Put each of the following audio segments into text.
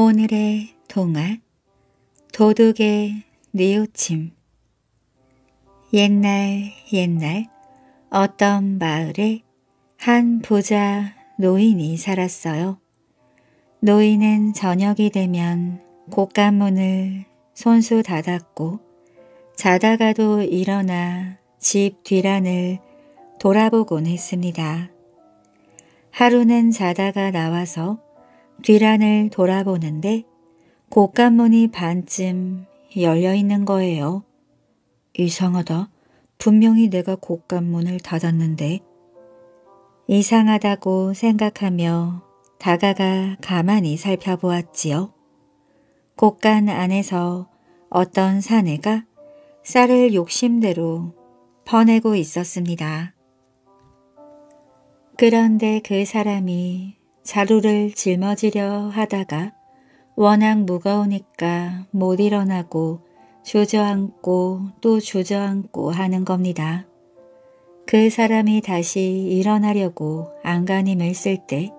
오늘의 동화 도둑의 뉘우침 옛날 옛날 어떤 마을에 한 부자 노인이 살았어요. 노인은 저녁이 되면 곳간문을 손수 닫았고 자다가도 일어나 집 뒤란을 돌아보곤 했습니다. 하루는 자다가 나와서 뒤란을 돌아보는데 고간문이 반쯤 열려있는 거예요. 이상하다. 분명히 내가 고간문을 닫았는데 이상하다고 생각하며 다가가 가만히 살펴보았지요. 곡간 안에서 어떤 사내가 쌀을 욕심대로 퍼내고 있었습니다. 그런데 그 사람이 자루를 짊어지려 하다가 워낙 무거우니까 못 일어나고 주저앉고 또 주저앉고 하는 겁니다. 그 사람이 다시 일어나려고 안간힘을 쓸 때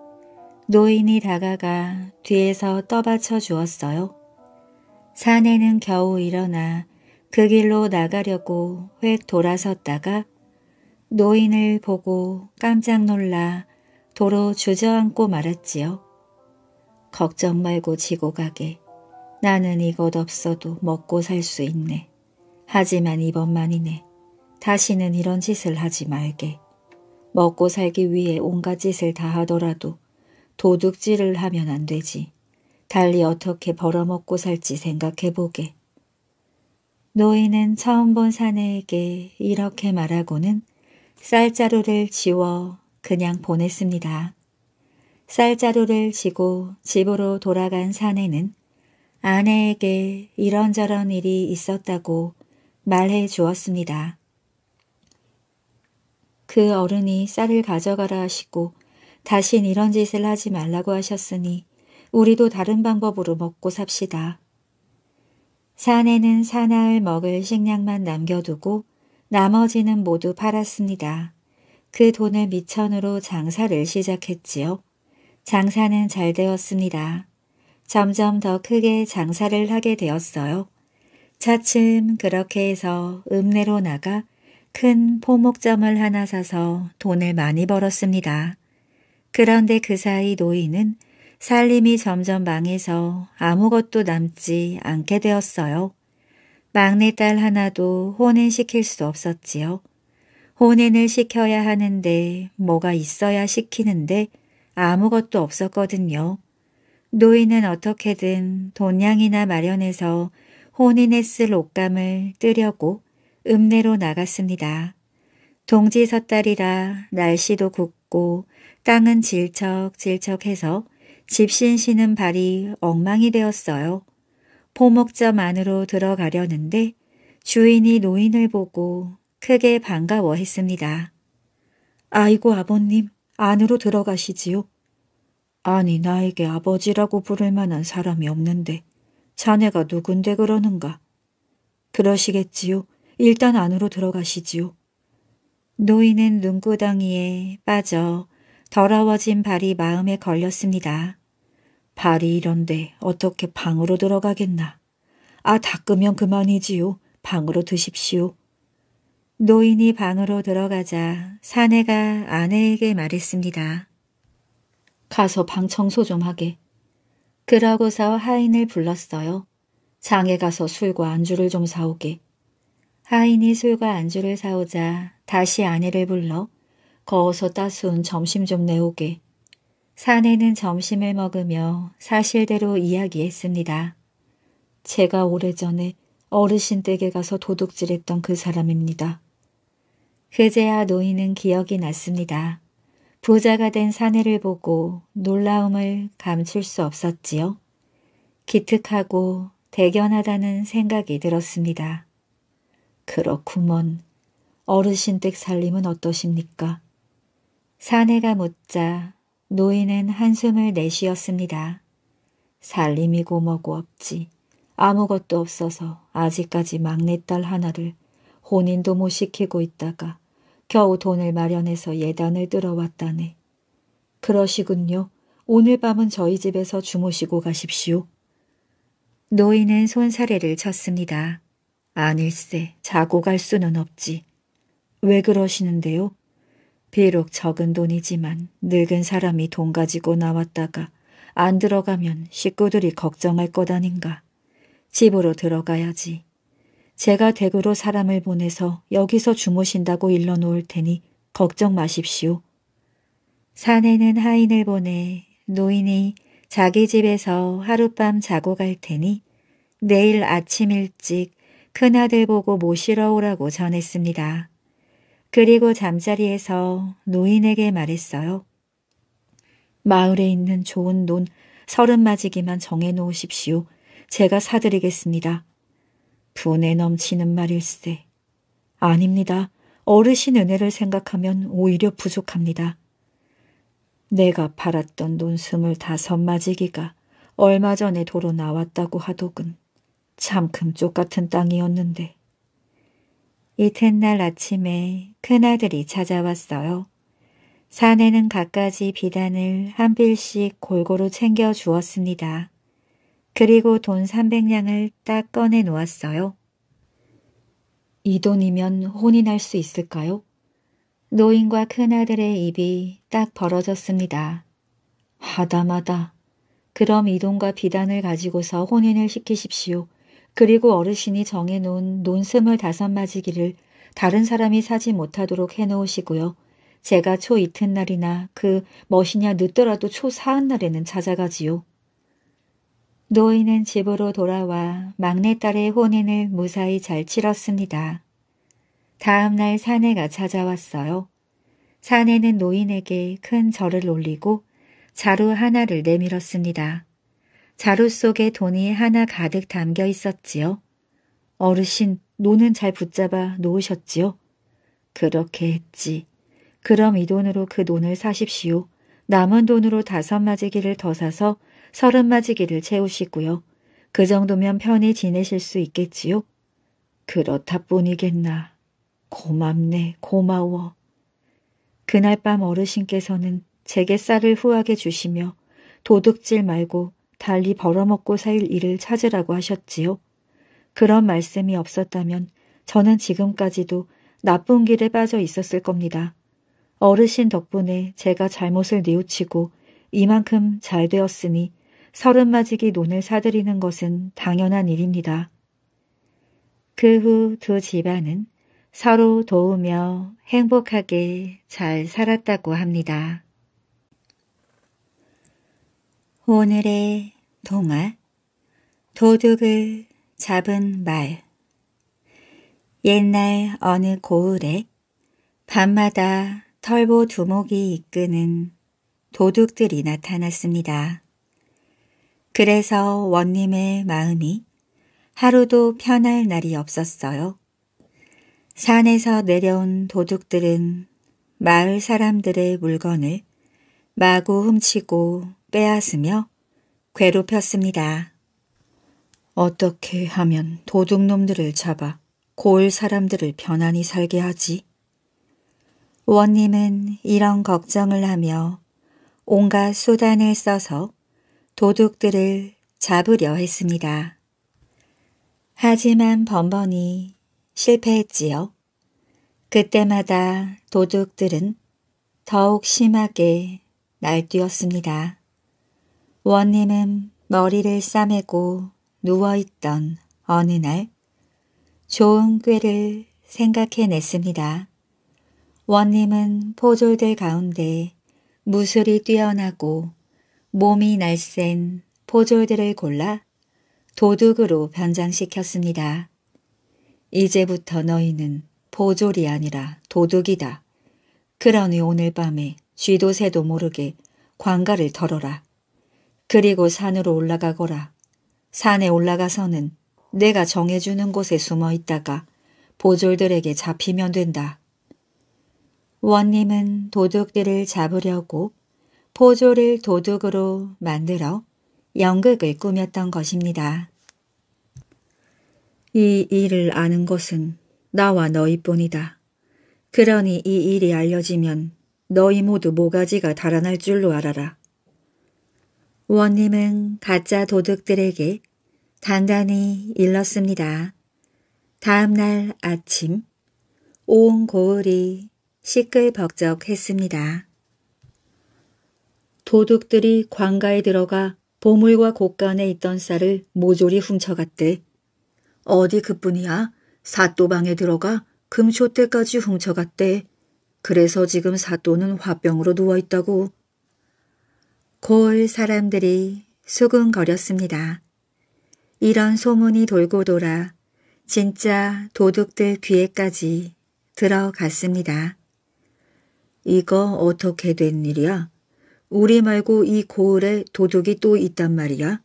노인이 다가가 뒤에서 떠받쳐 주었어요. 사내는 겨우 일어나 그 길로 나가려고 획 돌아섰다가 노인을 보고 깜짝 놀라 도로 주저앉고 말았지요. 걱정 말고 지고 가게. 나는 이것 없어도 먹고 살 수 있네. 하지만 이번만이네. 다시는 이런 짓을 하지 말게. 먹고 살기 위해 온갖 짓을 다 하더라도 도둑질을 하면 안 되지. 달리 어떻게 벌어먹고 살지 생각해보게. 노인은 처음 본 사내에게 이렇게 말하고는 쌀자루를 지워 그냥 보냈습니다. 쌀자루를 지고 집으로 돌아간 사내는 아내에게 이런저런 일이 있었다고 말해 주었습니다. 그 어른이 쌀을 가져가라 하시고 다신 이런 짓을 하지 말라고 하셨으니 우리도 다른 방법으로 먹고 삽시다. 사내는 사나흘 먹을 식량만 남겨두고 나머지는 모두 팔았습니다. 그 돈을 미천으로 장사를 시작했지요. 장사는 잘 되었습니다. 점점 더 크게 장사를 하게 되었어요. 차츰 그렇게 해서 읍내로 나가 큰 포목점을 하나 사서 돈을 많이 벌었습니다. 그런데 그 사이 노인은 살림이 점점 망해서 아무것도 남지 않게 되었어요. 막내딸 하나도 혼인시킬 수 없었지요. 혼인을 시켜야 하는데 뭐가 있어야 시키는데 아무것도 없었거든요. 노인은 어떻게든 돈양이나 마련해서 혼인에 쓸 옷감을 뜨려고 읍내로 나갔습니다. 동지 섣달이라 날씨도 굳고 땅은 질척질척해서 집신 신은 발이 엉망이 되었어요. 포목점 안으로 들어가려는데 주인이 노인을 보고 크게 반가워했습니다. 아이고 아버님, 안으로 들어가시지요. 아니 나에게 아버지라고 부를 만한 사람이 없는데 자네가 누군데 그러는가. 그러시겠지요. 일단 안으로 들어가시지요. 노인은 눈구덩이에 빠져 더러워진 발이 마음에 걸렸습니다. 발이 이런데 어떻게 방으로 들어가겠나. 아 닦으면 그만이지요. 방으로 드십시오. 노인이 방으로 들어가자 사내가 아내에게 말했습니다. 가서 방 청소 좀 하게. 그러고서 하인을 불렀어요. 장에 가서 술과 안주를 좀 사오게. 하인이 술과 안주를 사오자 다시 아내를 불러 거어서 따스운 점심 좀 내오게. 사내는 점심을 먹으며 사실대로 이야기했습니다. 제가 오래전에 어르신 댁에 가서 도둑질했던 그 사람입니다. 그제야 노인은 기억이 났습니다. 부자가 된 사내를 보고 놀라움을 감출 수 없었지요. 기특하고 대견하다는 생각이 들었습니다. 그렇구먼. 어르신 댁 살림은 어떠십니까? 사내가 묻자 노인은 한숨을 내쉬었습니다. 살림이고 뭐고 없지. 아무것도 없어서 아직까지 막내딸 하나를 혼인도 못 시키고 있다가 겨우 돈을 마련해서 예단을 들어왔다네. 그러시군요. 오늘 밤은 저희 집에서 주무시고 가십시오. 노인은 손사래를 쳤습니다. 아닐세, 자고 갈 수는 없지. 왜 그러시는데요? 비록 적은 돈이지만 늙은 사람이 돈 가지고 나왔다가 안 들어가면 식구들이 걱정할 것 아닌가. 집으로 들어가야지. 제가 댁으로 사람을 보내서 여기서 주무신다고 일러놓을 테니 걱정 마십시오. 사내는 하인을 보내 노인이 자기 집에서 하룻밤 자고 갈 테니 내일 아침 일찍 큰아들 보고 모시러 오라고 전했습니다. 그리고 잠자리에서 노인에게 말했어요. 마을에 있는 좋은 논 서른 마지기만 정해놓으십시오. 제가 사드리겠습니다. 분에 넘치는 말일세. 아닙니다. 어르신 은혜를 생각하면 오히려 부족합니다. 내가 팔았던 돈 스물다섯 마지기가 얼마 전에 도로 나왔다고 하더군. 참 금쪽 같은 땅이었는데. 이튿날 아침에 큰아들이 찾아왔어요. 사내는 갖가지 비단을 한 빌씩 골고루 챙겨 주었습니다. 그리고 돈 300냥을 딱 꺼내 놓았어요. 이 돈이면 혼이 날수 있을까요? 노인과 큰아들의 입이 딱 벌어졌습니다. 하다마다. 그럼 이 돈과 비단을 가지고서 혼인을 시키십시오. 그리고 어르신이 정해놓은 논 스물다섯 마지기를 다른 사람이 사지 못하도록 해놓으시고요. 제가 초 이튿날이나 그 멋이냐 늦더라도 초 사흔날에는 찾아가지요. 노인은 집으로 돌아와 막내딸의 혼인을 무사히 잘 치렀습니다. 다음 날 사내가 찾아왔어요. 사내는 노인에게 큰 절을 올리고 자루 하나를 내밀었습니다. 자루 속에 돈이 하나 가득 담겨 있었지요. 어르신, 노는 잘 붙잡아 놓으셨지요? 그렇게 했지. 그럼 이 돈으로 그돈을 사십시오. 남은 돈으로 다섯 마지기를 더 사서 서른 맞이기를 채우시고요. 그 정도면 편히 지내실 수 있겠지요? 그렇다 뿐이겠나. 고맙네, 고마워. 그날 밤 어르신께서는 제게 쌀을 후하게 주시며 도둑질 말고 달리 벌어먹고 살 일을 찾으라고 하셨지요. 그런 말씀이 없었다면 저는 지금까지도 나쁜 길에 빠져 있었을 겁니다. 어르신 덕분에 제가 잘못을 뉘우치고 이만큼 잘 되었으니 서른 맞이기 논을 사들이는 것은 당연한 일입니다. 그 후 두 집안은 서로 도우며 행복하게 잘 살았다고 합니다. 오늘의 동화 도둑을 잡은 말 옛날 어느 고을에 밤마다 털보 두목이 이끄는 도둑들이 나타났습니다. 그래서 원님의 마음이 하루도 편할 날이 없었어요. 산에서 내려온 도둑들은 마을 사람들의 물건을 마구 훔치고 빼앗으며 괴롭혔습니다. 어떻게 하면 도둑놈들을 잡아 고을 사람들을 편안히 살게 하지? 원님은 이런 걱정을 하며 온갖 수단을 써서 도둑들을 잡으려 했습니다. 하지만 번번이 실패했지요. 그때마다 도둑들은 더욱 심하게 날뛰었습니다. 원님은 머리를 싸매고 누워있던 어느 날 좋은 꾀를 생각해냈습니다. 원님은 포졸들 가운데 무술이 뛰어나고 몸이 날쌘 포졸들을 골라 도둑으로 변장시켰습니다. 이제부터 너희는 보졸이 아니라 도둑이다. 그러니 오늘 밤에 쥐도 새도 모르게 광가를 덜어라. 그리고 산으로 올라가거라. 산에 올라가서는 내가 정해주는 곳에 숨어 있다가 보졸들에게 잡히면 된다. 원님은 도둑들을 잡으려고 포조를 도둑으로 만들어 연극을 꾸몄던 것입니다. 이 일을 아는 것은 나와 너희뿐이다. 그러니 이 일이 알려지면 너희 모두 모가지가 달아날 줄로 알아라. 원님은 가짜 도둑들에게 단단히 일렀습니다. 다음 날 아침 온 고을이 시끌벅적했습니다. 도둑들이 관가에 들어가 보물과 곡간에 있던 쌀을 모조리 훔쳐갔대. 어디 그뿐이야. 사또방에 들어가 금초대까지 훔쳐갔대. 그래서 지금 사또는 화병으로 누워있다고. 골 사람들이 수근거렸습니다. 이런 소문이 돌고 돌아 진짜 도둑들 귀에까지 들어갔습니다. 이거 어떻게 된 일이야? 우리 말고 이 고을에 도둑이 또 있단 말이야?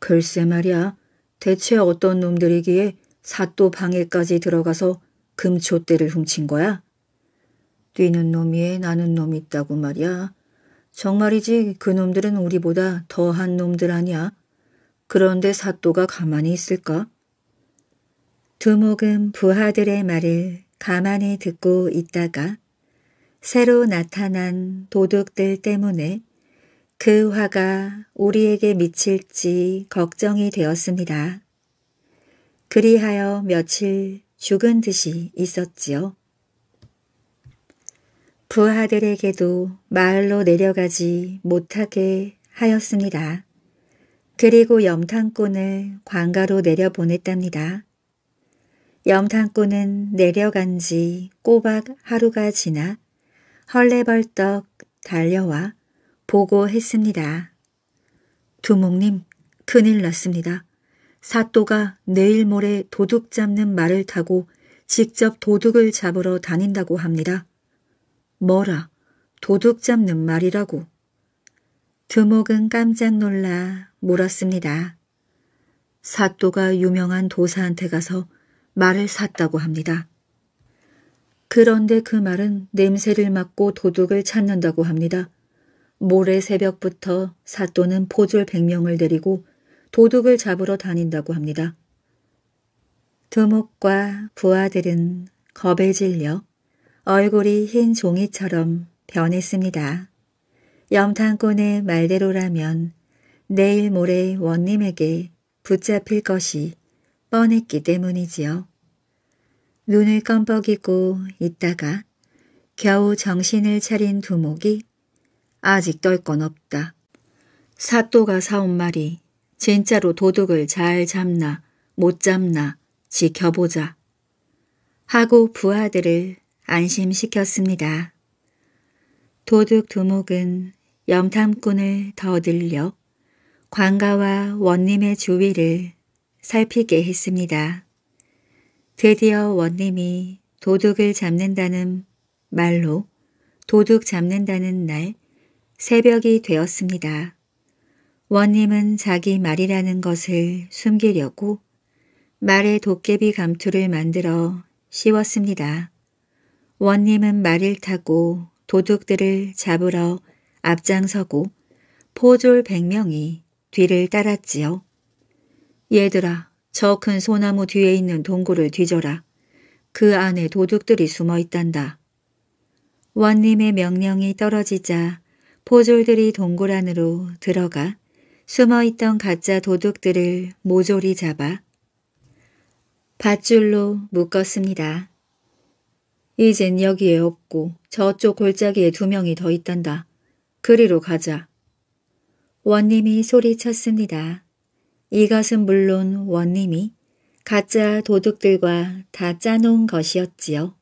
글쎄 말이야. 대체 어떤 놈들이기에 사또 방에까지 들어가서 금초대를 훔친 거야? 뛰는 놈이에 나는 놈 있다고 말이야. 정말이지 그놈들은 우리보다 더한 놈들 아니야. 그런데 사또가 가만히 있을까? 두목은 부하들의 말을 가만히 듣고 있다가 새로 나타난 도둑들 때문에 그 화가 우리에게 미칠지 걱정이 되었습니다. 그리하여 며칠 죽은 듯이 있었지요. 부하들에게도 마을로 내려가지 못하게 하였습니다. 그리고 염탄꾼을 관가로 내려보냈답니다. 염탄꾼은 내려간 지 꼬박 하루가 지나 헐레벌떡 달려와 보고했습니다. 두목님, 큰일 났습니다. 사또가 내일 모레 도둑 잡는 말을 타고 직접 도둑을 잡으러 다닌다고 합니다. 뭐라, 도둑 잡는 말이라고. 두목은 깜짝 놀라 물었습니다. 사또가 유명한 도사한테 가서 말을 샀다고 합니다. 그런데 그 말은 냄새를 맡고 도둑을 찾는다고 합니다. 모레 새벽부터 사또는 포졸 100명을 데리고 도둑을 잡으러 다닌다고 합니다. 두목과 부하들은 겁에 질려 얼굴이 흰 종이처럼 변했습니다. 염탄꾼의 말대로라면 내일 모레 원님에게 붙잡힐 것이 뻔했기 때문이지요. 눈을 껌뻑이고 있다가 겨우 정신을 차린 두목이 아직 떨 건 없다. 사또가 사온 말이 진짜로 도둑을 잘 잡나 못 잡나 지켜보자 하고 부하들을 안심시켰습니다. 도둑 두목은 염탐꾼을 더 늘려 광가와 원님의 주위를 살피게 했습니다. 드디어 원님이 도둑을 잡는다는 말로 도둑 잡는다는 날 새벽이 되었습니다. 원님은 자기 말이라는 것을 숨기려고 말의 도깨비 감투를 만들어 씌웠습니다. 원님은 말을 타고 도둑들을 잡으러 앞장서고 포졸 100명이 뒤를 따랐지요. 얘들아, 저큰 소나무 뒤에 있는 동굴을 뒤져라. 그 안에 도둑들이 숨어 있단다. 원님의 명령이 떨어지자 포졸들이 동굴 안으로 들어가 숨어있던 가짜 도둑들을 모조리 잡아 밧줄로 묶었습니다. 이젠 여기에 없고 저쪽 골짜기에 두 명이 더 있단다. 그리로 가자. 원님이 소리쳤습니다. 이것은 물론 원님이 가짜 도둑들과 다 짜놓은 것이었지요.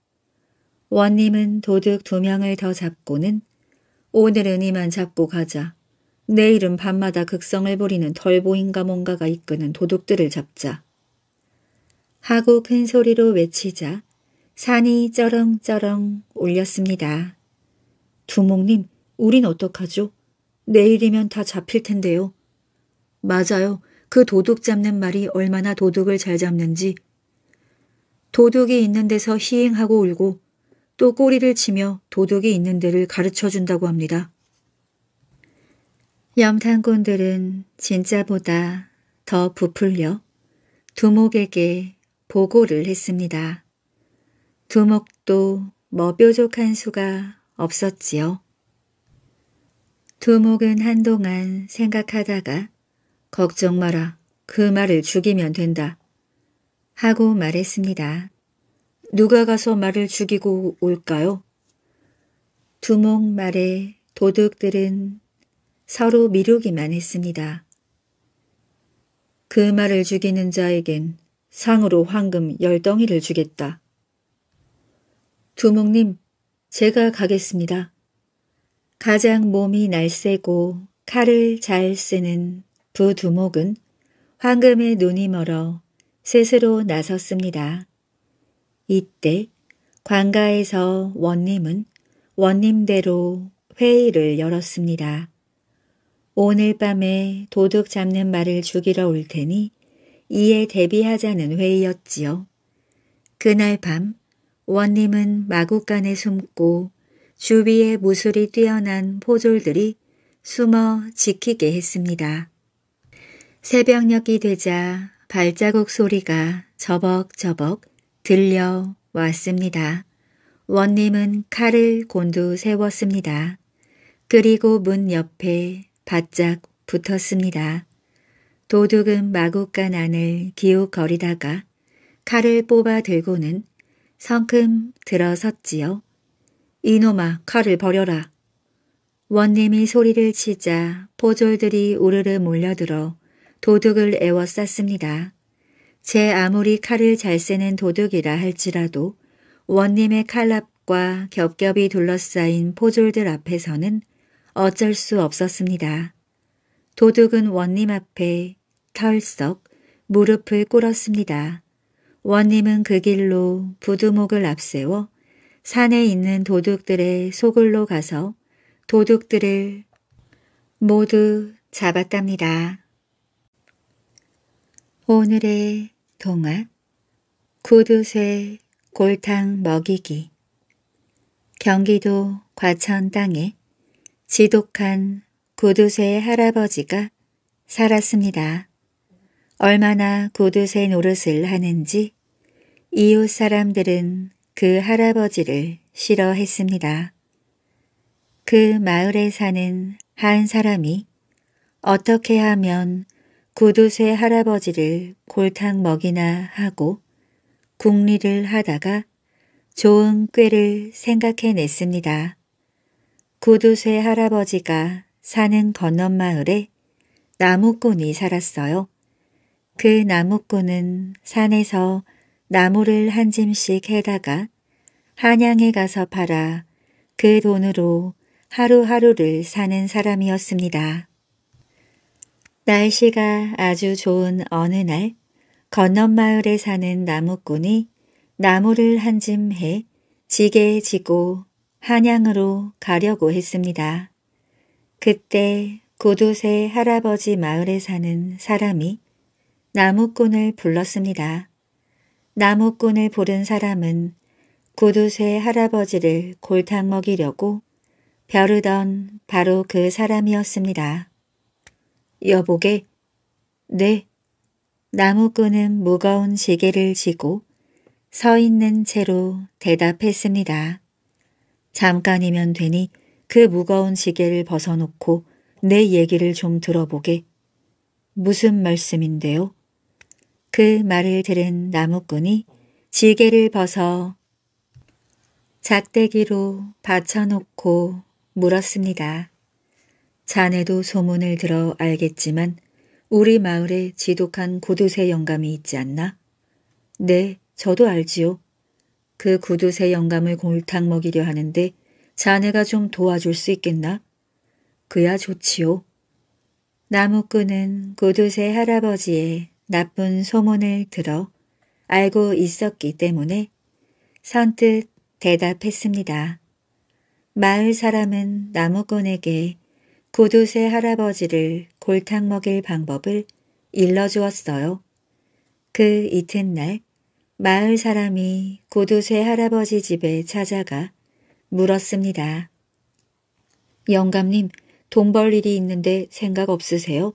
원님은 도둑 두 명을 더 잡고는 오늘은 이만 잡고 가자. 내일은 밤마다 극성을 부리는 덜보인가 뭔가가 이끄는 도둑들을 잡자. 하고 큰 소리로 외치자 산이 쩌렁쩌렁 울렸습니다. 두목님, 우린 어떡하죠? 내일이면 다 잡힐 텐데요. 맞아요. 그 도둑 잡는 말이 얼마나 도둑을 잘 잡는지 도둑이 있는 데서 희행하고 울고 또 꼬리를 치며 도둑이 있는 데를 가르쳐 준다고 합니다. 염탄꾼들은 진짜보다 더 부풀려 두목에게 보고를 했습니다. 두목도 뭐뾰족한 수가 없었지요. 두목은 한동안 생각하다가 걱정 마라. 그 말을 죽이면 된다. 하고 말했습니다. 누가 가서 말을 죽이고 올까요? 두목 말에 도둑들은 서로 미루기만 했습니다. 그 말을 죽이는 자에겐 상으로 황금 열덩이를 주겠다. 두목님, 제가 가겠습니다. 가장 몸이 날쌔고 칼을 잘 쓰는 부두목은 황금의 눈이 멀어 스스로 나섰습니다. 이때 관가에서 원님은 원님대로 회의를 열었습니다. 오늘 밤에 도둑 잡는 말을 죽이러 올 테니 이에 대비하자는 회의였지요. 그날 밤 원님은 마구간에 숨고 주위에 무술이 뛰어난 포졸들이 숨어 지키게 했습니다. 새벽녘이 되자 발자국 소리가 저벅저벅 들려왔습니다. 원님은 칼을 곤두 세웠습니다. 그리고 문 옆에 바짝 붙었습니다. 도둑은 마구간 안을 기웃거리다가 칼을 뽑아 들고는 성큼 들어섰지요. 이놈아 칼을 버려라. 원님이 소리를 치자 포졸들이 우르르 몰려들어 도둑을 애워쌌습니다. 제 아무리 칼을 잘쐬는 도둑이라 할지라도 원님의 칼랍과 겹겹이 둘러싸인 포졸들 앞에서는 어쩔 수 없었습니다. 도둑은 원님 앞에 털썩 무릎을 꿇었습니다. 원님은 그 길로 부두목을 앞세워 산에 있는 도둑들의 소굴로 가서 도둑들을 모두 잡았답니다. 오늘의 동화 구두쇠 골탕 먹이기 경기도 과천 땅에 지독한 구두쇠 할아버지가 살았습니다. 얼마나 구두쇠 노릇을 하는지 이웃 사람들은 그 할아버지를 싫어했습니다. 그 마을에 사는 한 사람이 어떻게 하면 구두쇠 할아버지를 골탕 먹이나 하고 궁리를 하다가 좋은 꾀를 생각해냈습니다. 구두쇠 할아버지가 사는 건넌마을에 나무꾼이 살았어요. 그 나무꾼은 산에서 나무를 한 짐씩 해다가 한양에 가서 팔아 그 돈으로 하루하루를 사는 사람이었습니다. 날씨가 아주 좋은 어느 날 건넌마을에 사는 나무꾼이 나무를 한 짐 해 지게 지고 한양으로 가려고 했습니다. 그때 구두쇠 할아버지 마을에 사는 사람이 나무꾼을 불렀습니다. 나무꾼을 부른 사람은 구두쇠 할아버지를 골탕 먹이려고 벼르던 바로 그 사람이었습니다. 여보게. 네. 나무꾼은 무거운 시계를 지고 서 있는 채로 대답했습니다. 잠깐이면 되니 그 무거운 시계를 벗어놓고 내 얘기를 좀 들어보게. 무슨 말씀인데요? 그 말을 들은 나무꾼이 지게를 벗어 작대기로 받쳐놓고 물었습니다. 자네도 소문을 들어 알겠지만 우리 마을에 지독한 구두쇠 영감이 있지 않나? 네, 저도 알지요. 그 구두쇠 영감을 골탕 먹이려 하는데 자네가 좀 도와줄 수 있겠나? 그야 좋지요. 나무꾼은 구두쇠 할아버지의 나쁜 소문을 들어 알고 있었기 때문에 선뜻 대답했습니다. 마을 사람은 나무꾼에게 구두쇠 할아버지를 골탕 먹일 방법을 일러주었어요. 그 이튿날 마을 사람이 구두쇠 할아버지 집에 찾아가 물었습니다. 영감님, 돈 벌 일이 있는데 생각 없으세요?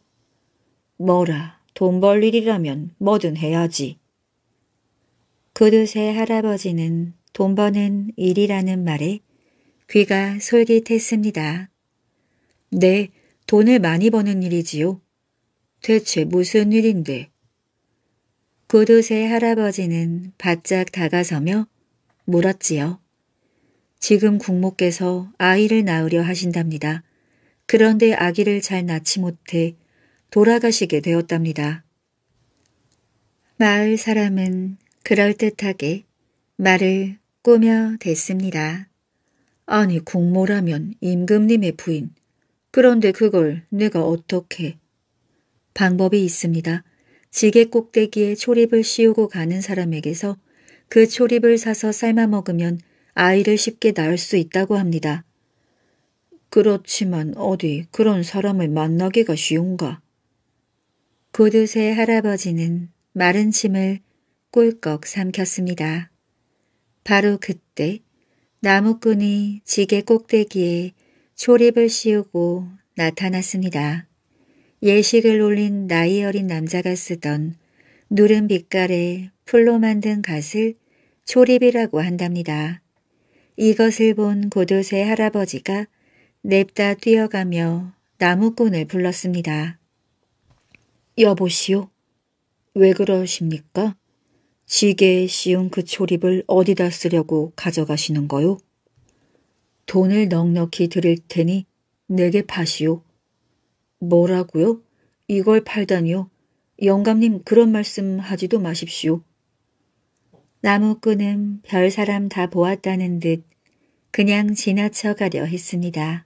뭐라, 돈 벌 일이라면 뭐든 해야지. 구두쇠 할아버지는 돈 버는 일이라는 말에 귀가 솔깃했습니다. 네, 돈을 많이 버는 일이지요. 대체 무슨 일인데? 고도새 할아버지는 바짝 다가서며 물었지요. 지금 국모께서 아이를 낳으려 하신답니다. 그런데 아기를 잘 낳지 못해 돌아가시게 되었답니다. 마을 사람은 그럴듯하게 말을 꾸며 댔습니다. 아니 국모라면 임금님의 부인 그런데 그걸 내가 어떻게. 방법이 있습니다. 지게 꼭대기에 초립을 씌우고 가는 사람에게서 그 초립을 사서 삶아 먹으면 아이를 쉽게 낳을 수 있다고 합니다. 그렇지만 어디 그런 사람을 만나기가 쉬운가? 고드세 할아버지는 마른 침을 꿀꺽 삼켰습니다. 바로 그때 나무꾼이 지게 꼭대기에 초립을 씌우고 나타났습니다. 예식을 올린 나이 어린 남자가 쓰던 누른 빛깔의 풀로 만든 갓을 초립이라고 한답니다. 이것을 본 고도세 할아버지가 냅다 뛰어가며 나무꾼을 불렀습니다. 여보시오, 왜 그러십니까? 지게에 씌운 그 초립을 어디다 쓰려고 가져가시는 거요? 돈을 넉넉히 드릴 테니 내게 파시오. 뭐라고요? 이걸 팔다니요? 영감님 그런 말씀 하지도 마십시오. 나무꾼은 별 사람 다 보았다는 듯 그냥 지나쳐 가려 했습니다.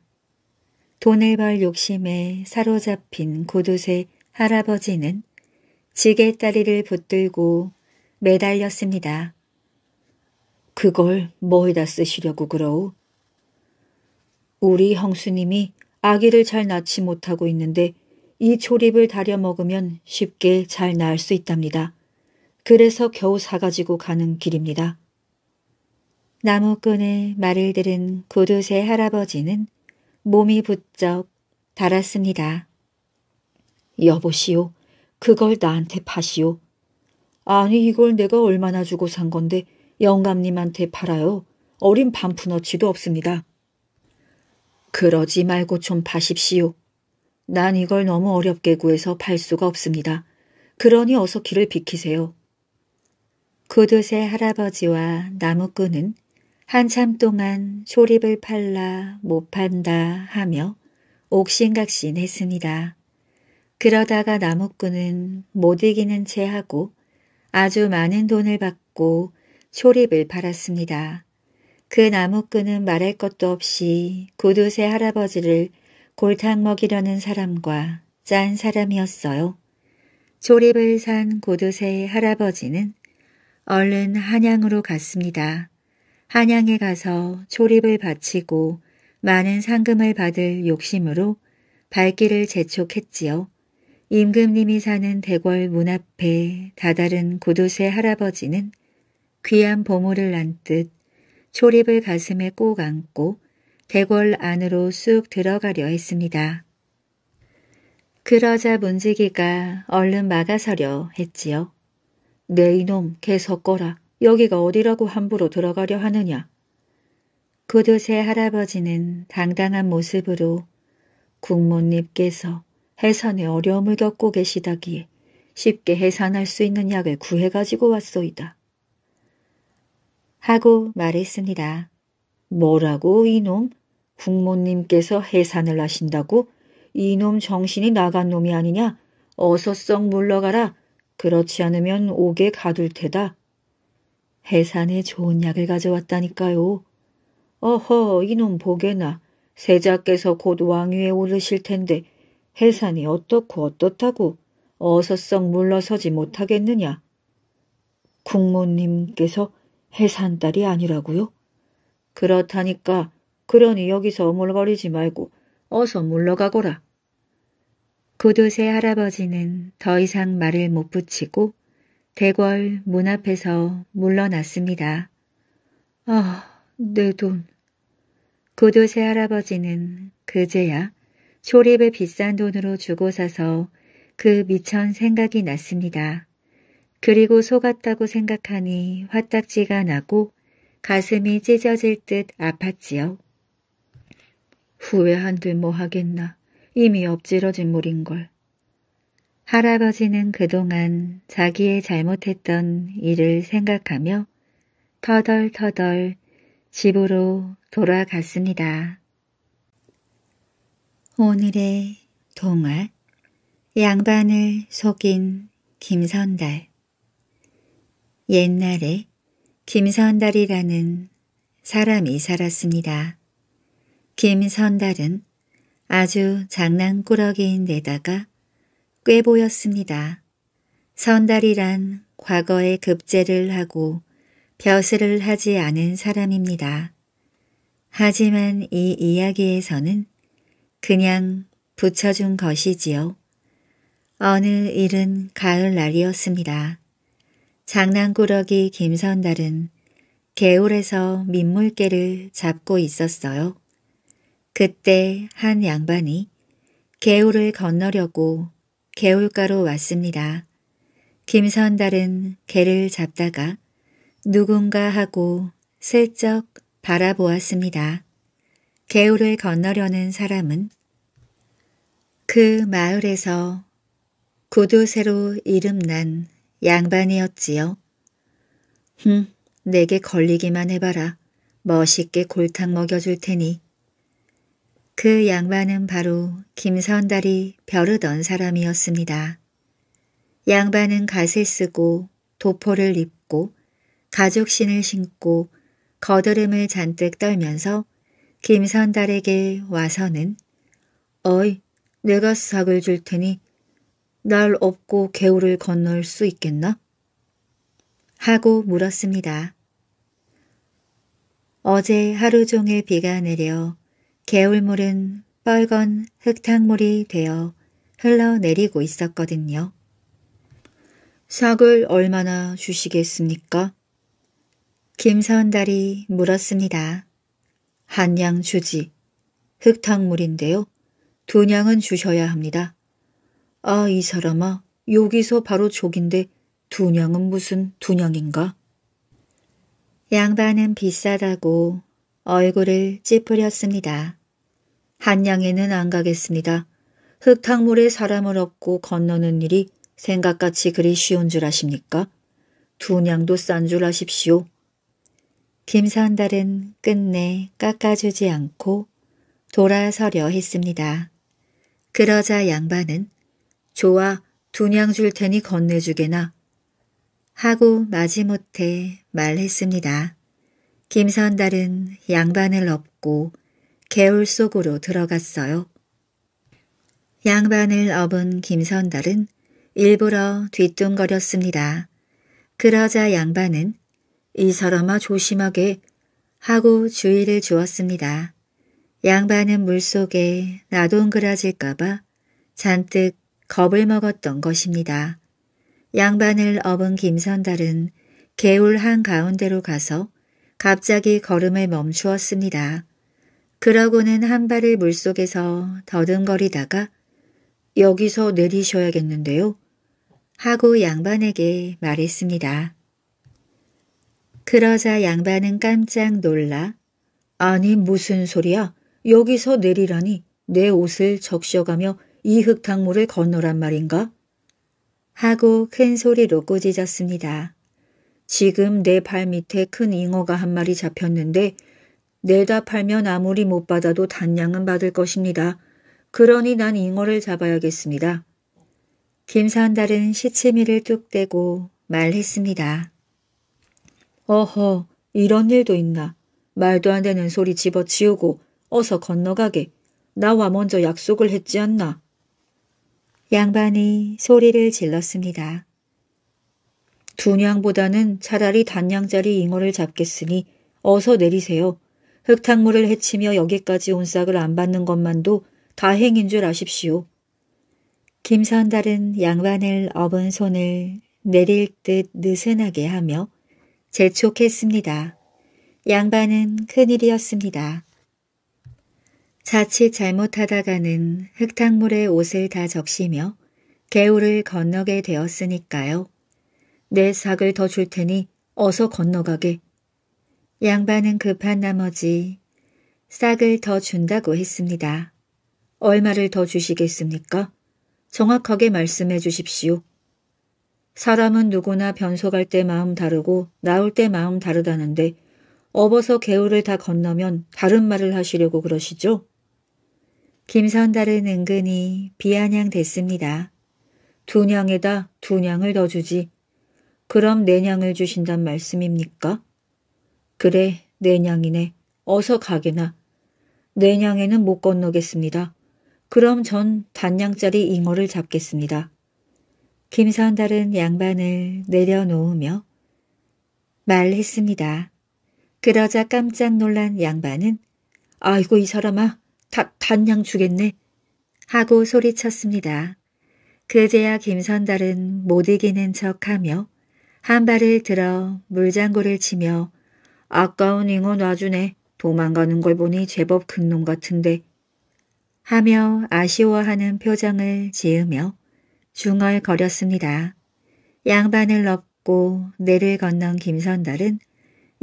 돈을 벌 욕심에 사로잡힌 고두쇠 할아버지는 지게다리를 붙들고 매달렸습니다. 그걸 뭐에다 쓰시려고 그러오 우리 형수님이 아기를 잘 낳지 못하고 있는데 이 조립을 다려 먹으면 쉽게 잘 낳을 수 있답니다. 그래서 겨우 사가지고 가는 길입니다. 나무꾼의 말을 들은 고두새 할아버지는 몸이 부쩍 달았습니다. 여보시오, 그걸 나한테 파시오. 아니 이걸 내가 얼마나 주고 산 건데 영감님한테 팔아요. 어린 반푼어치도 없습니다. 그러지 말고 좀 파십시오. 난 이걸 너무 어렵게 구해서 팔 수가 없습니다. 그러니 어서 길을 비키세요. 그도새 할아버지와 나무꾼은 한참 동안 조립을 팔라 못 판다 하며 옥신각신 했습니다. 그러다가 나무꾼은 못 이기는 채 하고 아주 많은 돈을 받고 초립을 팔았습니다. 그 나무꾼은 말할 것도 없이 구두쇠 할아버지를 골탕 먹이려는 사람과 짠 사람이었어요. 조립을 산 고두쇠 할아버지는 얼른 한양으로 갔습니다. 한양에 가서 조립을 바치고 많은 상금을 받을 욕심으로 발길을 재촉했지요. 임금님이 사는 대궐 문 앞에 다다른 고두쇠 할아버지는 귀한 보물을 난듯 조립을 가슴에 꼭 안고 대궐 안으로 쑥 들어가려 했습니다. 그러자 문지기가 얼른 막아서려 했지요. 내네 이놈 계속 꺼라. 여기가 어디라고 함부로 들어가려 하느냐. 그두쇠 할아버지는 당당한 모습으로 국모님께서 해산에 어려움을 겪고 계시다기에 쉽게 해산할 수 있는 약을 구해가지고 왔소이다. 하고 말했습니다. 뭐라고 이놈? 국모님께서 해산을 하신다고? 이놈 정신이 나간 놈이 아니냐? 어서 썩 물러가라. 그렇지 않으면 옥에 가둘 테다. 해산에 좋은 약을 가져왔다니까요. 어허, 이놈 보게나. 세자께서 곧 왕위에 오르실 텐데 해산이 어떻고 어떻다고 어서 썩 물러서지 못하겠느냐. 국모님께서 해산딸이 아니라고요? 그렇다니까 그러니 여기서 어물거리지 말고 어서 물러가거라. 그도세 할아버지는 더 이상 말을 못 붙이고 대궐 문 앞에서 물러났습니다. 아, 내 돈. 그도세 할아버지는 그제야 초립을 비싼 돈으로 주고 사서 그 미천 생각이 났습니다. 그리고 속았다고 생각하니 화딱지가 나고 가슴이 찢어질 듯 아팠지요. 후회한들 뭐하겠나. 이미 엎질러진 물인걸. 할아버지는 그동안 자기의 잘못했던 일을 생각하며 터덜터덜 집으로 돌아갔습니다. 오늘의 동화 양반을 속인 김선달 옛날에 김선달이라는 사람이 살았습니다. 김선달은 아주 장난꾸러기인데다가 꽤 보였습니다. 선달이란 과거에 급제를 하고 벼슬을 하지 않은 사람입니다. 하지만 이 이야기에서는 그냥 붙여준 것이지요. 어느 일은 가을날이었습니다. 장난꾸러기 김선달은 개울에서 민물개를 잡고 있었어요. 그때 한 양반이 개울을 건너려고 개울가로 왔습니다. 김선달은 개를 잡다가 누군가 하고 슬쩍 바라보았습니다. 개울을 건너려는 사람은 그 마을에서 구두쇠로 이름난 양반이었지요. 흠, 내게 걸리기만 해봐라. 멋있게 골탕 먹여줄 테니. 그 양반은 바로 김선달이 벼르던 사람이었습니다. 양반은 갓을 쓰고 도포를 입고 가죽신을 신고 거드름을 잔뜩 떨면서 김선달에게 와서는 어이 내가 싹을 줄 테니 날 업고 개울을 건널 수 있겠나? 하고 물었습니다. 어제 하루 종일 비가 내려 개울물은 빨간 흙탕물이 되어 흘러내리고 있었거든요. 삭을 얼마나 주시겠습니까? 김선달이 물었습니다. 한 양 주지. 흙탕물인데요. 두 냥은 주셔야 합니다. 아, 이 사람아, 여기서 바로 족인데 두냥은 무슨 두냥인가? 양반은 비싸다고 얼굴을 찌푸렸습니다. 한양에는 안 가겠습니다. 흙탕물에 사람을 업고 건너는 일이 생각같이 그리 쉬운 줄 아십니까? 두냥도 싼 줄 아십시오. 김선달은 끝내 깎아주지 않고 돌아서려 했습니다. 그러자 양반은 좋아 두냥 줄 테니 건네주게나 하고 마지못해 말했습니다. 김선달은 양반을 업고 개울 속으로 들어갔어요. 양반을 업은 김선달은 일부러 뒤뚱거렸습니다. 그러자 양반은 이 사람아 조심하게 하고 주의를 주었습니다. 양반은 물속에 나동그라질까봐 잔뜩 겁을 먹었던 것입니다. 양반을 업은 김선달은 개울 한가운데로 가서 갑자기 걸음을 멈추었습니다. 그러고는 한 발을 물속에서 더듬거리다가 여기서 내리셔야겠는데요. 하고 양반에게 말했습니다. 그러자 양반은 깜짝 놀라 아니 무슨 소리야 여기서 내리라니 내 옷을 적셔가며 이 흙탕물을 건너란 말인가? 하고 큰 소리로 꾸짖었습니다. 지금 내 발 밑에 큰 잉어가 한 마리 잡혔는데 내다 팔면 아무리 못 받아도 단양은 받을 것입니다. 그러니 난 잉어를 잡아야겠습니다. 김산달은 시치미를 뚝 떼고 말했습니다. 어허, 이런 일도 있나. 말도 안 되는 소리 집어치우고 어서 건너가게. 나와 먼저 약속을 했지 않나. 양반이 소리를 질렀습니다. 두냥보다는 차라리 단냥짜리 잉어를 잡겠으니 어서 내리세요. 흙탕물을 헤치며 여기까지 온 싹을 안 받는 것만도 다행인 줄 아십시오. 김선달은 양반을 업은 손을 내릴 듯 느슨하게 하며 재촉했습니다. 양반은 큰일이었습니다. 자칫 잘못하다가는 흙탕물에 옷을 다 적시며 개울을 건너게 되었으니까요. 내 삭을 더 줄 테니 어서 건너가게. 양반은 급한 나머지 싹을 더 준다고 했습니다. 얼마를 더 주시겠습니까? 정확하게 말씀해 주십시오. 사람은 누구나 변속할 때 마음 다르고 나올 때 마음 다르다는데 업어서 개울을 다 건너면 다른 말을 하시려고 그러시죠? 김선달은 은근히 비아냥댔습니다. 두 냥에다 두 냥을 더 주지. 그럼 네 냥을 주신단 말씀입니까? 그래, 네 냥이네. 어서 가게나. 네 냥에는 못 건너겠습니다. 그럼 전 단냥짜리 잉어를 잡겠습니다. 김선달은 양반을 내려놓으며 말했습니다. 그러자 깜짝 놀란 양반은 아이고 이 사람아 다, 단양 주겠네. 하고 소리쳤습니다. 그제야 김선달은 못 이기는 척하며 한 발을 들어 물장구를 치며 아까운 잉어 놔주네. 도망가는 걸 보니 제법 극놈 같은데. 하며 아쉬워하는 표정을 지으며 중얼거렸습니다. 양반을 업고 내를 건넌 김선달은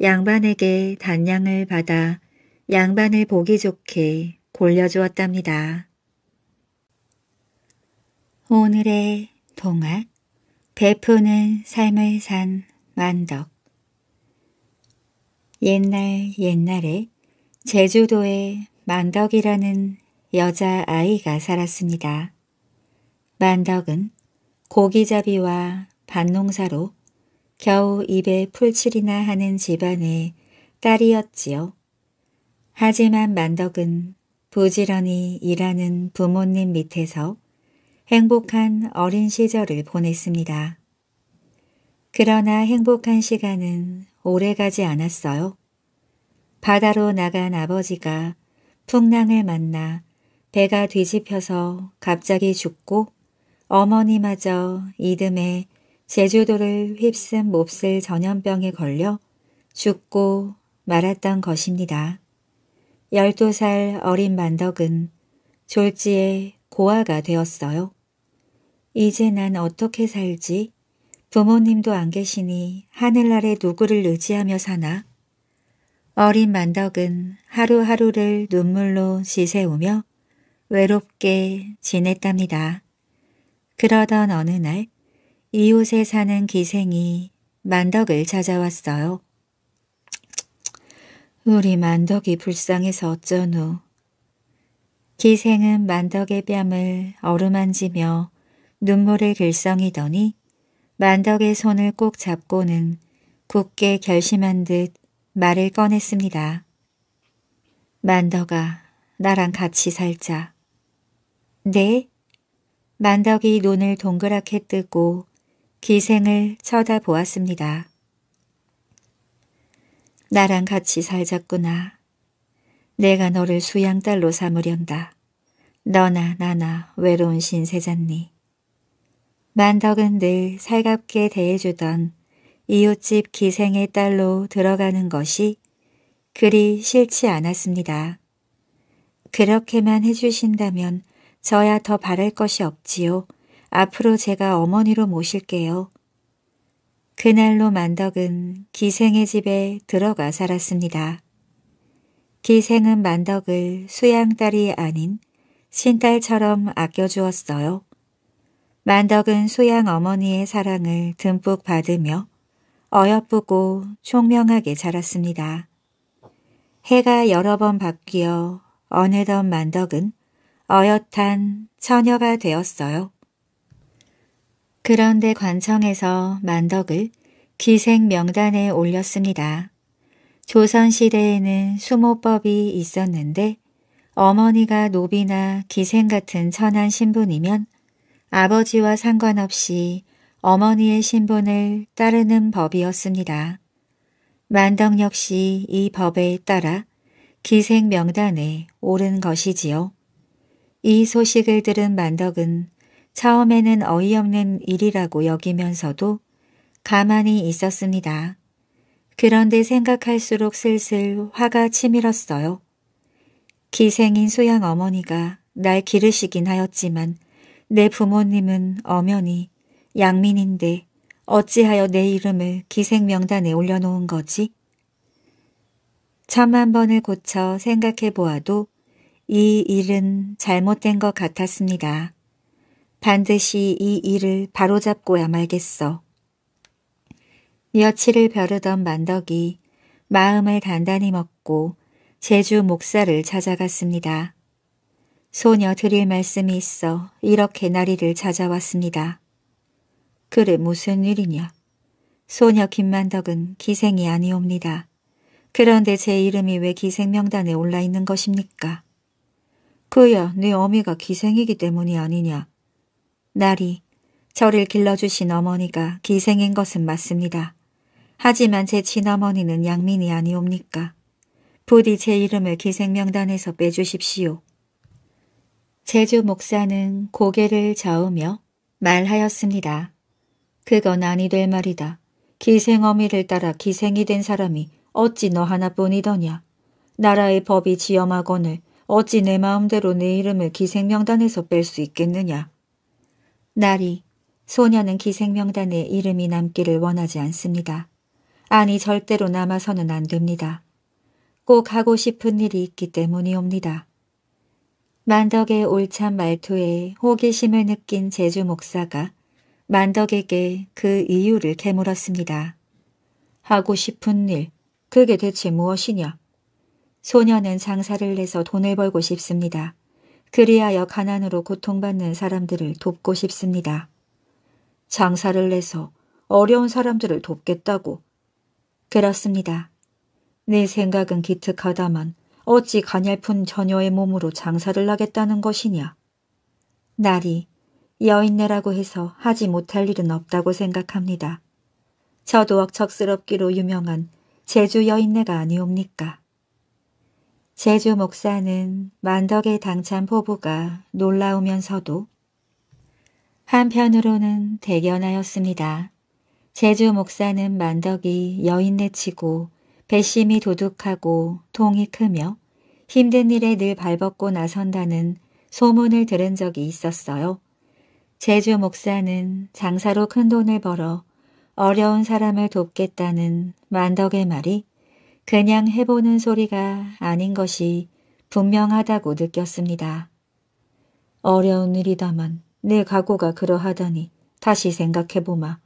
양반에게 단양을 받아 양반을 보기 좋게 골려주었답니다. 오늘의 동학 베푸는 삶을 산만덕 옛날 옛날에 제주도에 만덕이라는 여자아이가 살았습니다. 만덕은 고기잡이와 밭농사로 겨우 입에 풀칠이나 하는 집안의 딸이었지요. 하지만 만덕은 부지런히 일하는 부모님 밑에서 행복한 어린 시절을 보냈습니다. 그러나 행복한 시간은 오래가지 않았어요. 바다로 나간 아버지가 풍랑을 만나 배가 뒤집혀서 갑자기 죽고 어머니마저 이듬해 제주도를 휩쓴 몹쓸 전염병에 걸려 죽고 말았던 것입니다. 열두 살 어린 만덕은 졸지에 고아가 되었어요. 이제 난 어떻게 살지? 부모님도 안 계시니 하늘나라에 누구를 의지하며 사나? 어린 만덕은 하루하루를 눈물로 지새우며 외롭게 지냈답니다. 그러던 어느 날 이웃에 사는 기생이 만덕을 찾아왔어요. 우리 만덕이 불쌍해서 어쩌노. 기생은 만덕의 뺨을 어루만지며 눈물을 글썽이더니 만덕의 손을 꼭 잡고는 굳게 결심한 듯 말을 꺼냈습니다. 만덕아, 나랑 같이 살자. 네? 만덕이 눈을 동그랗게 뜨고 기생을 쳐다보았습니다. 나랑 같이 살자꾸나. 내가 너를 수양딸로 삼으련다. 너나 나나 외로운 신세잖니. 만덕은 늘 살갑게 대해주던 이웃집 기생의 딸로 들어가는 것이 그리 싫지 않았습니다. 그렇게만 해주신다면 저야 더 바랄 것이 없지요. 앞으로 제가 어머니로 모실게요. 그날로 만덕은 기생의 집에 들어가 살았습니다. 기생은 만덕을 수양딸이 아닌 신딸처럼 아껴주었어요. 만덕은 수양 어머니의 사랑을 듬뿍 받으며 어여쁘고 총명하게 자랐습니다. 해가 여러 번 바뀌어 어느덧 만덕은 어엿한 처녀가 되었어요. 그런데 관청에서 만덕을 기생 명단에 올렸습니다. 조선시대에는 수모법이 있었는데 어머니가 노비나 기생 같은 천한 신분이면 아버지와 상관없이 어머니의 신분을 따르는 법이었습니다. 만덕 역시 이 법에 따라 기생 명단에 오른 것이지요. 이 소식을 들은 만덕은 처음에는 어이없는 일이라고 여기면서도 가만히 있었습니다. 그런데 생각할수록 슬슬 화가 치밀었어요. 기생인 소양 어머니가 날 기르시긴 하였지만 내 부모님은 엄연히 양민인데 어찌하여 내 이름을 기생명단에 올려놓은 거지? 천만 번을 고쳐 생각해 보아도 이 일은 잘못된 것 같았습니다. 반드시 이 일을 바로잡고야 말겠어. 며칠을 벼르던 만덕이 마음을 단단히 먹고 제주 목사를 찾아갔습니다. 소녀 드릴 말씀이 있어 이렇게 나리를 찾아왔습니다. 그래 무슨 일이냐? 소녀 김만덕은 기생이 아니옵니다. 그런데 제 이름이 왜 기생명단에 올라 있는 것입니까? 그야 네 어미가 기생이기 때문이 아니냐? 날이 저를 길러주신 어머니가 기생인 것은 맞습니다. 하지만 제 친어머니는 양민이 아니옵니까? 부디 제 이름을 기생명단에서 빼주십시오. 제주 목사는 고개를 저으며 말하였습니다. 그건 아니 될 말이다. 기생 어미를 따라 기생이 된 사람이 어찌 너 하나뿐이더냐. 나라의 법이 지엄하거늘 어찌 내 마음대로 내 이름을 기생명단에서 뺄 수 있겠느냐. 날이 소녀는 기생명단에 이름이 남기를 원하지 않습니다. 아니 절대로 남아서는 안 됩니다. 꼭 하고 싶은 일이 있기 때문이옵니다. 만덕의 올참 말투에 호기심을 느낀 제주 목사가 만덕에게 그 이유를 캐물었습니다. 하고 싶은 일, 그게 대체 무엇이냐? 소녀는 장사를 내서 돈을 벌고 싶습니다. 그리하여 가난으로 고통받는 사람들을 돕고 싶습니다. 장사를 내서 어려운 사람들을 돕겠다고. 그렇습니다. 내 생각은 기특하다만 어찌 가냘픈 처녀의 몸으로 장사를 하겠다는 것이냐. 날이 여인네라고 해서 하지 못할 일은 없다고 생각합니다. 저도 억척스럽기로 유명한 제주 여인네가 아니옵니까? 제주 목사는 만덕의 당찬 포부가 놀라우면서도 한편으로는 대견하였습니다. 제주 목사는 만덕이 여인내치고 배심이 도둑하고 통이 크며 힘든 일에 늘 발벗고 나선다는 소문을 들은 적이 있었어요. 제주 목사는 장사로 큰 돈을 벌어 어려운 사람을 돕겠다는 만덕의 말이 그냥 해보는 소리가 아닌 것이 분명하다고 느꼈습니다. 어려운 일이다만 내 각오가 그러하다니 다시 생각해보마.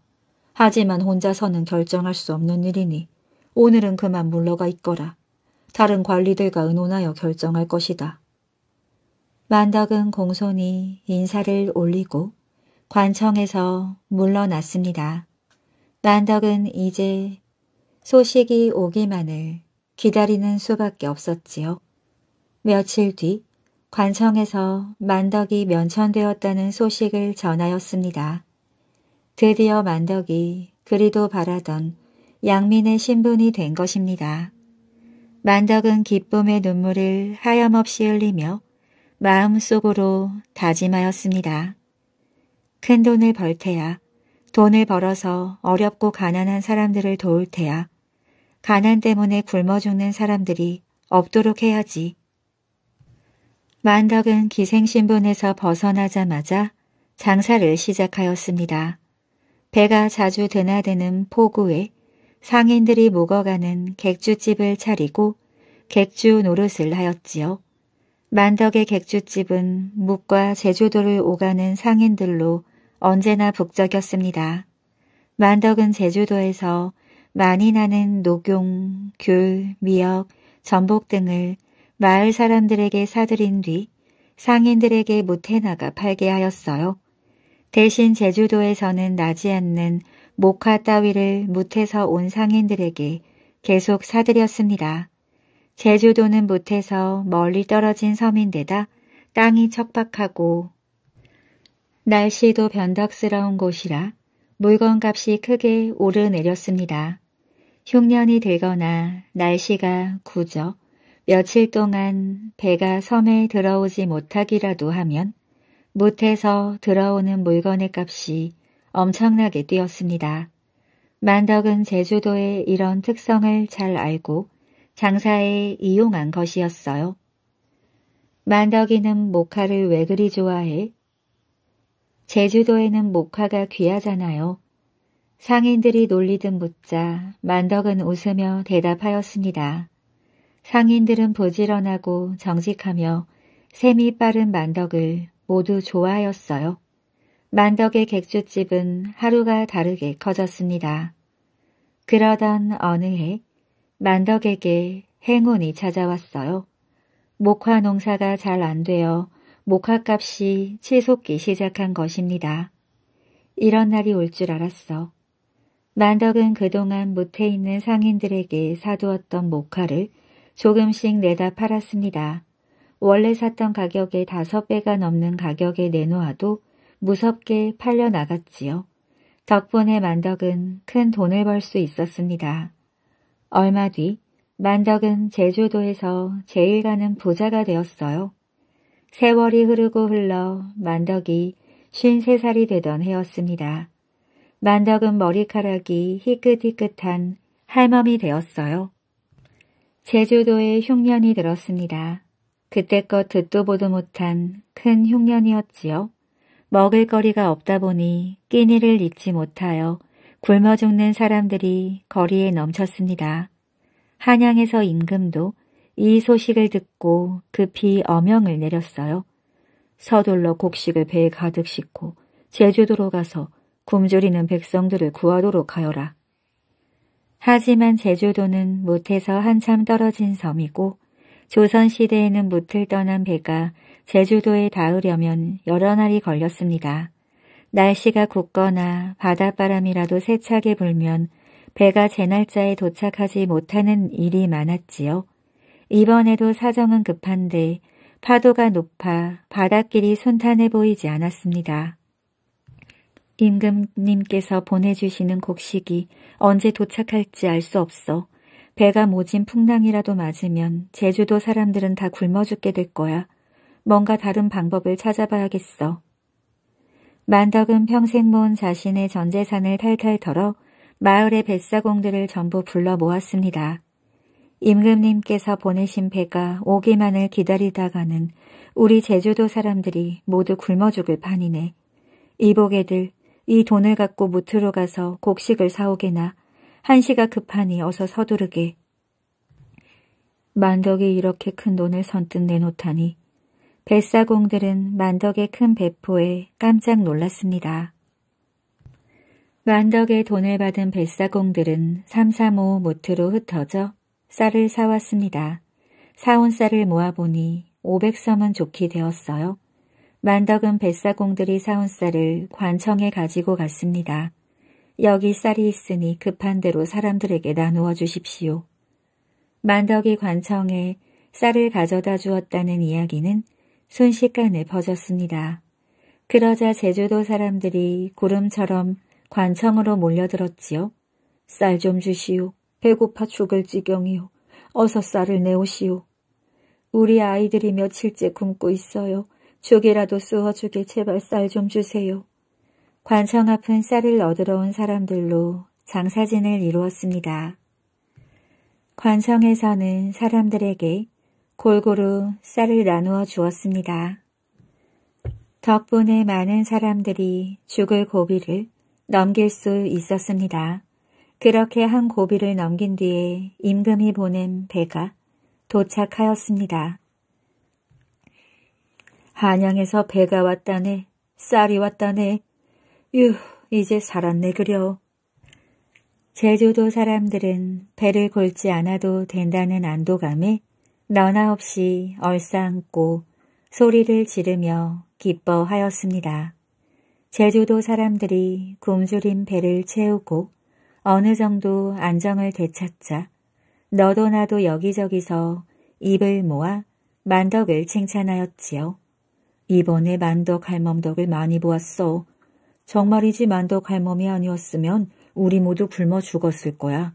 하지만 혼자서는 결정할 수 없는 일이니 오늘은 그만 물러가 있거라. 다른 관리들과 의논하여 결정할 것이다. 만덕은 공손히 인사를 올리고 관청에서 물러났습니다. 만덕은 이제 소식이 오기만을 기다리는 수밖에 없었지요. 며칠 뒤 관청에서 만덕이 면천되었다는 소식을 전하였습니다. 드디어 만덕이 그리도 바라던 양민의 신분이 된 것입니다. 만덕은 기쁨의 눈물을 하염없이 흘리며 마음속으로 다짐하였습니다. 큰 돈을 벌 테야, 돈을 벌어서 어렵고 가난한 사람들을 도울 테야, 가난 때문에 굶어 죽는 사람들이 없도록 해야지. 만덕은 기생신분에서 벗어나자마자 장사를 시작하였습니다. 배가 자주 드나드는 포구에 상인들이 묵어가는 객주집을 차리고 객주 노릇을 하였지요. 만덕의 객주집은 묵과 제주도를 오가는 상인들로 언제나 북적였습니다. 만덕은 제주도에서 많이 나는 녹용, 귤, 미역, 전복 등을 마을 사람들에게 사들인 뒤 상인들에게 못해 나가 팔게 하였어요. 대신 제주도에서는 나지 않는 목화 따위를 못해서온 상인들에게 계속 사들였습니다. 제주도는 못해서 멀리 떨어진 섬인데다 땅이 척박하고 날씨도 변덕스러운 곳이라 물건값이 크게 오르내렸습니다. 흉년이 들거나 날씨가 구어 며칠 동안 배가 섬에 들어오지 못하기라도 하면 못해서 들어오는 물건의 값이 엄청나게 뛰었습니다. 만덕은 제주도의 이런 특성을 잘 알고 장사에 이용한 것이었어요. 만덕이는 모카를 왜 그리 좋아해? 제주도에는 목화가 귀하잖아요. 상인들이 놀리든 묻자 만덕은 웃으며 대답하였습니다. 상인들은 부지런하고 정직하며 셈이 빠른 만덕을 모두 좋아하였어요. 만덕의 객주집은 하루가 다르게 커졌습니다. 그러던 어느 해 만덕에게 행운이 찾아왔어요. 목화 농사가 잘 안 되어 목화값이 치솟기 시작한 것입니다. 이런 날이 올 줄 알았어. 만덕은 그동안 무태 있는 상인들에게 사두었던 목화를 조금씩 내다 팔았습니다. 원래 샀던 가격의 다섯 배가 넘는 가격에 내놓아도 무섭게 팔려나갔지요. 덕분에 만덕은 큰 돈을 벌 수 있었습니다. 얼마 뒤 만덕은 제주도에서 제일 가는 부자가 되었어요. 세월이 흐르고 흘러 만덕이 53살이 되던 해였습니다. 만덕은 머리카락이 희끗희끗한 할멈이 되었어요. 제주도에 흉년이 들었습니다. 그때껏 듣도 보도 못한 큰 흉년이었지요. 먹을 거리가 없다 보니 끼니를 잊지 못하여 굶어 죽는 사람들이 거리에 넘쳤습니다. 한양에서 임금도 이 소식을 듣고 급히 그 어명을 내렸어요. 서둘러 곡식을 배에 가득 싣고 제주도로 가서 굶주리는 백성들을 구하도록 하여라. 하지만 제주도는 못해서 한참 떨어진 섬이고 조선시대에는 못을 떠난 배가 제주도에 닿으려면 여러 날이 걸렸습니다. 날씨가 굳거나 바닷바람이라도 세차게 불면 배가 제 날짜에 도착하지 못하는 일이 많았지요. 이번에도 사정은 급한데 파도가 높아 바닷길이 순탄해 보이지 않았습니다. 임금님께서 보내주시는 곡식이 언제 도착할지 알 수 없어 배가 모진 풍랑이라도 맞으면 제주도 사람들은 다 굶어 죽게 될 거야. 뭔가 다른 방법을 찾아봐야겠어. 만덕은 평생 모은 자신의 전 재산을 탈탈 털어 마을의 뱃사공들을 전부 불러 모았습니다. 임금님께서 보내신 배가 오기만을 기다리다가는 우리 제주도 사람들이 모두 굶어 죽을 판이네. 이복애들 이 돈을 갖고 무트로 가서 곡식을 사오게나 한시가 급하니 그 어서 서두르게. 만덕이 이렇게 큰 돈을 선뜻 내놓다니 뱃사공들은 만덕의 큰 배포에 깜짝 놀랐습니다. 만덕의 돈을 받은 뱃사공들은 삼삼오오 모트로 흩어져 쌀을 사왔습니다. 사온 쌀을 모아보니 500섬은 좋게 되었어요. 만덕은 뱃사공들이 사온 쌀을 관청에 가지고 갔습니다. 여기 쌀이 있으니 급한 대로 사람들에게 나누어 주십시오. 만덕이 관청에 쌀을 가져다 주었다는 이야기는 순식간에 퍼졌습니다. 그러자 제주도 사람들이 구름처럼 관청으로 몰려들었지요. 쌀 좀 주시오. 배고파 죽을 지경이요. 어서 쌀을 내오시오. 우리 아이들이 며칠째 굶고 있어요. 죽이라도 쑤어주게 제발 쌀 좀 주세요. 관청 앞은 쌀을 얻으러 온 사람들로 장사진을 이루었습니다. 관청에서는 사람들에게 골고루 쌀을 나누어 주었습니다. 덕분에 많은 사람들이 죽을 고비를 넘길 수 있었습니다. 그렇게 한 고비를 넘긴 뒤에 임금이 보낸 배가 도착하였습니다. 한양에서 배가 왔다네, 쌀이 왔다네, 유, 이제 살았네 그려. 제주도 사람들은 배를 골지 않아도 된다는 안도감에 너나 없이 얼싸안고 소리를 지르며 기뻐하였습니다. 제주도 사람들이 굶주린 배를 채우고 어느 정도 안정을 되찾자 너도 나도 여기저기서 입을 모아 만덕을 칭찬하였지요. 이번에 만덕 할멈덕을 많이 보았어. 정말이지 만덕 할멈이 아니었으면 우리 모두 굶어 죽었을 거야.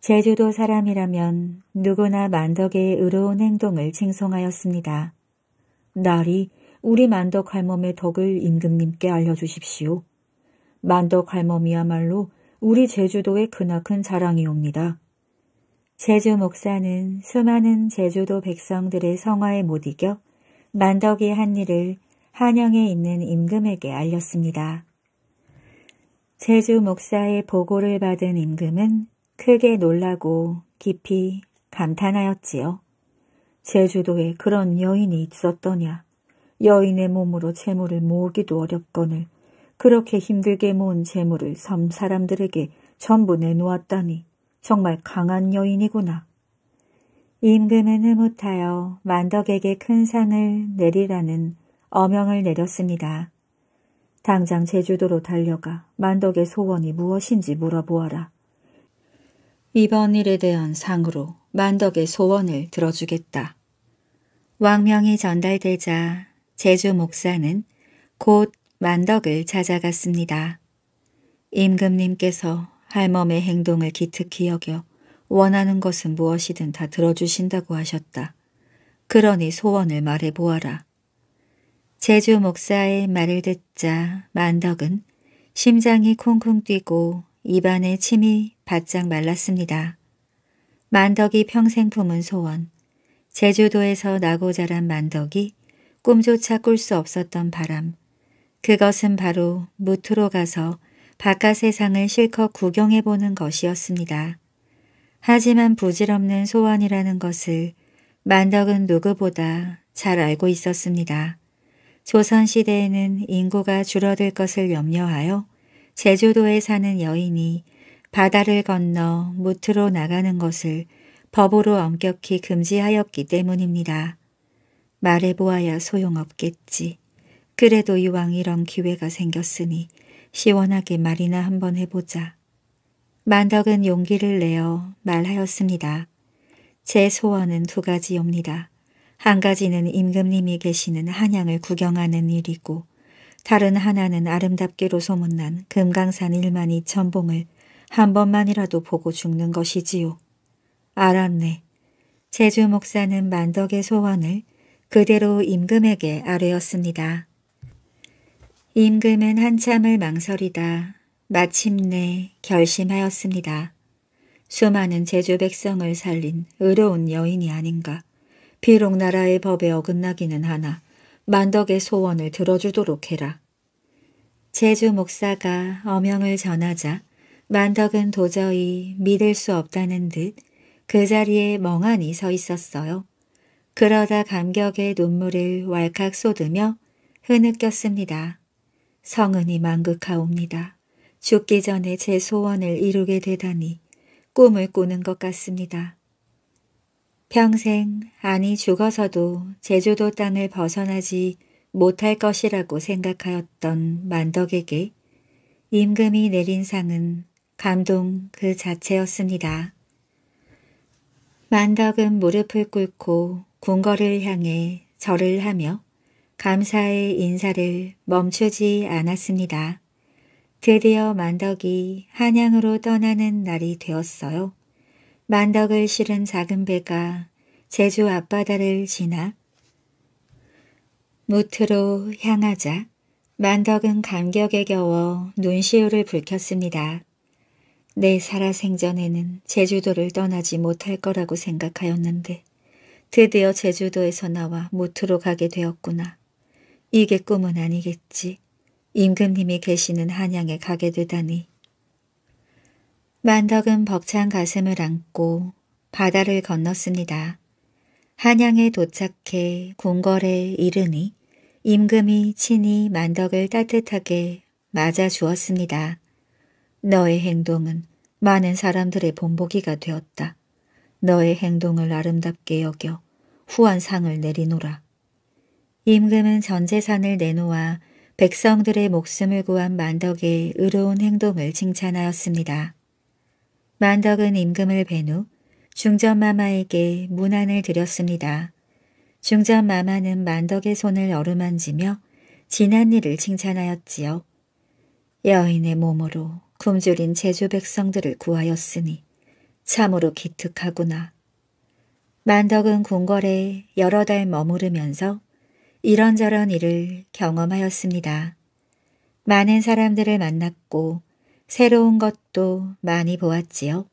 제주도 사람이라면 누구나 만덕의 의로운 행동을 칭송하였습니다. 날이 우리 만덕 할멈의 덕을 임금님께 알려주십시오. 만덕 할멈이야말로 우리 제주도의 크나큰 자랑이옵니다. 제주 목사는 수많은 제주도 백성들의 성화에 못 이겨 만덕이 한 일을 한영에 있는 임금에게 알렸습니다. 제주 목사의 보고를 받은 임금은 크게 놀라고 깊이 감탄하였지요. 제주도에 그런 여인이 있었더냐. 여인의 몸으로 재물을 모으기도 어렵거늘 그렇게 힘들게 모은 재물을 섬 사람들에게 전부 내놓았다니 정말 강한 여인이구나. 임금은 흐뭇하여 만덕에게 큰 상을 내리라는 어명을 내렸습니다. 당장 제주도로 달려가 만덕의 소원이 무엇인지 물어보아라. 이번 일에 대한 상으로 만덕의 소원을 들어주겠다. 왕명이 전달되자 제주 목사는 곧 만덕을 찾아갔습니다. 임금님께서 할멈의 행동을 기특히 여겨 원하는 것은 무엇이든 다 들어주신다고 하셨다. 그러니 소원을 말해보아라. 제주 목사의 말을 듣자 만덕은 심장이 쿵쿵 뛰고 입안에 침이 바짝 말랐습니다. 만덕이 평생 품은 소원, 제주도에서 나고 자란 만덕이 꿈조차 꿀 수 없었던 바람, 그것은 바로 무트로 가서 바깥 세상을 실컷 구경해 보는 것이었습니다. 하지만 부질없는 소원이라는 것을 만덕은 누구보다 잘 알고 있었습니다. 조선시대에는 인구가 줄어들 것을 염려하여 제주도에 사는 여인이 바다를 건너 무트로 나가는 것을 법으로 엄격히 금지하였기 때문입니다. 말해보아야 소용없겠지. 그래도 이왕 이런 기회가 생겼으니 시원하게 말이나 한번 해보자. 만덕은 용기를 내어 말하였습니다. 제 소원은 두 가지옵니다. 한 가지는 임금님이 계시는 한양을 구경하는 일이고 다른 하나는 아름답기로 소문난 금강산 일만이 천봉을 한 번만이라도 보고 죽는 것이지요. 알았네. 제주 목사는 만덕의 소원을 그대로 임금에게 아뢰었습니다. 임금은 한참을 망설이다 마침내 결심하였습니다. 수많은 제주 백성을 살린 의로운 여인이 아닌가. 비록 나라의 법에 어긋나기는 하나 만덕의 소원을 들어주도록 해라. 제주 목사가 어명을 전하자 만덕은 도저히 믿을 수 없다는 듯 그 자리에 멍하니 서 있었어요. 그러다 감격의 눈물을 왈칵 쏟으며 흐느꼈습니다. 성은이 만극하옵니다. 죽기 전에 제 소원을 이루게 되다니 꿈을 꾸는 것 같습니다. 평생 아니 죽어서도 제주도 땅을 벗어나지 못할 것이라고 생각하였던 만덕에게 임금이 내린 상은 감동 그 자체였습니다. 만덕은 무릎을 꿇고 궁궐을 향해 절을 하며 감사의 인사를 멈추지 않았습니다. 드디어 만덕이 한양으로 떠나는 날이 되었어요. 만덕을 실은 작은 배가 제주 앞바다를 지나 무트로 향하자 만덕은 감격에 겨워 눈시울을 붉혔습니다. 내 살아생전에는 제주도를 떠나지 못할 거라고 생각하였는데 드디어 제주도에서 나와 무트로 가게 되었구나. 이게 꿈은 아니겠지. 임금님이 계시는 한양에 가게 되다니. 만덕은 벅찬 가슴을 안고 바다를 건넜습니다. 한양에 도착해 궁궐에 이르니 임금이 친히 만덕을 따뜻하게 맞아 주었습니다. 너의 행동은 많은 사람들의 본보기가 되었다. 너의 행동을 아름답게 여겨 후한 상을 내리노라. 임금은 전 재산을 내놓아 백성들의 목숨을 구한 만덕의 의로운 행동을 칭찬하였습니다. 만덕은 임금을 뵌 후 중전마마에게 문안을 드렸습니다. 중전마마는 만덕의 손을 어루만지며 지난 일을 칭찬하였지요. 여인의 몸으로 굶주린 제주 백성들을 구하였으니 참으로 기특하구나. 만덕은 궁궐에 여러 달 머무르면서 이런저런 일을 경험하였습니다. 많은 사람들을 만났고 새로운 것도 많이 보았지요.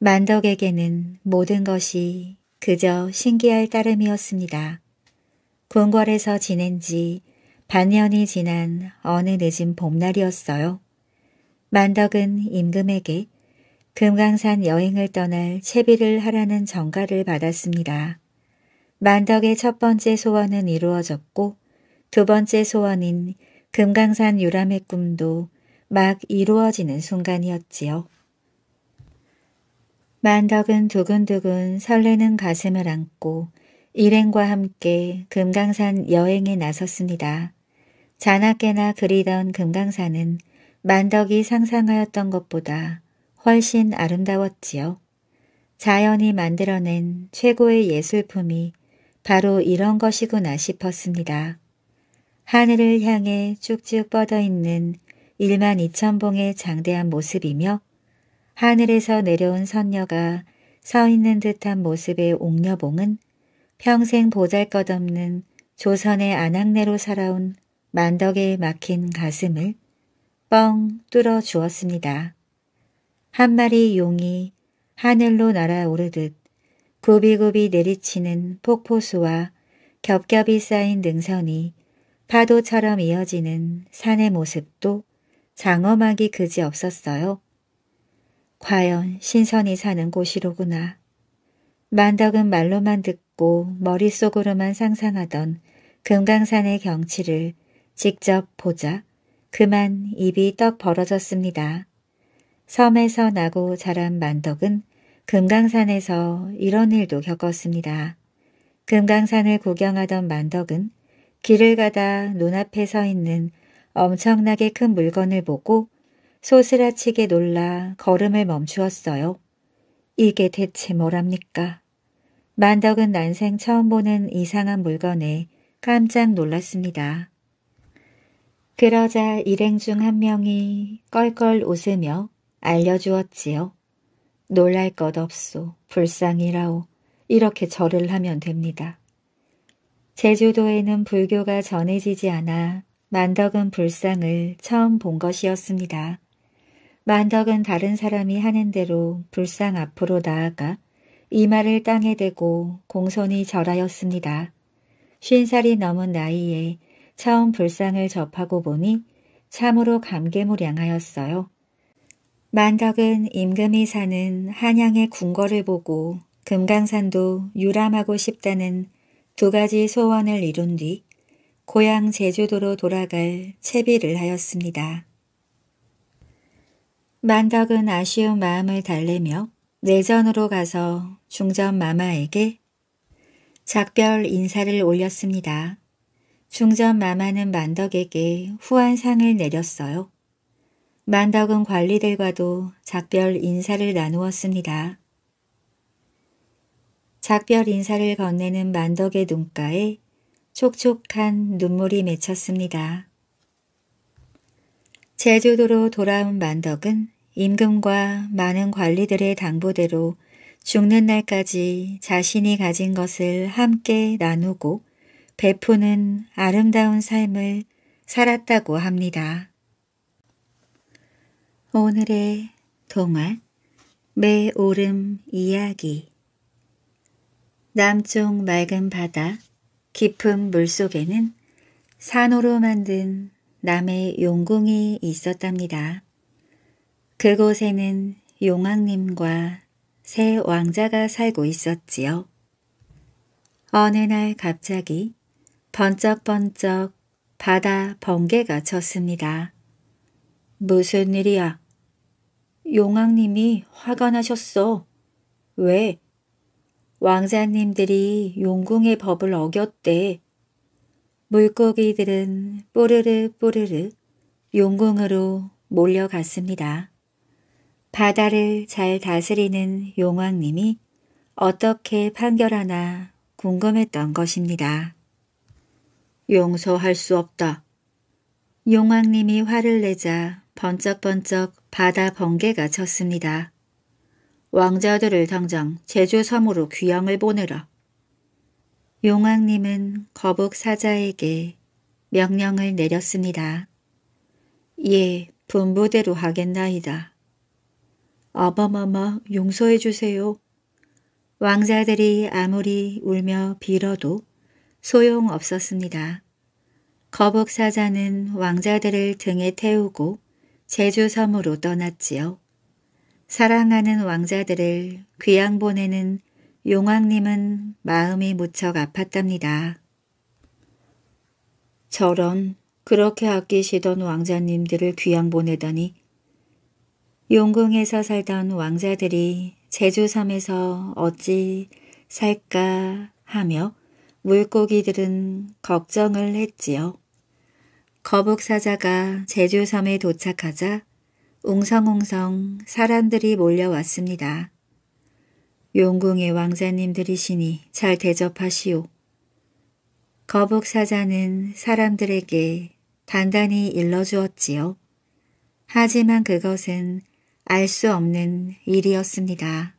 만덕에게는 모든 것이 그저 신기할 따름이었습니다. 궁궐에서 지낸 지 반년이 지난 어느 늦은 봄날이었어요. 만덕은 임금에게 금강산 여행을 떠날 채비를 하라는 정가를 받았습니다. 만덕의 첫 번째 소원은 이루어졌고 두 번째 소원인 금강산 유람의 꿈도 막 이루어지는 순간이었지요. 만덕은 두근두근 설레는 가슴을 안고 일행과 함께 금강산 여행에 나섰습니다. 자나깨나 그리던 금강산은 만덕이 상상하였던 것보다 훨씬 아름다웠지요. 자연이 만들어낸 최고의 예술품이 바로 이런 것이구나 싶었습니다. 하늘을 향해 쭉쭉 뻗어있는 1만 2천 봉의 장대한 모습이며 하늘에서 내려온 선녀가 서 있는 듯한 모습의 옥녀봉은 평생 보잘것없는 조선의 안악내로 살아온 만덕에 막힌 가슴을 뻥 뚫어 주었습니다. 한 마리 용이 하늘로 날아오르듯 굽이굽이 내리치는 폭포수와 겹겹이 쌓인 능선이 파도처럼 이어지는 산의 모습도 장엄하기 그지 없었어요. 과연 신선이 사는 곳이로구나. 만덕은 말로만 듣고 머릿속으로만 상상하던 금강산의 경치를 직접 보자 그만 입이 떡 벌어졌습니다. 섬에서 나고 자란 만덕은 금강산에서 이런 일도 겪었습니다. 금강산을 구경하던 만덕은 길을 가다 눈앞에 서 있는 엄청나게 큰 물건을 보고 소스라치게 놀라 걸음을 멈추었어요. 이게 대체 뭐랍니까? 만덕은 난생 처음 보는 이상한 물건에 깜짝 놀랐습니다. 그러자 일행 중 한 명이 껄껄 웃으며 알려주었지요. 놀랄 것 없소, 불쌍이라오 이렇게 절을 하면 됩니다. 제주도에는 불교가 전해지지 않아 만덕은 불상을 처음 본 것이었습니다. 만덕은 다른 사람이 하는 대로 불상 앞으로 나아가 이마를 땅에 대고 공손히 절하였습니다. 쉰 살이 넘은 나이에 처음 불상을 접하고 보니 참으로 감개무량하였어요. 만덕은 임금이 사는 한양의 궁궐을 보고 금강산도 유람하고 싶다는 두 가지 소원을 이룬 뒤 고향 제주도로 돌아갈 채비를 하였습니다. 만덕은 아쉬운 마음을 달래며 내전으로 가서 중전 마마에게 작별 인사를 올렸습니다. 중전 마마는 만덕에게 후한상을 내렸어요. 만덕은 관리들과도 작별 인사를 나누었습니다. 작별 인사를 건네는 만덕의 눈가에 촉촉한 눈물이 맺혔습니다. 제주도로 돌아온 만덕은 임금과 많은 관리들의 당부대로 죽는 날까지 자신이 가진 것을 함께 나누고 베푸는 아름다운 삶을 살았다고 합니다. 오늘의 동화 매오름 이야기 남쪽 맑은 바다 깊은 물속에는 산호로 만든 남의 용궁이 있었답니다. 그곳에는 용왕님과 새 왕자가 살고 있었지요. 어느 날 갑자기 번쩍번쩍 바다 번개가 쳤습니다. 무슨 일이야? 용왕님이 화가 나셨어. 왜? 왕자님들이 용궁의 법을 어겼대. 물고기들은 뽀르르 뽀르르 용궁으로 몰려갔습니다. 바다를 잘 다스리는 용왕님이 어떻게 판결하나 궁금했던 것입니다. 용서할 수 없다. 용왕님이 화를 내자 번쩍번쩍 바다 번개가 쳤습니다. 왕자들을 당장 제주 섬으로 귀향을 보내라. 용왕님은 거북 사자에게 명령을 내렸습니다. 예, 분부대로 하겠나이다. 어머마마 용서해 주세요. 왕자들이 아무리 울며 빌어도 소용없었습니다. 거북사자는 왕자들을 등에 태우고 제주 섬으로 떠났지요. 사랑하는 왕자들을 귀양 보내는 용왕님은 마음이 무척 아팠답니다. 저런 그렇게 아끼시던 왕자님들을 귀양 보내다니 용궁에서 살던 왕자들이 제주섬에서 어찌 살까 하며 물고기들은 걱정을 했지요. 거북사자가 제주섬에 도착하자 웅성웅성 사람들이 몰려왔습니다. 용궁의 왕자님들이시니 잘 대접하시오. 거북사자는 사람들에게 단단히 일러주었지요. 하지만 그것은 알 수 없는 일이었습니다.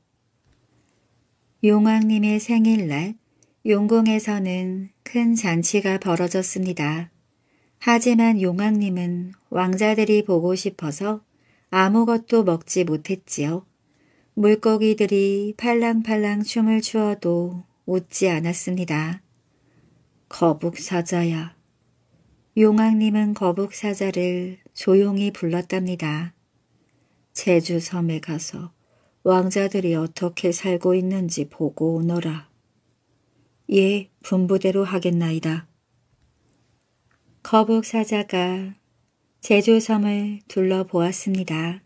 용왕님의 생일날 용궁에서는 큰 잔치가 벌어졌습니다. 하지만 용왕님은 왕자들이 보고 싶어서 아무것도 먹지 못했지요. 물고기들이 팔랑팔랑 춤을 추어도 웃지 않았습니다. 거북사자야. 용왕님은 거북사자를 조용히 불렀답니다. 제주섬에 가서 왕자들이 어떻게 살고 있는지 보고 오너라. 예, 분부대로 하겠나이다. 거북 사자가 제주섬을 둘러보았습니다.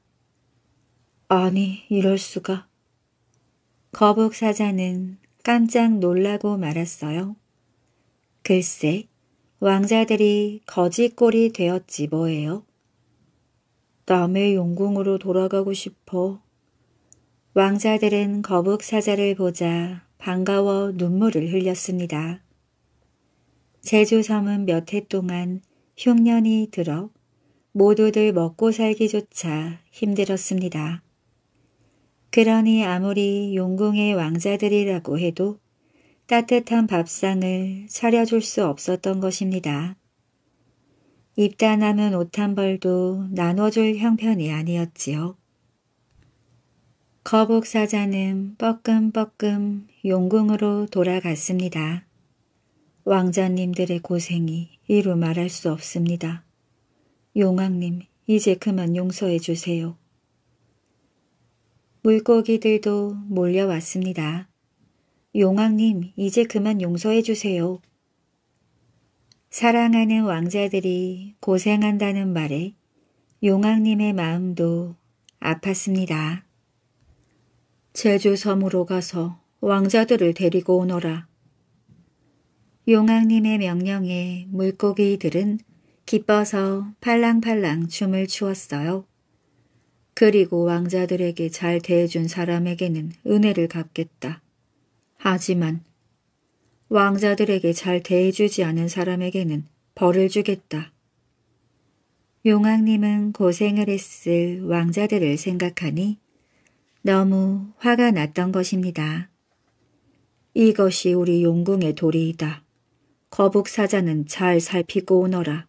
아니, 이럴 수가. 거북 사자는 깜짝 놀라고 말았어요. 글쎄, 왕자들이 거지꼴이 되었지 뭐예요. 남의 용궁으로 돌아가고 싶어. 왕자들은 거북 사자를 보자 반가워 눈물을 흘렸습니다. 제조섬은 몇 해 동안 흉년이 들어 모두들 먹고 살기조차 힘들었습니다. 그러니 아무리 용궁의 왕자들이라고 해도 따뜻한 밥상을 차려줄 수 없었던 것입니다. 입단하면 옷한 벌도 나눠줄 형편이 아니었지요. 거북사자는 뻐끔뻐끔 용궁으로 돌아갔습니다. 왕자님들의 고생이 이루 말할 수 없습니다. 용왕님, 이제 그만 용서해 주세요. 물고기들도 몰려왔습니다. 용왕님, 이제 그만 용서해 주세요. 사랑하는 왕자들이 고생한다는 말에 용왕님의 마음도 아팠습니다. 제주섬으로 가서 왕자들을 데리고 오너라. 용왕님의 명령에 물고기들은 기뻐서 팔랑팔랑 춤을 추었어요. 그리고 왕자들에게 잘 대해준 사람에게는 은혜를 갚겠다. 하지만 왕자들에게 잘 대해주지 않은 사람에게는 벌을 주겠다. 용왕님은 고생을 했을 왕자들을 생각하니 너무 화가 났던 것입니다. 이것이 우리 용궁의 도리이다. 거북사자는 잘 살피고 오너라.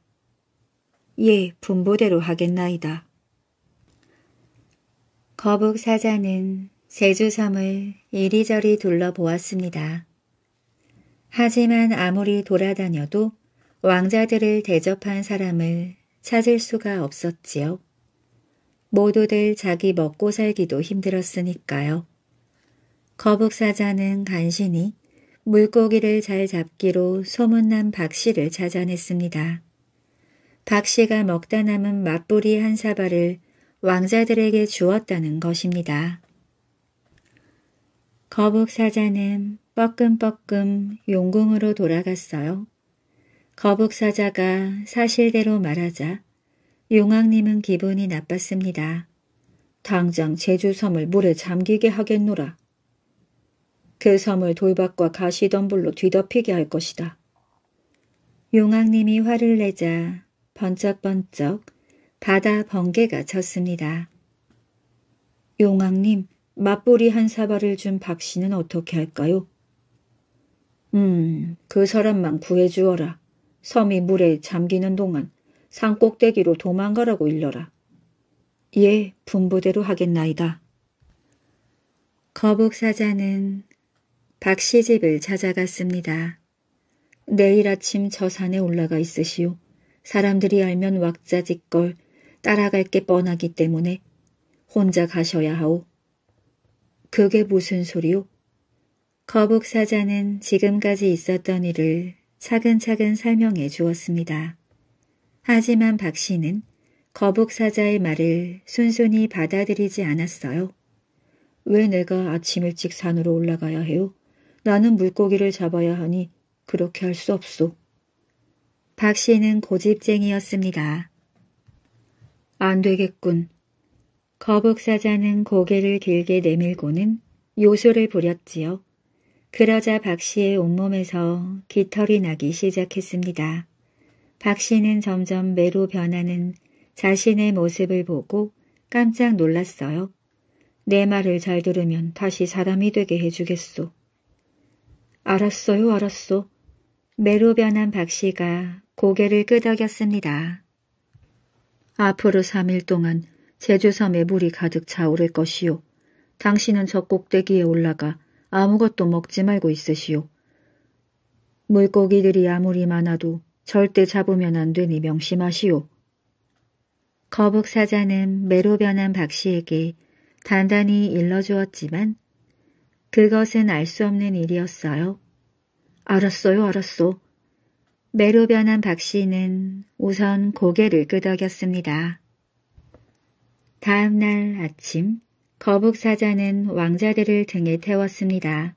예, 분보대로 하겠나이다. 거북사자는 제주섬을 이리저리 둘러보았습니다. 하지만 아무리 돌아다녀도 왕자들을 대접한 사람을 찾을 수가 없었지요. 모두들 자기 먹고 살기도 힘들었으니까요. 거북사자는 간신히 물고기를 잘 잡기로 소문난 박 씨를 찾아냈습니다. 박 씨가 먹다 남은 맛보리 한 사발을 왕자들에게 주었다는 것입니다. 거북사자는 뻐끔뻐끔 용궁으로 돌아갔어요. 거북사자가 사실대로 말하자 용왕님은 기분이 나빴습니다. 당장 제주섬을 물에 잠기게 하겠노라. 그 섬을 돌밭과 가시덤불로 뒤덮이게 할 것이다. 용왕님이 화를 내자 번쩍번쩍 바다 번개가 쳤습니다. 용왕님, 맞보리 한 사발을 준 박씨는 어떻게 할까요? 음, 그 사람만 구해주어라. 섬이 물에 잠기는 동안 산 꼭대기로 도망가라고 일러라. 예, 분부대로 하겠나이다. 거북사자는 박씨 집을 찾아갔습니다. 내일 아침 저 산에 올라가 있으시오. 사람들이 알면 왁자지껄 따라갈 게 뻔하기 때문에 혼자 가셔야 하오. 그게 무슨 소리요? 거북사자는 지금까지 있었던 일을 차근차근 설명해 주었습니다. 하지만 박 씨는 거북사자의 말을 순순히 받아들이지 않았어요. 왜 내가 아침 일찍 산으로 올라가야 해요? 나는 물고기를 잡아야 하니 그렇게 할 수 없소. 박 씨는 고집쟁이였습니다. 안 되겠군. 거북사자는 고개를 길게 내밀고는 요술을 부렸지요. 그러자 박 씨의 온몸에서 깃털이 나기 시작했습니다. 박 씨는 점점 매로 변하는 자신의 모습을 보고 깜짝 놀랐어요. 내 말을 잘 들으면 다시 사람이 되게 해주겠소. 알았어요, 알았어. 매로 변한 박씨가 고개를 끄덕였습니다. 앞으로 3일 동안 제주섬에 물이 가득 차오를 것이요. 당신은 저 꼭대기에 올라가 아무것도 먹지 말고 있으시오. 물고기들이 아무리 많아도 절대 잡으면 안 되니 명심하시오. 거북사자는 매로 변한 박씨에게 단단히 일러주었지만 그것은 알 수 없는 일이었어요. 알았어요, 알았어 매로 변한 박 씨는 우선 고개를 끄덕였습니다. 다음 날 아침 거북사자는 왕자들을 등에 태웠습니다.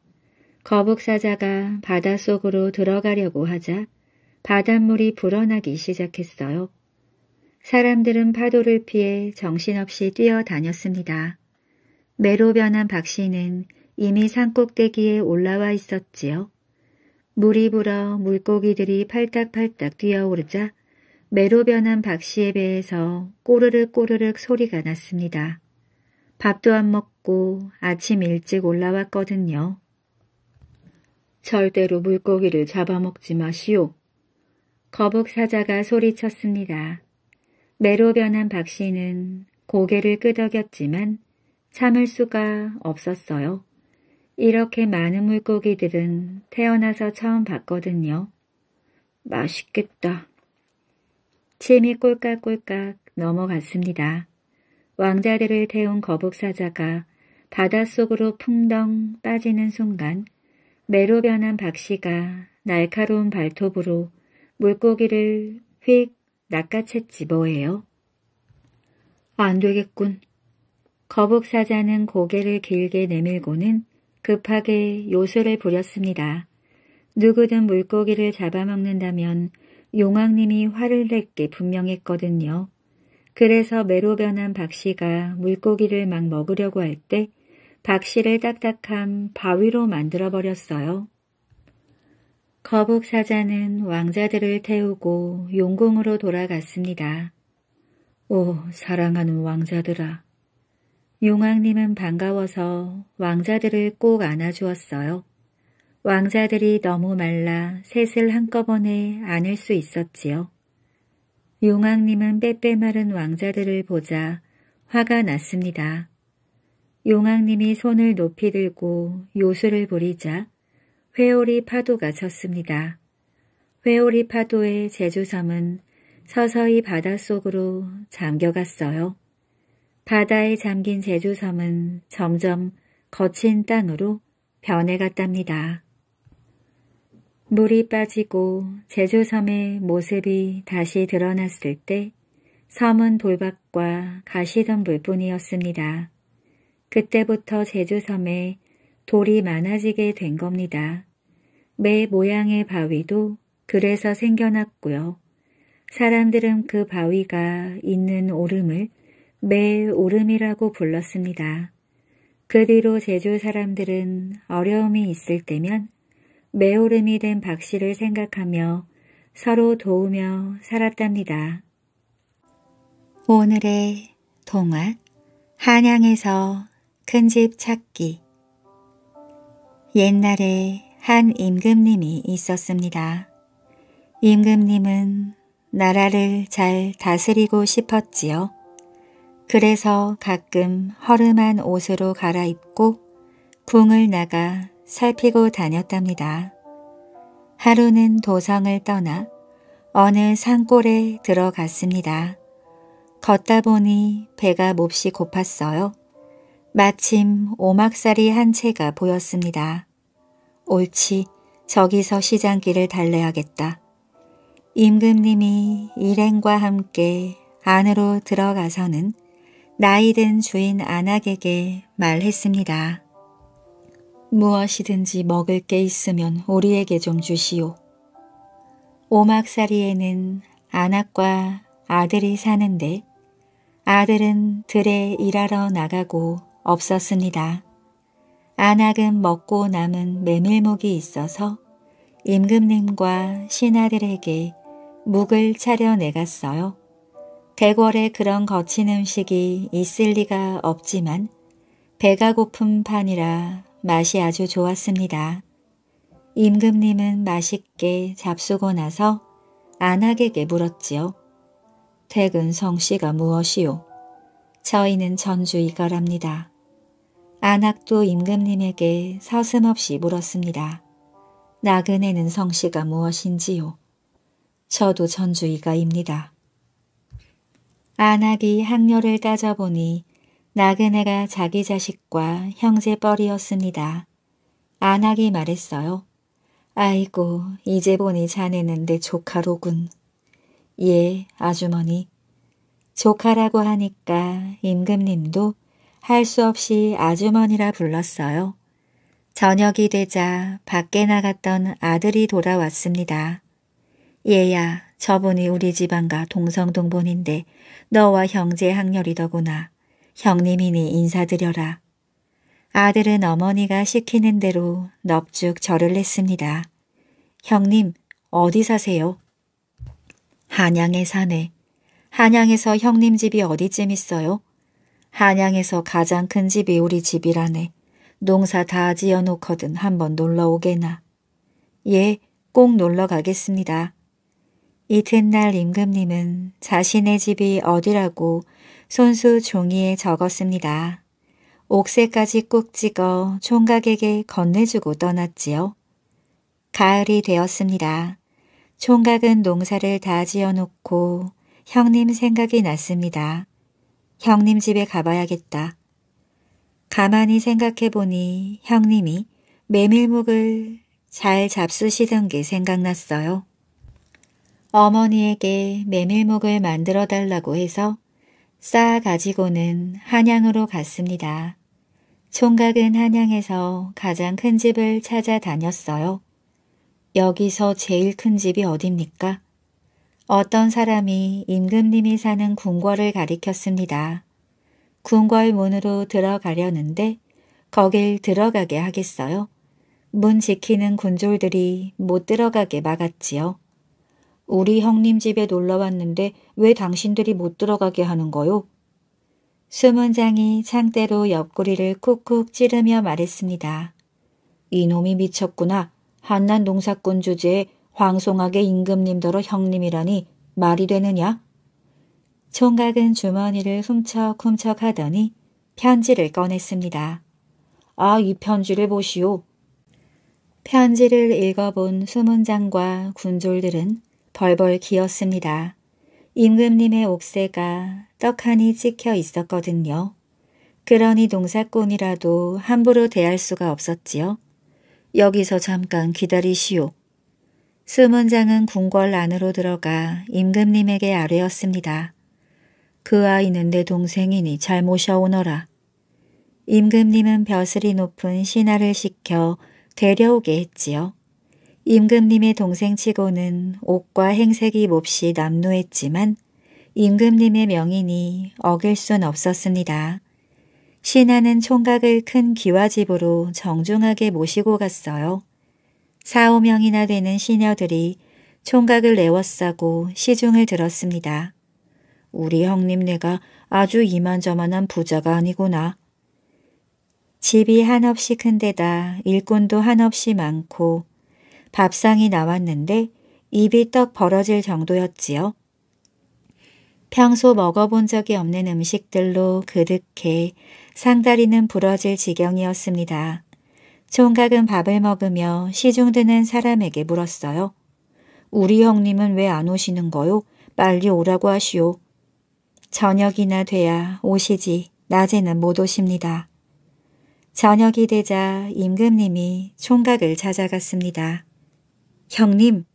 거북사자가 바닷속으로 들어가려고 하자 바닷물이 불어나기 시작했어요. 사람들은 파도를 피해 정신없이 뛰어다녔습니다. 매로 변한 박 씨는 이미 산꼭대기에 올라와 있었지요. 물이 불어 물고기들이 팔딱팔딱 뛰어오르자 매로 변한 박씨의 배에서 꼬르륵 꼬르륵 소리가 났습니다. 밥도 안 먹고 아침 일찍 올라왔거든요. 절대로 물고기를 잡아먹지 마시오. 거북사자가 소리쳤습니다. 매로 변한 박씨는 고개를 끄덕였지만 참을 수가 없었어요. 이렇게 많은 물고기들은 태어나서 처음 봤거든요. 맛있겠다. 침이 꼴깍꼴깍 넘어갔습니다. 왕자들을 태운 거북사자가 바닷속으로 풍덩 빠지는 순간 매로 변한 박씨가 날카로운 발톱으로 물고기를 휙 낚아챘지 뭐예요. 안 되겠군. 거북사자는 고개를 길게 내밀고는 급하게 요술을 부렸습니다. 누구든 물고기를 잡아먹는다면 용왕님이 화를 낼 게 분명했거든요. 그래서 매로 변한 박씨가 물고기를 막 먹으려고 할 때 박씨를 딱딱한 바위로 만들어버렸어요. 거북사자는 왕자들을 태우고 용궁으로 돌아갔습니다. 오 사랑하는 왕자들아 용왕님은 반가워서 왕자들을 꼭 안아주었어요. 왕자들이 너무 말라 셋을 한꺼번에 안을 수 있었지요. 용왕님은 빼빼 마른 왕자들을 보자 화가 났습니다. 용왕님이 손을 높이 들고 요술을 부리자 회오리 파도가 쳤습니다. 회오리 파도의 제주섬은 서서히 바닷속으로 잠겨갔어요. 바다에 잠긴 제주섬은 점점 거친 땅으로 변해갔답니다. 물이 빠지고 제주섬의 모습이 다시 드러났을 때 섬은 돌밭과 가시덤불뿐이었습니다. 그때부터 제주섬에 돌이 많아지게 된 겁니다. 매 모양의 바위도 그래서 생겨났고요. 사람들은 그 바위가 있는 오름을 매 오름이라고 불렀습니다. 그 뒤로 제주 사람들은 어려움이 있을 때면 매오름이 된 박씨를 생각하며 서로 도우며 살았답니다. 오늘의 동화 한양에서 큰 집 찾기 옛날에 한 임금님이 있었습니다. 임금님은 나라를 잘 다스리고 싶었지요. 그래서 가끔 허름한 옷으로 갈아입고 궁을 나가 살피고 다녔답니다. 하루는 도성을 떠나 어느 산골에 들어갔습니다. 걷다 보니 배가 몹시 고팠어요. 마침 오막살이 한 채가 보였습니다. 옳지, 저기서 시장길을 달래야겠다. 임금님이 일행과 함께 안으로 들어가서는 나이든 주인 안악에게 말했습니다. 무엇이든지 먹을 게 있으면 우리에게 좀 주시오. 오막사리에는 안악과 아들이 사는데 아들은 들에 일하러 나가고 없었습니다. 안악은 먹고 남은 메밀묵이 있어서 임금님과 신하들에게 묵을 차려 내갔어요. 대궐에 그런 거친 음식이 있을 리가 없지만 배가 고픈 판이라 맛이 아주 좋았습니다. 임금님은 맛있게 잡수고 나서 안학에게 물었지요. 퇴근 성씨가 무엇이요? 저희는 전주이가랍니다 안학도 임금님에게 서슴없이 물었습니다. 나그네는 성씨가 무엇인지요? 저도 전주이가입니다. 안악이 항렬을 따져보니 나그네가 자기 자식과 형제뻘이었습니다. 안악이 말했어요. 아이고, 이제 보니 자네는 내 조카로군. 예, 아주머니. 조카라고 하니까 임금님도 할 수 없이 아주머니라 불렀어요. 저녁이 되자 밖에 나갔던 아들이 돌아왔습니다. 얘야, 저분이 우리 집안과 동성동본인데 너와 형제 항렬이더구나. 형님이니 네 인사드려라. 아들은 어머니가 시키는 대로 넙죽 절을 했습니다. 형님, 어디 사세요? 한양에 사네. 한양에서 형님 집이 어디쯤 있어요? 한양에서 가장 큰 집이 우리 집이라네. 농사 다 지어놓거든 한번 놀러 오게나. 예, 꼭 놀러 가겠습니다. 이튿날 임금님은 자신의 집이 어디라고 손수 종이에 적었습니다. 옥새까지 꾹 찍어 총각에게 건네주고 떠났지요. 가을이 되었습니다. 총각은 농사를 다 지어놓고 형님 생각이 났습니다. 형님 집에 가봐야겠다. 가만히 생각해보니 형님이 메밀묵을 잘 잡수시던 게 생각났어요. 어머니에게 메밀묵을 만들어 달라고 해서 싸 가지고는 한양으로 갔습니다. 총각은 한양에서 가장 큰 집을 찾아다녔어요. 여기서 제일 큰 집이 어딥니까? 어떤 사람이 임금님이 사는 궁궐을 가리켰습니다. 궁궐 문으로 들어가려는데 거길 들어가게 하겠어요? 문 지키는 군졸들이 못 들어가게 막았지요. 우리 형님 집에 놀러 왔는데 왜 당신들이 못 들어가게 하는 거요? 수문장이 창대로 옆구리를 쿡쿡 찌르며 말했습니다. 이놈이 미쳤구나. 한난 농사꾼 주제에 황송하게 임금님더러 형님이라니 말이 되느냐? 총각은 주머니를 훔쳐훔쳐 하더니 편지를 꺼냈습니다. 아, 이 편지를 보시오. 편지를 읽어본 수문장과 군졸들은 벌벌 기었습니다. 임금님의 옥새가 떡하니 찍혀 있었거든요. 그러니 농사꾼이라도 함부로 대할 수가 없었지요. 여기서 잠깐 기다리시오. 수문장은 궁궐 안으로 들어가 임금님에게 아뢰었습니다. 그 아이는 내 동생이니 잘 모셔오너라. 임금님은 벼슬이 높은 신하를 시켜 데려오게 했지요. 임금님의 동생 치고는 옷과 행색이 몹시 남노했지만 임금님의 명인이 어길 순 없었습니다. 신하는 총각을 큰 기와집으로 정중하게 모시고 갔어요. 사오명이나 되는 시녀들이 총각을 내워싸고 시중을 들었습니다. 우리 형님네가 아주 이만저만한 부자가 아니구나. 집이 한없이 큰데다 일꾼도 한없이 많고 밥상이 나왔는데 입이 떡 벌어질 정도였지요. 평소 먹어본 적이 없는 음식들로 그득해 상다리는 부러질 지경이었습니다. 총각은 밥을 먹으며 시중드는 사람에게 물었어요. 우리 형님은 왜 안 오시는 거요? 빨리 오라고 하시오. 저녁이나 돼야 오시지 낮에는 못 오십니다. 저녁이 되자 임금님이 총각을 찾아갔습니다. 형님.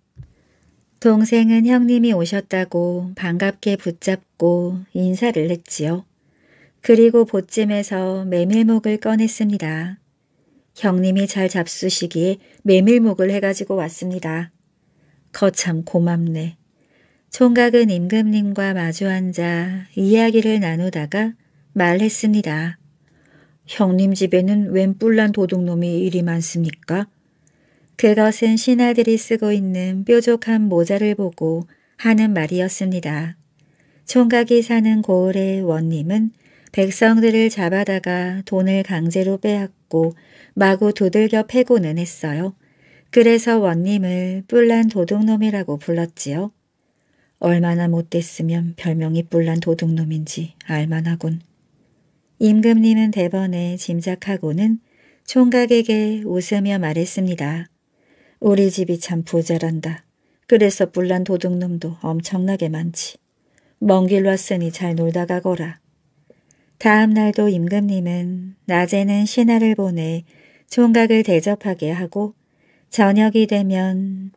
동생은 형님이 오셨다고 반갑게 붙잡고 인사를 했지요. 그리고 보찜에서 메밀목을 꺼냈습니다. 형님이 잘 잡수시기에 메밀목을 해가지고 왔습니다. 거참 고맙네. 총각은 임금님과 마주 앉아 이야기를 나누다가 말했습니다. 형님 집에는 웬 뿔난 도둑놈이 이리 많습니까? 그것은 신하들이 쓰고 있는 뾰족한 모자를 보고 하는 말이었습니다. 총각이 사는 고을의 원님은 백성들을 잡아다가 돈을 강제로 빼앗고 마구 두들겨 패고는 했어요. 그래서 원님을 뿔난 도둑놈이라고 불렀지요. 얼마나 못됐으면 별명이 뿔난 도둑놈인지 알만하군. 임금님은 대번에 짐작하고는 총각에게 웃으며 말했습니다. 우리 집이 참 부자란다. 그래서 불난 도둑놈도 엄청나게 많지. 먼길 왔으니 잘 놀다 가거라. 다음 날도 임금님은 낮에는 신하를 보내 총각을 대접하게 하고 저녁이 되면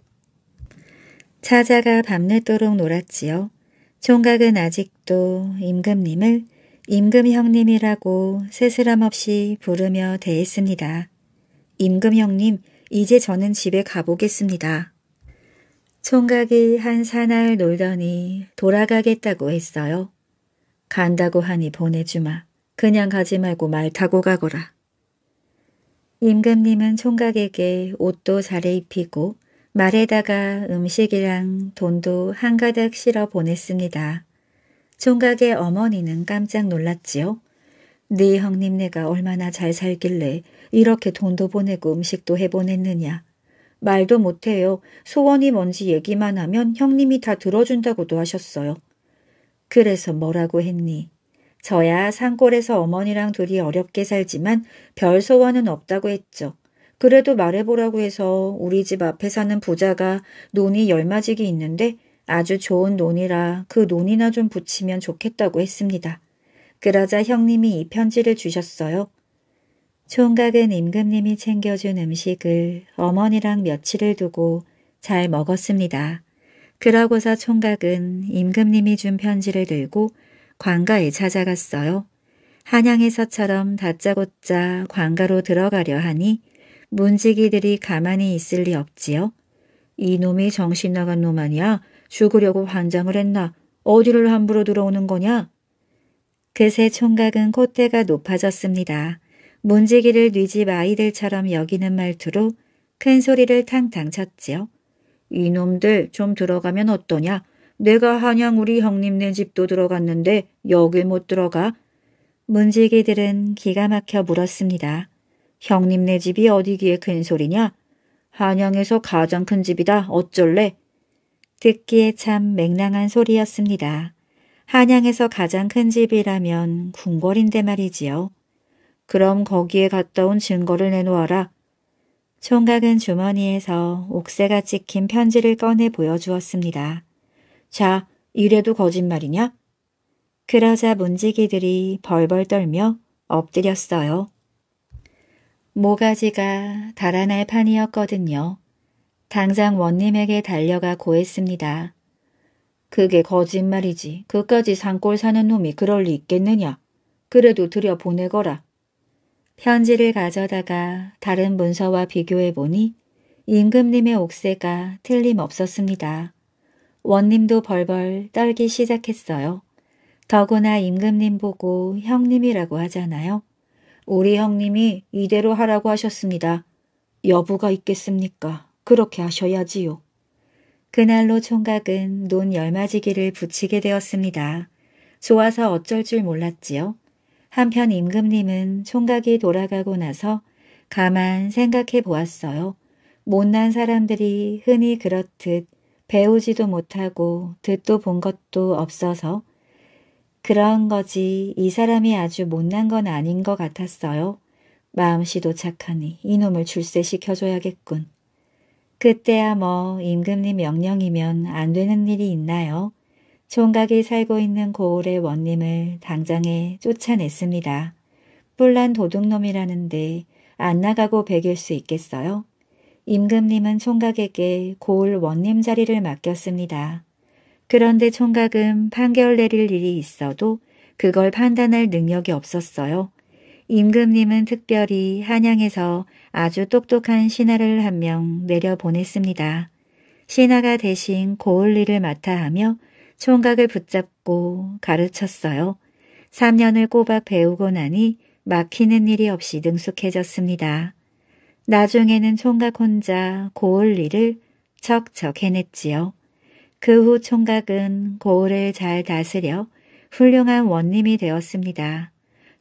찾아가 밤늦도록 놀았지요. 총각은 아직도 임금님을 임금형님이라고 새스람 없이 부르며 대했습니다. 임금형님, 이제 저는 집에 가보겠습니다. 총각이 한 사나흘 놀더니 돌아가겠다고 했어요. 간다고 하니 보내주마. 그냥 가지 말고 말 타고 가거라. 임금님은 총각에게 옷도 잘해 입히고 말에다가 음식이랑 돈도 한 가닥 실어 보냈습니다. 총각의 어머니는 깜짝 놀랐지요. 네 형님 네가 얼마나 잘 살길래 이렇게 돈도 보내고 음식도 해보냈느냐. 말도 못해요. 소원이 뭔지 얘기만 하면 형님이 다 들어준다고도 하셨어요. 그래서 뭐라고 했니? 저야 산골에서 어머니랑 둘이 어렵게 살지만 별 소원은 없다고 했죠. 그래도 말해보라고 해서 우리 집 앞에 사는 부자가 논이 열마지기 있는데 아주 좋은 논이라 그 논이나 좀 붙이면 좋겠다고 했습니다. 그러자 형님이 이 편지를 주셨어요. 총각은 임금님이 챙겨준 음식을 어머니랑 며칠을 두고 잘 먹었습니다. 그러고서 총각은 임금님이 준 편지를 들고 관가에 찾아갔어요. 한양에서처럼 다짜고짜 관가로 들어가려 하니 문지기들이 가만히 있을 리 없지요. 이놈이 정신 나간 놈 아니야? 죽으려고 환장을 했나? 어디를 함부로 들어오는 거냐? 그새 총각은 콧대가 높아졌습니다. 문지기를 뒤집 아이들처럼 여기는 말투로 큰 소리를 탕탕 쳤지요. 이놈들 좀 들어가면 어떠냐? 내가 한양 우리 형님네 집도 들어갔는데 여길 못 들어가? 문지기들은 기가 막혀 물었습니다. 형님네 집이 어디기에 큰 소리냐? 한양에서 가장 큰 집이다. 어쩔래? 듣기에 참 맹랑한 소리였습니다. 한양에서 가장 큰 집이라면 궁궐인데 말이지요. 그럼 거기에 갔다 온 증거를 내놓아라. 총각은 주머니에서 옥새가 찍힌 편지를 꺼내 보여주었습니다. 자, 이래도 거짓말이냐? 그러자 문지기들이 벌벌 떨며 엎드렸어요. 모가지가 달아날 판이었거든요. 당장 원님에게 달려가 고했습니다. 그게 거짓말이지. 그까지 산골 사는 놈이 그럴 리 있겠느냐. 그래도 들여보내거라. 편지를 가져다가 다른 문서와 비교해 보니 임금님의 옥새가 틀림없었습니다. 원님도 벌벌 떨기 시작했어요. 더구나 임금님 보고 형님이라고 하잖아요. 우리 형님이 이대로 하라고 하셨습니다. 여부가 있겠습니까? 그렇게 하셔야지요. 그날로 총각은 논 열마지기를 붙이게 되었습니다. 좋아서 어쩔 줄 몰랐지요. 한편 임금님은 총각이 돌아가고 나서 가만 생각해 보았어요. 못난 사람들이 흔히 그렇듯 배우지도 못하고 듣도 본 것도 없어서 그런 거지 이 사람이 아주 못난 건 아닌 것 같았어요. 마음씨도 착하니 이놈을 출세시켜줘야겠군. 그때야 뭐 임금님 명령이면 안 되는 일이 있나요? 총각이 살고 있는 고을의 원님을 당장에 쫓아냈습니다. 뿔난 도둑놈이라는데 안 나가고 베길 수 있겠어요? 임금님은 총각에게 고을 원님 자리를 맡겼습니다. 그런데 총각은 판결 내릴 일이 있어도 그걸 판단할 능력이 없었어요. 임금님은 특별히 한양에서 아주 똑똑한 신하를 한 명 내려보냈습니다. 신하가 대신 고을 일을 맡아 하며 총각을 붙잡고 가르쳤어요. 3년을 꼬박 배우고 나니 막히는 일이 없이 능숙해졌습니다. 나중에는 총각 혼자 고을 일을 척척 해냈지요. 그 후 총각은 고을을 잘 다스려 훌륭한 원님이 되었습니다.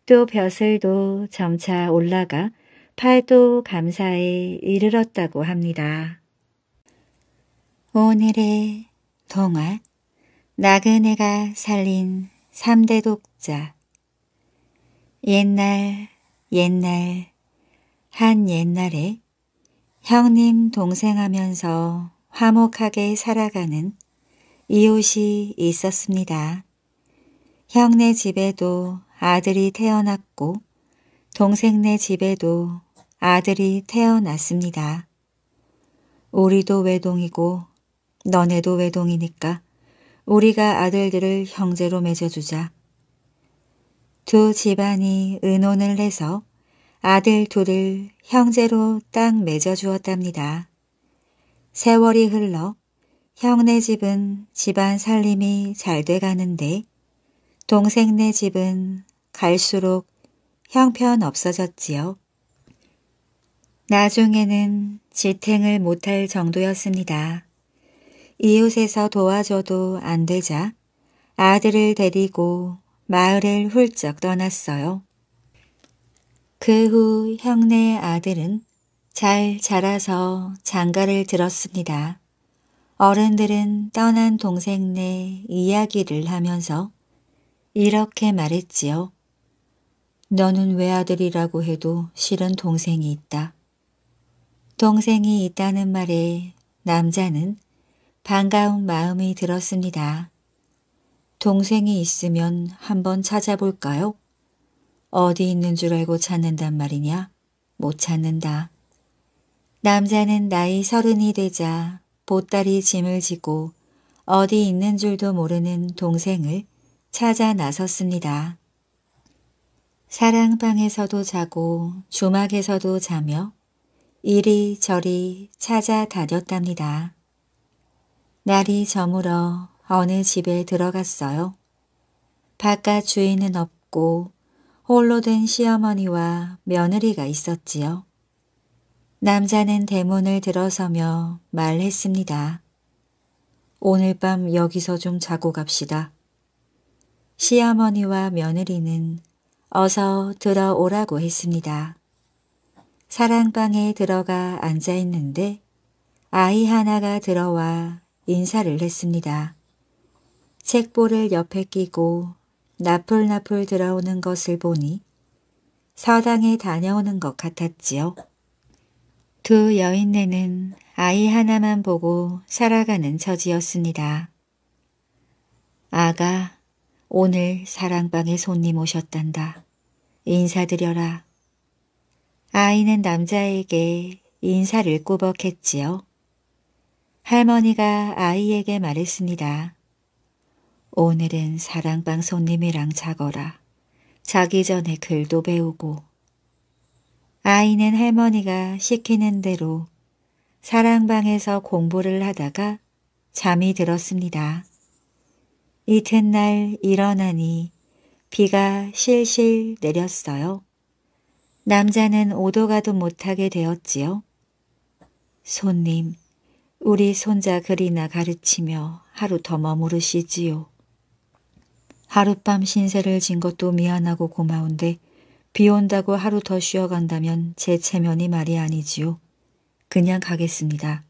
또 벼슬도 점차 올라가 팔도 감사에 이르렀다고 합니다. 오늘의 동화 나그네가 살린 3대 독자 옛날 옛날 한 옛날에 형님 동생 하면서 화목하게 살아가는 이웃이 있었습니다. 형네 집에도 아들이 태어났고 동생네 집에도 아들이 태어났습니다. 우리도 외동이고 너네도 외동이니까 우리가 아들들을 형제로 맺어주자. 두 집안이 의논을 해서 아들 둘을 형제로 딱 맺어주었답니다. 세월이 흘러 형네 집은 집안 살림이 잘 돼가는데 동생네 집은 갈수록 형편 없어졌지요. 나중에는 지탱을 못할 정도였습니다. 이웃에서 도와줘도 안 되자 아들을 데리고 마을을 훌쩍 떠났어요. 그 후 형네 아들은 잘 자라서 장가를 들었습니다. 어른들은 떠난 동생네 이야기를 하면서 이렇게 말했지요. 너는 외아들이라고 해도 싫은 동생이 있다. 동생이 있다는 말에 남자는 반가운 마음이 들었습니다. 동생이 있으면 한번 찾아볼까요? 어디 있는 줄 알고 찾는단 말이냐? 못 찾는다. 남자는 나이 서른이 되자 보따리 짐을 지고 어디 있는 줄도 모르는 동생을 찾아 나섰습니다. 사랑방에서도 자고 주막에서도 자며 이리저리 찾아 다녔답니다. 날이 저물어 어느 집에 들어갔어요. 바깥 주인은 없고 홀로 된 시어머니와 며느리가 있었지요. 남자는 대문을 들어서며 말했습니다. 오늘 밤 여기서 좀 자고 갑시다. 시어머니와 며느리는 어서 들어오라고 했습니다. 사랑방에 들어가 앉아 있는데 아이 하나가 들어와 인사를 했습니다. 책보를 옆에 끼고 나풀나풀 들어오는 것을 보니 서당에 다녀오는 것 같았지요. 두 여인네는 아이 하나만 보고 살아가는 처지였습니다. 아가, 오늘 사랑방에 손님 오셨단다. 인사드려라. 아이는 남자에게 인사를 꾸벅했지요. 할머니가 아이에게 말했습니다. 오늘은 사랑방 손님이랑 자거라. 자기 전에 글도 배우고. 아이는 할머니가 시키는 대로 사랑방에서 공부를 하다가 잠이 들었습니다. 이튿날 일어나니 비가 실실 내렸어요. 남자는 오도 가도 못하게 되었지요. 손님, 우리 손자 그리나 가르치며 하루 더 머무르시지요. 하룻밤 신세를 진 것도 미안하고 고마운데 비 온다고 하루 더 쉬어간다면 제 체면이 말이 아니지요. 그냥 가겠습니다.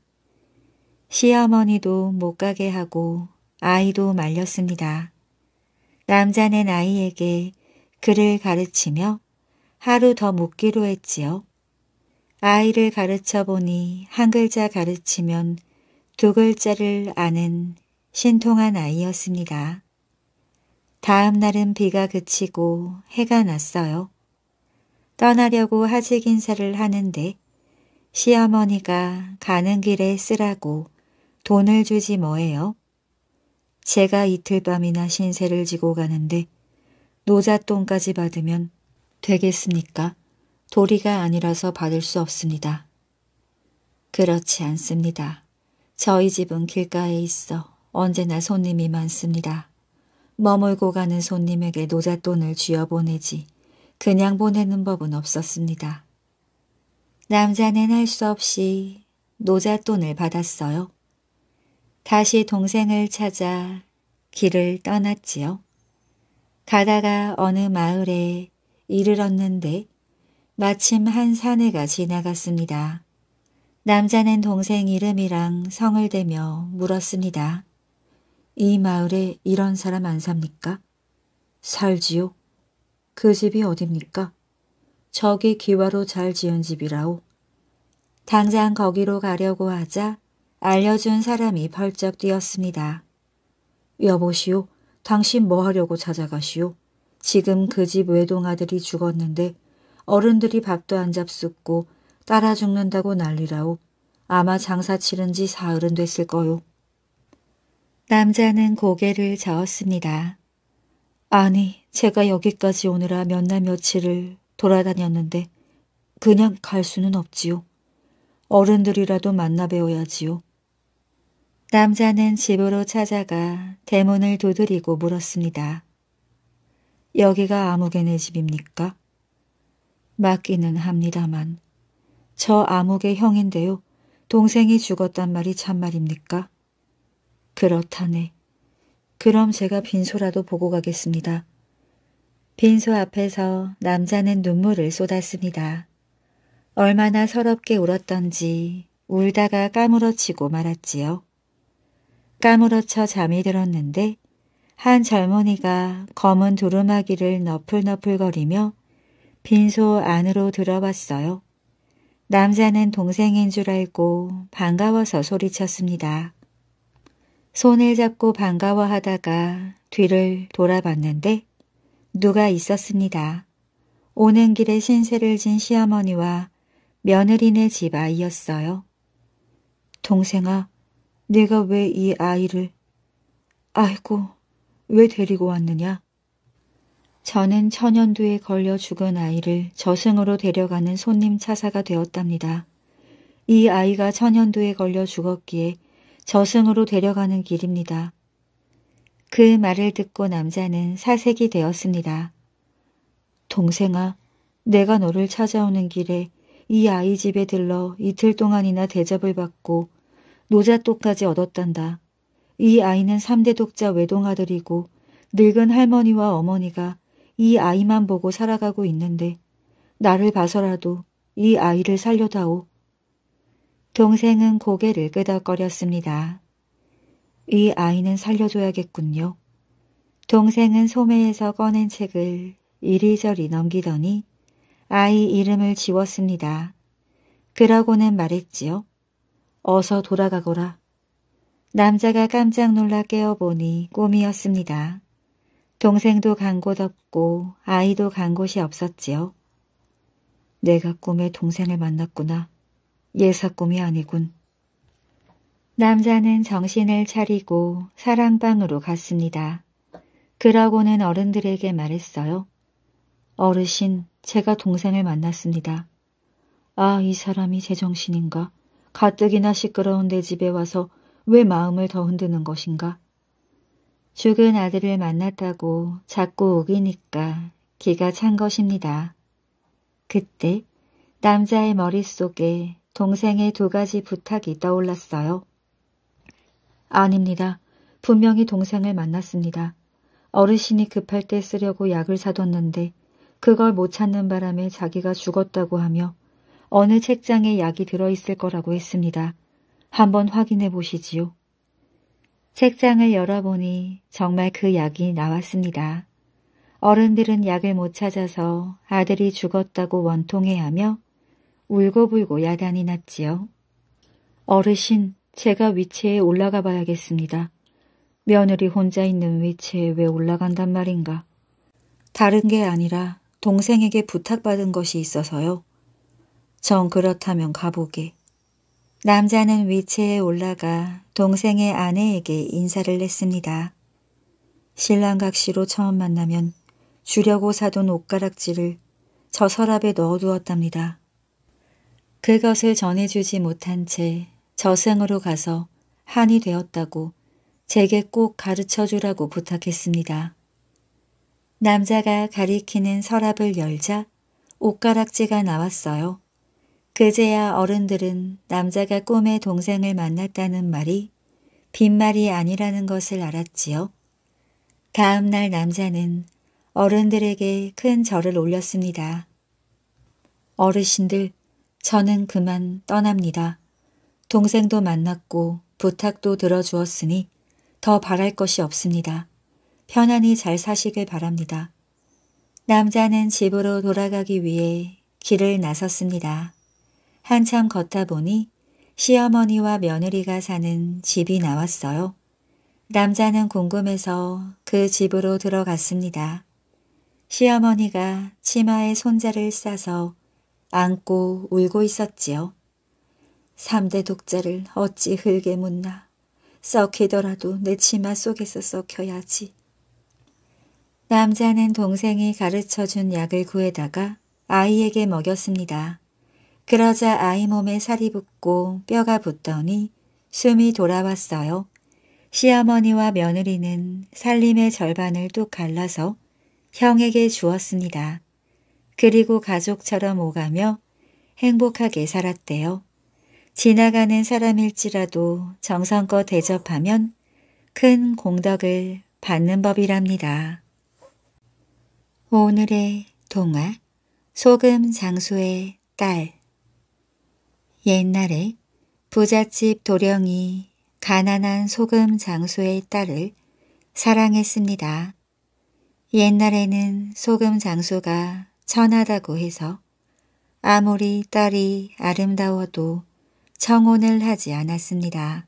시어머니도 못 가게 하고 아이도 말렸습니다. 남자는아이에게 그를 가르치며 하루 더 묵기로 했지요. 아이를 가르쳐 보니 한 글자 가르치면 두 글자를 아는 신통한 아이였습니다. 다음 날은 비가 그치고 해가 났어요. 떠나려고 하직 인사를 하는데 시어머니가 가는 길에 쓰라고 돈을 주지 뭐예요. 제가 이틀 밤이나 신세를 지고 가는데 노잣돈까지 받으면 되겠습니까? 도리가 아니라서 받을 수 없습니다. 그렇지 않습니다. 저희 집은 길가에 있어 언제나 손님이 많습니다. 머물고 가는 손님에게 노잣돈을 쥐어보내지 그냥 보내는 법은 없었습니다. 남자는 할 수 없이 노잣돈을 받았어요. 다시 동생을 찾아 길을 떠났지요. 가다가 어느 마을에 이르렀는데 마침 한 사내가 지나갔습니다. 남자는 동생 이름이랑 성을 대며 물었습니다. 이 마을에 이런 사람 안 삽니까? 살지요? 그 집이 어딥니까? 저기 기와로 잘 지은 집이라오. 당장 거기로 가려고 하자 알려준 사람이 펄쩍 뛰었습니다. 여보시오, 당신 뭐 하려고 찾아가시오? 지금 그 집 외동아들이 죽었는데 어른들이 밥도 안 잡숫고 따라 죽는다고 난리라오. 아마 장사 치른 지 사흘은 됐을 거요. 남자는 고개를 저었습니다. 아니, 제가 여기까지 오느라 몇 날 며칠을 돌아다녔는데 그냥 갈 수는 없지요. 어른들이라도 만나 배워야지요. 남자는 집으로 찾아가 대문을 두드리고 물었습니다. 여기가 아무개네 집입니까? 맞기는 합니다만 저 암흑의 형인데요. 동생이 죽었단 말이 참말입니까? 그렇다네. 그럼 제가 빈소라도 보고 가겠습니다. 빈소 앞에서 남자는 눈물을 쏟았습니다. 얼마나 서럽게 울었던지 울다가 까무러치고 말았지요. 까무러쳐 잠이 들었는데 한 젊은이가 검은 두루마기를 너풀너풀거리며 빈소 안으로 들어왔어요. 남자는 동생인 줄 알고 반가워서 소리쳤습니다. 손을 잡고 반가워하다가 뒤를 돌아봤는데 누가 있었습니다. 오는 길에 신세를 진 시어머니와 며느리네 집 아이였어요. 동생아, 내가 왜 이 아이를... 아이고, 왜 데리고 왔느냐? 저는 천연두에 걸려 죽은 아이를 저승으로 데려가는 손님 차사가 되었답니다. 이 아이가 천연두에 걸려 죽었기에 저승으로 데려가는 길입니다. 그 말을 듣고 남자는 사색이 되었습니다. 동생아, 내가 너를 찾아오는 길에 이 아이 집에 들러 이틀 동안이나 대접을 받고 노자또까지 얻었단다. 이 아이는 3대 독자 외동아들이고 늙은 할머니와 어머니가 이 아이만 보고 살아가고 있는데 나를 봐서라도 이 아이를 살려다오. 동생은 고개를 끄덕거렸습니다. 이 아이는 살려줘야겠군요. 동생은 소매에서 꺼낸 책을 이리저리 넘기더니 아이 이름을 지웠습니다. 그러고는 말했지요. 어서 돌아가거라. 남자가 깜짝 놀라 깨어보니 꿈이었습니다. 동생도 간 곳 없고 아이도 간 곳이 없었지요. 내가 꿈에 동생을 만났구나. 예사 꿈이 아니군. 남자는 정신을 차리고 사랑방으로 갔습니다. 그러고는 어른들에게 말했어요. 어르신, 제가 동생을 만났습니다. 아, 이 사람이 제정신인가? 가뜩이나 시끄러운 내 집에 와서 왜 마음을 더 흔드는 것인가? 죽은 아들을 만났다고 자꾸 우기니까 기가 찬 것입니다. 그때 남자의 머릿속에 동생의 두 가지 부탁이 떠올랐어요. 아닙니다. 분명히 동생을 만났습니다. 어르신이 급할 때 쓰려고 약을 사뒀는데 그걸 못 찾는 바람에 자기가 죽었다고 하며 어느 책장에 약이 들어있을 거라고 했습니다. 한번 확인해 보시지요. 책장을 열어보니 정말 그 약이 나왔습니다. 어른들은 약을 못 찾아서 아들이 죽었다고 원통해하며 울고불고 야단이 났지요. 어르신, 제가 위치에 올라가 봐야겠습니다. 며느리 혼자 있는 위치에 왜 올라간단 말인가. 다른 게 아니라 동생에게 부탁받은 것이 있어서요. 전 그렇다면 가보게. 남자는 위치에 올라가 동생의 아내에게 인사를 했습니다. 신랑각시로 처음 만나면 주려고 사둔 옷가락질을저 서랍에 넣어두었답니다. 그것을 전해주지 못한 채 저승으로 가서 한이 되었다고 제게 꼭 가르쳐주라고 부탁했습니다. 남자가 가리키는 서랍을 열자 옷가락지가 나왔어요. 그제야 어른들은 남자가 꿈에 동생을 만났다는 말이 빈말이 아니라는 것을 알았지요. 다음 날 남자는 어른들에게 큰 절을 올렸습니다. 어르신들, 저는 그만 떠납니다. 동생도 만났고 부탁도 들어주었으니 더 바랄 것이 없습니다. 편안히 잘 사시길 바랍니다. 남자는 집으로 돌아가기 위해 길을 나섰습니다. 한참 걷다 보니 시어머니와 며느리가 사는 집이 나왔어요. 남자는 궁금해서 그 집으로 들어갔습니다. 시어머니가 치마에 손자를 싸서 안고 울고 있었지요. 3대 독자를 어찌 흙에 묻나. 썩히더라도 내 치마 속에서 썩혀야지. 남자는 동생이 가르쳐준 약을 구해다가 아이에게 먹였습니다. 그러자 아이 몸에 살이 붙고 뼈가 붙더니 숨이 돌아왔어요. 시어머니와 며느리는 살림의 절반을 뚝 갈라서 형에게 주었습니다. 그리고 가족처럼 오가며 행복하게 살았대요. 지나가는 사람일지라도 정성껏 대접하면 큰 공덕을 받는 법이랍니다. 오늘의 동화 소금 장수의 딸 옛날에 부잣집 도령이 가난한 소금 장수의 딸을 사랑했습니다. 옛날에는 소금 장수가 천하다고 해서 아무리 딸이 아름다워도 청혼을 하지 않았습니다.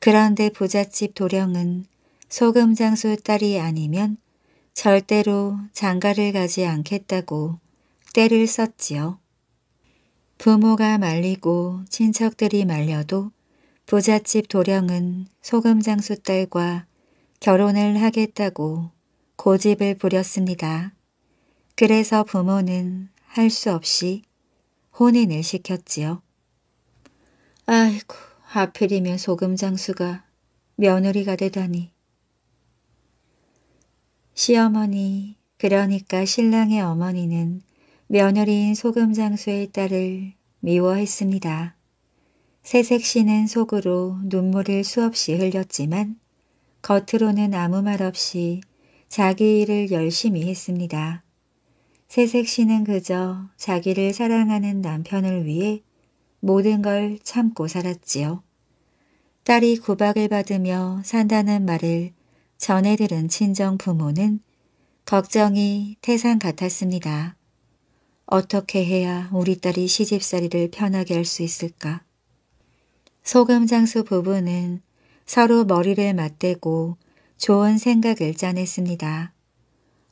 그런데 부잣집 도령은 소금 장수 딸이 아니면 절대로 장가를 가지 않겠다고 때를 썼지요. 부모가 말리고 친척들이 말려도 부잣집 도령은 소금 장수 딸과 결혼을 하겠다고 고집을 부렸습니다. 그래서 부모는 할 수 없이 혼인을 시켰지요. 아이고, 하필이면 소금 장수가 며느리가 되다니. 시어머니, 그러니까 신랑의 어머니는 며느리인 소금 장수의 딸을 미워했습니다. 새색 씨는 속으로 눈물을 수없이 흘렸지만 겉으로는 아무 말 없이 자기 일을 열심히 했습니다. 새색 씨는 그저 자기를 사랑하는 남편을 위해 모든 걸 참고 살았지요. 딸이 구박을 받으며 산다는 말을 전해 들은 친정 부모는 걱정이 태산 같았습니다. 어떻게 해야 우리 딸이 시집살이를 편하게 할 수 있을까? 소금장수 부부는 서로 머리를 맞대고 좋은 생각을 짜냈습니다.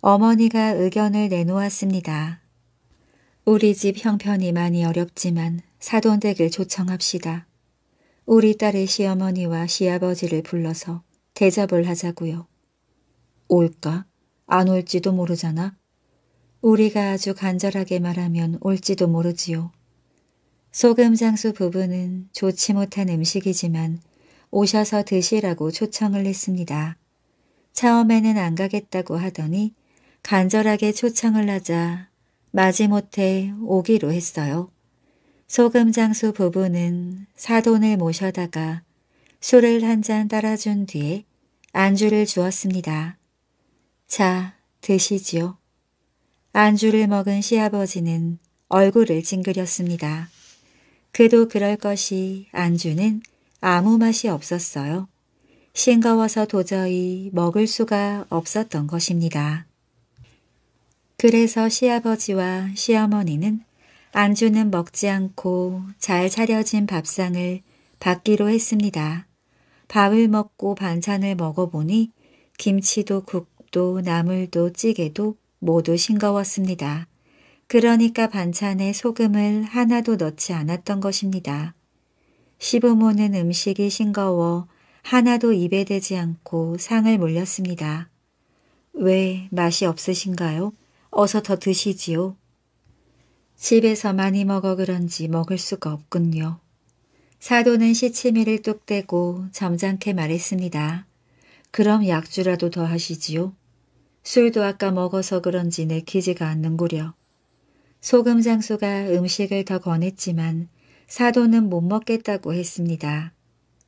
어머니가 의견을 내놓았습니다. 우리 집 형편이 많이 어렵지만 사돈댁을 초청합시다. 우리 딸의 시어머니와 시아버지를 불러서 대접을 하자고요. 올까? 안 올지도 모르잖아. 우리가 아주 간절하게 말하면 올지도 모르지요. 소금 장수 부부는 좋지 못한 음식이지만 오셔서 드시라고 초청을 했습니다. 처음에는 안 가겠다고 하더니 간절하게 초청을 하자 마지못해 오기로 했어요. 소금 장수 부부는 사돈을 모셔다가 술을 한 잔 따라준 뒤에 안주를 주었습니다. 자, 드시지요. 안주를 먹은 시아버지는 얼굴을 찡그렸습니다. 그도 그럴 것이 안주는 아무 맛이 없었어요. 싱거워서 도저히 먹을 수가 없었던 것입니다. 그래서 시아버지와 시어머니는 안주는 먹지 않고 잘 차려진 밥상을 받기로 했습니다. 밥을 먹고 반찬을 먹어보니 김치도 국도 나물도 찌개도 모두 싱거웠습니다. 그러니까 반찬에 소금을 하나도 넣지 않았던 것입니다. 시부모는 음식이 싱거워 하나도 입에 대지 않고 상을 물렸습니다. 왜 맛이 없으신가요? 어서 더 드시지요. 집에서 많이 먹어 그런지 먹을 수가 없군요. 사도는 시치미를 뚝 떼고 점잖게 말했습니다. 그럼 약주라도 더 하시지요. 술도 아까 먹어서 그런지 내키지가 않는구려. 소금 장수가 음식을 더 권했지만 사도는 못 먹겠다고 했습니다.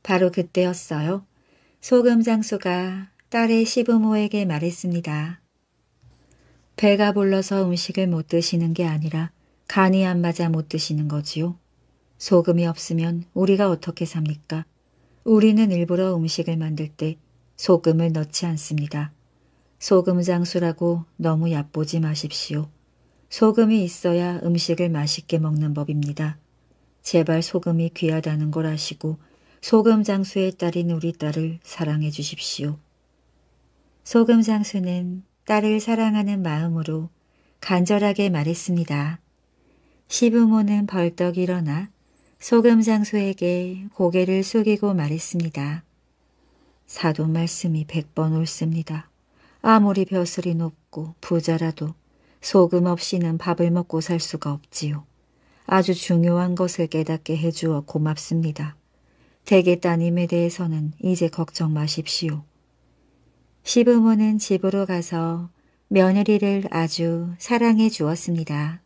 바로 그때였어요. 소금 장수가 딸의 시부모에게 말했습니다. 배가 불러서 음식을 못 드시는 게 아니라 간이 안 맞아 못 드시는 거지요. 소금이 없으면 우리가 어떻게 삽니까? 우리는 일부러 음식을 만들 때 소금을 넣지 않습니다. 소금 장수라고 너무 얕보지 마십시오. 소금이 있어야 음식을 맛있게 먹는 법입니다. 제발 소금이 귀하다는 걸 아시고 소금 장수의 딸인 우리 딸을 사랑해 주십시오. 소금 장수는 딸을 사랑하는 마음으로 간절하게 말했습니다. 시부모는 벌떡 일어나 소금 장수에게 고개를 숙이고 말했습니다. 사도 말씀이 백번 옳습니다. 아무리 벼슬이 높고 부자라도 소금 없이는 밥을 먹고 살 수가 없지요. 아주 중요한 것을 깨닫게 해주어 고맙습니다. 대개 따님에 대해서는 이제 걱정 마십시오. 시부모는 집으로 가서 며느리를 아주 사랑해 주었습니다.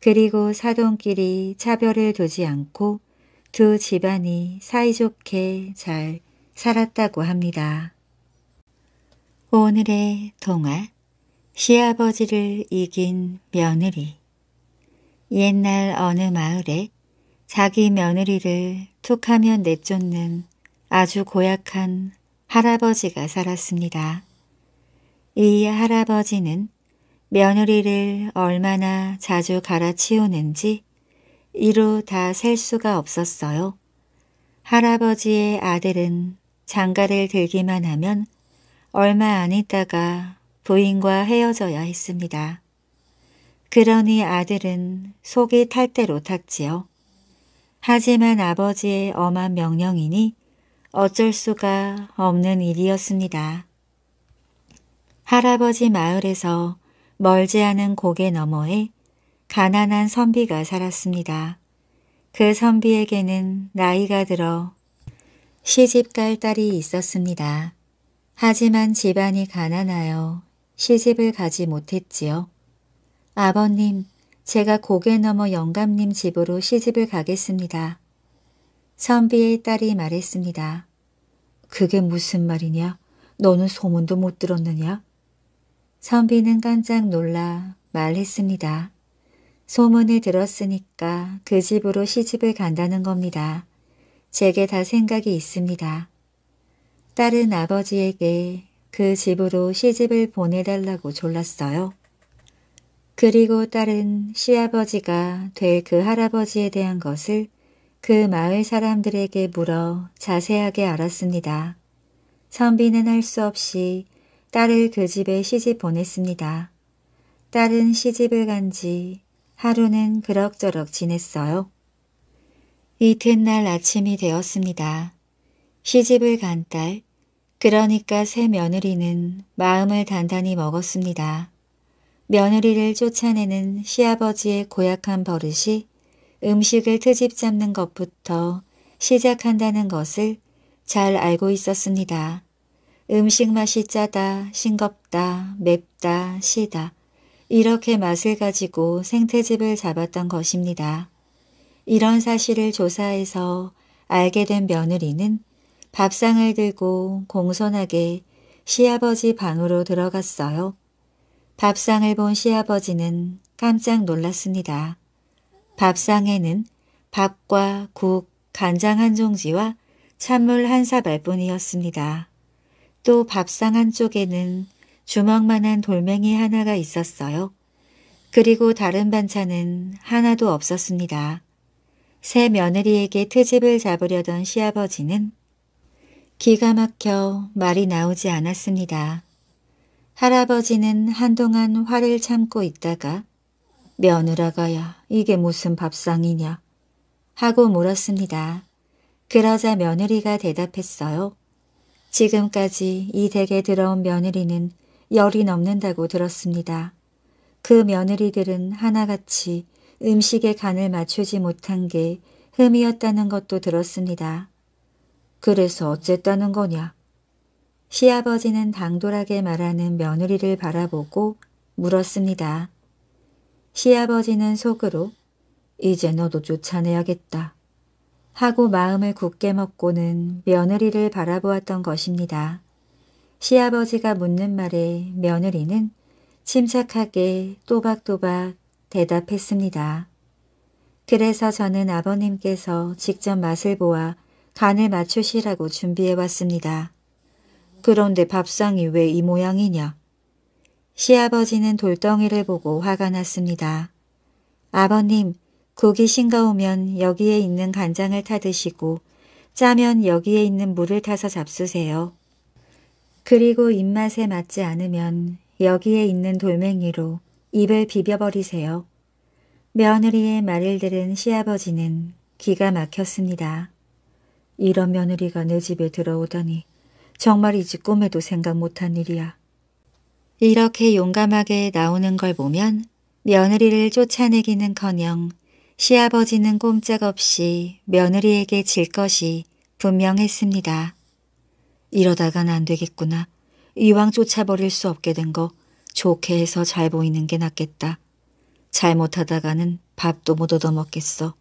그리고 사돈끼리 차별을 두지 않고 두 집안이 사이좋게 잘 살았다고 합니다. 오늘의 동화 시아버지를 이긴 며느리 옛날 어느 마을에 자기 며느리를 툭하면 내쫓는 아주 고약한 할아버지가 살았습니다. 이 할아버지는 며느리를 얼마나 자주 갈아치우는지 이루다 셀 수가 없었어요. 할아버지의 아들은 장가를 들기만 하면 얼마 안 있다가 부인과 헤어져야 했습니다. 그러니 아들은 속이 탈대로 탔지요. 하지만 아버지의 엄한 명령이니 어쩔 수가 없는 일이었습니다. 할아버지 마을에서 멀지 않은 고개 너머에 가난한 선비가 살았습니다. 그 선비에게는 나이가 들어 시집갈 딸이 있었습니다. 하지만 집안이 가난하여 시집을 가지 못했지요. 아버님, 제가 고개 넘어 영감님 집으로 시집을 가겠습니다. 선비의 딸이 말했습니다. 그게 무슨 말이냐? 너는 소문도 못 들었느냐? 선비는 깜짝 놀라 말했습니다. 소문을 들었으니까 그 집으로 시집을 간다는 겁니다. 제게 다 생각이 있습니다. 딸은 아버지에게 그 집으로 시집을 보내달라고 졸랐어요. 그리고 딸은 시아버지가 될 그 할아버지에 대한 것을 그 마을 사람들에게 물어 자세하게 알았습니다. 선비는 할 수 없이 딸을 그 집에 시집 보냈습니다. 딸은 시집을 간 지 하루는 그럭저럭 지냈어요. 이튿날 아침이 되었습니다. 시집을 간 딸, 그러니까 새 며느리는 마음을 단단히 먹었습니다. 며느리를 쫓아내는 시아버지의 고약한 버릇이 음식을 트집 잡는 것부터 시작한다는 것을 잘 알고 있었습니다. 음식 맛이 짜다, 싱겁다, 맵다, 시다 이렇게 맛을 가지고 생태집을 잡았던 것입니다. 이런 사실을 조사해서 알게 된 며느리는 밥상을 들고 공손하게 시아버지 방으로 들어갔어요. 밥상을 본 시아버지는 깜짝 놀랐습니다. 밥상에는 밥과 국, 간장 한 종지와 찬물 한 사발뿐이었습니다. 또 밥상 한쪽에는 주먹만한 돌멩이 하나가 있었어요. 그리고 다른 반찬은 하나도 없었습니다. 새 며느리에게 트집을 잡으려던 시아버지는 기가 막혀 말이 나오지 않았습니다. 할아버지는 한동안 화를 참고 있다가 며느라가야 이게 무슨 밥상이냐 하고 물었습니다. 그러자 며느리가 대답했어요. 지금까지 이 댁에 들어온 며느리는 열이 넘는다고 들었습니다. 그 며느리들은 하나같이 음식에 간을 맞추지 못한 게 흠이었다는 것도 들었습니다. 그래서 어쨌다는 거냐? 시아버지는 당돌하게 말하는 며느리를 바라보고 물었습니다. 시아버지는 속으로 이제 너도 쫓아내야겠다 하고 마음을 굳게 먹고는 며느리를 바라보았던 것입니다. 시아버지가 묻는 말에 며느리는 침착하게 또박또박 대답했습니다. 그래서 저는 아버님께서 직접 맛을 보아 간을 맞추시라고 준비해왔습니다. 그런데 밥상이 왜 이 모양이냐? 시아버지는 돌덩이를 보고 화가 났습니다. 아버님, 국이 싱거우면 여기에 있는 간장을 타드시고 짜면 여기에 있는 물을 타서 잡수세요. 그리고 입맛에 맞지 않으면 여기에 있는 돌멩이로 입을 비벼버리세요. 며느리의 말을 들은 시아버지는 기가 막혔습니다. 이런 며느리가 내 집에 들어오다니 정말이지 꿈에도 생각 못한 일이야. 이렇게 용감하게 나오는 걸 보면 며느리를 쫓아내기는커녕 시아버지는 꼼짝없이 며느리에게 질 것이 분명했습니다. 이러다간 안 되겠구나. 이왕 쫓아버릴 수 없게 된 거 좋게 해서 잘 보이는 게 낫겠다. 잘못하다가는 밥도 못 얻어먹겠어.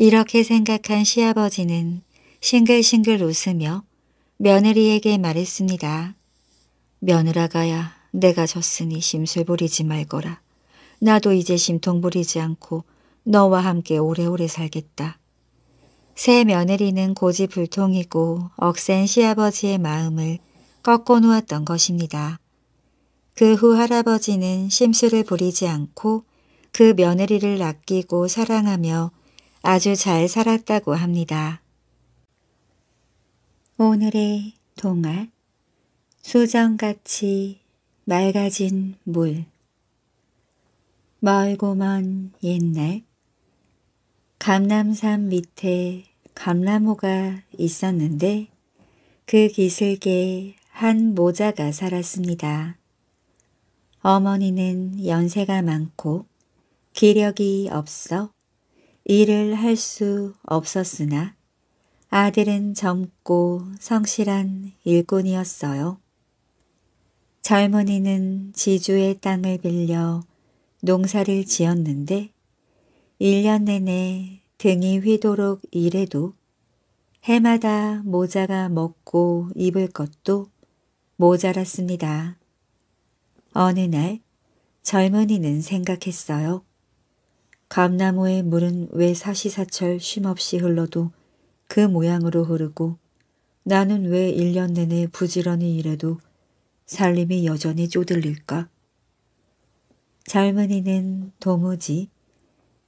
이렇게 생각한 시아버지는 싱글싱글 웃으며 며느리에게 말했습니다. 며느라가야 내가 졌으니 심술 부리지 말거라. 나도 이제 심통 부리지 않고 너와 함께 오래오래 살겠다. 새 며느리는 고지불통이고 억센 시아버지의 마음을 꺾어 놓았던 것입니다. 그 후 할아버지는 심술을 부리지 않고 그 며느리를 아끼고 사랑하며 아주 잘 살았다고 합니다. 오늘의 동화 수정같이 맑아진 물 멀고 먼 옛날 감남산 밑에 감나무가 있었는데 그 기슭에 한 모자가 살았습니다. 어머니는 연세가 많고 기력이 없어 일을 할 수 없었으나 아들은 젊고 성실한 일꾼이었어요. 젊은이는 지주의 땅을 빌려 농사를 지었는데 1년 내내 등이 휘도록 일해도 해마다 모자가 먹고 입을 것도 모자랐습니다. 어느 날 젊은이는 생각했어요. 감나무의 물은 왜 사시사철 쉼없이 흘러도 그 모양으로 흐르고 나는 왜 1년 내내 부지런히 일해도 살림이 여전히 쪼들릴까? 젊은이는 도무지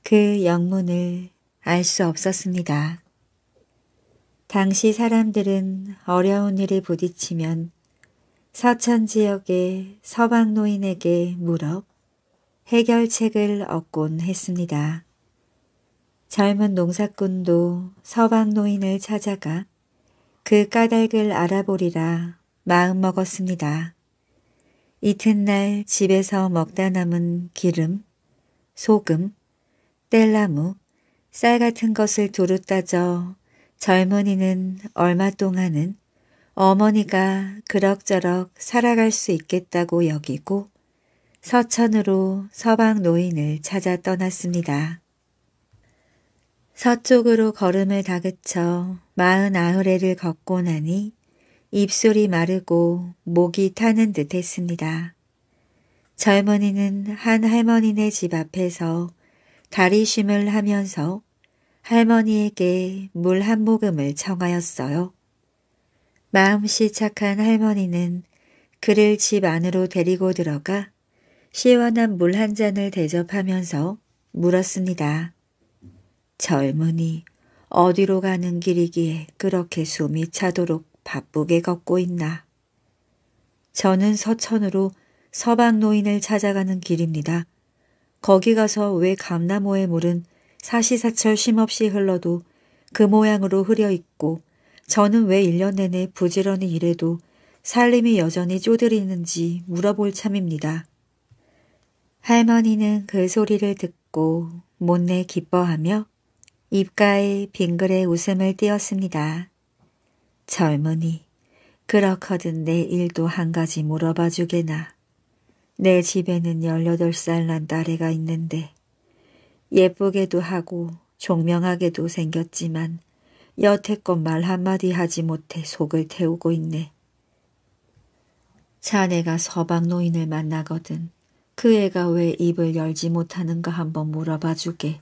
그 영문을 알 수 없었습니다. 당시 사람들은 어려운 일에 부딪히면 서천 지역의 서방 노인에게 물어 해결책을 얻곤 했습니다. 젊은 농사꾼도 서방 노인을 찾아가 그 까닭을 알아보리라 마음먹었습니다. 이튿날 집에서 먹다 남은 기름, 소금, 땔나무쌀 같은 것을 두루 따져 젊은이는 얼마 동안은 어머니가 그럭저럭 살아갈 수 있겠다고 여기고 서천으로 서방 노인을 찾아 떠났습니다. 서쪽으로 걸음을 다그쳐 마흔 아흐레를 걷고 나니 입술이 마르고 목이 타는 듯 했습니다. 젊은이는 한 할머니네 집 앞에서 다리 쉼을 하면서 할머니에게 물 한 모금을 청하였어요. 마음씨 착한 할머니는 그를 집 안으로 데리고 들어가 시원한 물 한 잔을 대접하면서 물었습니다. 젊은이 어디로 가는 길이기에 그렇게 숨이 차도록 바쁘게 걷고 있나. 저는 서천으로 서방 노인을 찾아가는 길입니다. 거기 가서 왜 감나무의 물은 사시사철 쉼없이 흘러도 그 모양으로 흐려있고 저는 왜 1년 내내 부지런히 일해도 살림이 여전히 쪼드리는지 물어볼 참입니다. 할머니는 그 소리를 듣고 못내 기뻐하며 입가에 빙그레 웃음을 띄었습니다. 젊은이, 그렇거든 내 일도 한 가지 물어봐 주게나. 내 집에는 18살 난 딸애가 있는데 예쁘게도 하고 종명하게도 생겼지만 여태껏 말 한마디 하지 못해 속을 태우고 있네. 자네가 서방 노인을 만나거든 그 애가 왜 입을 열지 못하는가 한번 물어봐 주게.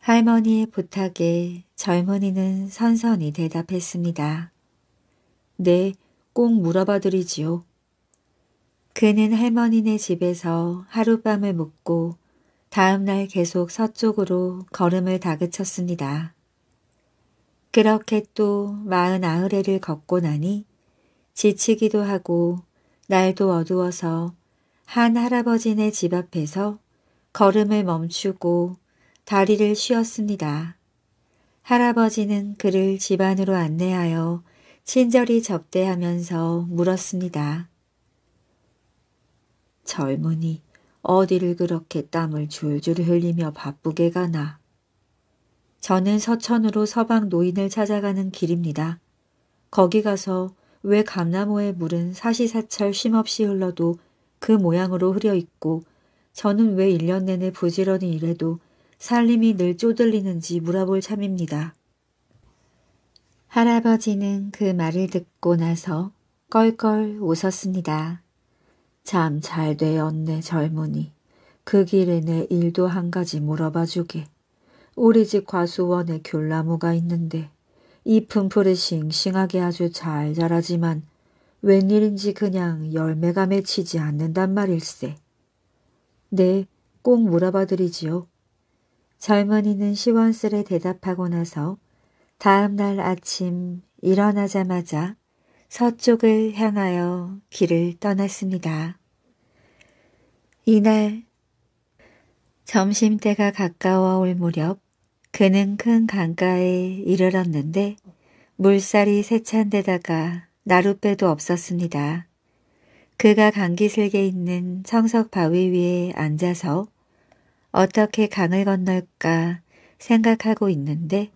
할머니의 부탁에 젊은이는 선선히 대답했습니다. 네, 꼭 물어봐 드리지요. 그는 할머니네 집에서 하룻밤을 묵고 다음날 계속 서쪽으로 걸음을 다그쳤습니다. 그렇게 또 마흔 아흐레를 걷고 나니 지치기도 하고 날도 어두워서 한 할아버지네 집 앞에서 걸음을 멈추고 다리를 쉬었습니다. 할아버지는 그를 집 안으로 안내하여 친절히 접대하면서 물었습니다. 젊은이 어디를 그렇게 땀을 줄줄 흘리며 바쁘게 가나. 저는 서천으로 서방 노인을 찾아가는 길입니다. 거기 가서 왜 감나무에 물은 사시사철 쉼없이 흘러도 그 모양으로 흐려 있고 저는 왜 1년 내내 부지런히 일해도 살림이 늘 쪼들리는지 물어볼 참입니다. 할아버지는 그 말을 듣고 나서 껄껄 웃었습니다. 참 잘 되었네 젊은이. 그 길에 내 일도 한 가지 물어봐 주게. 우리 집 과수원에 귤나무가 있는데 잎은 풀이 싱싱하게 아주 잘 자라지만 웬일인지 그냥 열매가 맺히지 않는단 말일세. 네, 꼭 물어봐 드리지요. 젊은이는 시원스레 대답하고 나서 다음 날 아침 일어나자마자 서쪽을 향하여 길을 떠났습니다. 이날 점심때가 가까워 올 무렵 그는 큰 강가에 이르렀는데 물살이 세찬 데다가 나룻배도 없었습니다. 그가 강기슬게 있는 청석 바위 위에 앉아서 어떻게 강을 건널까 생각하고 있는데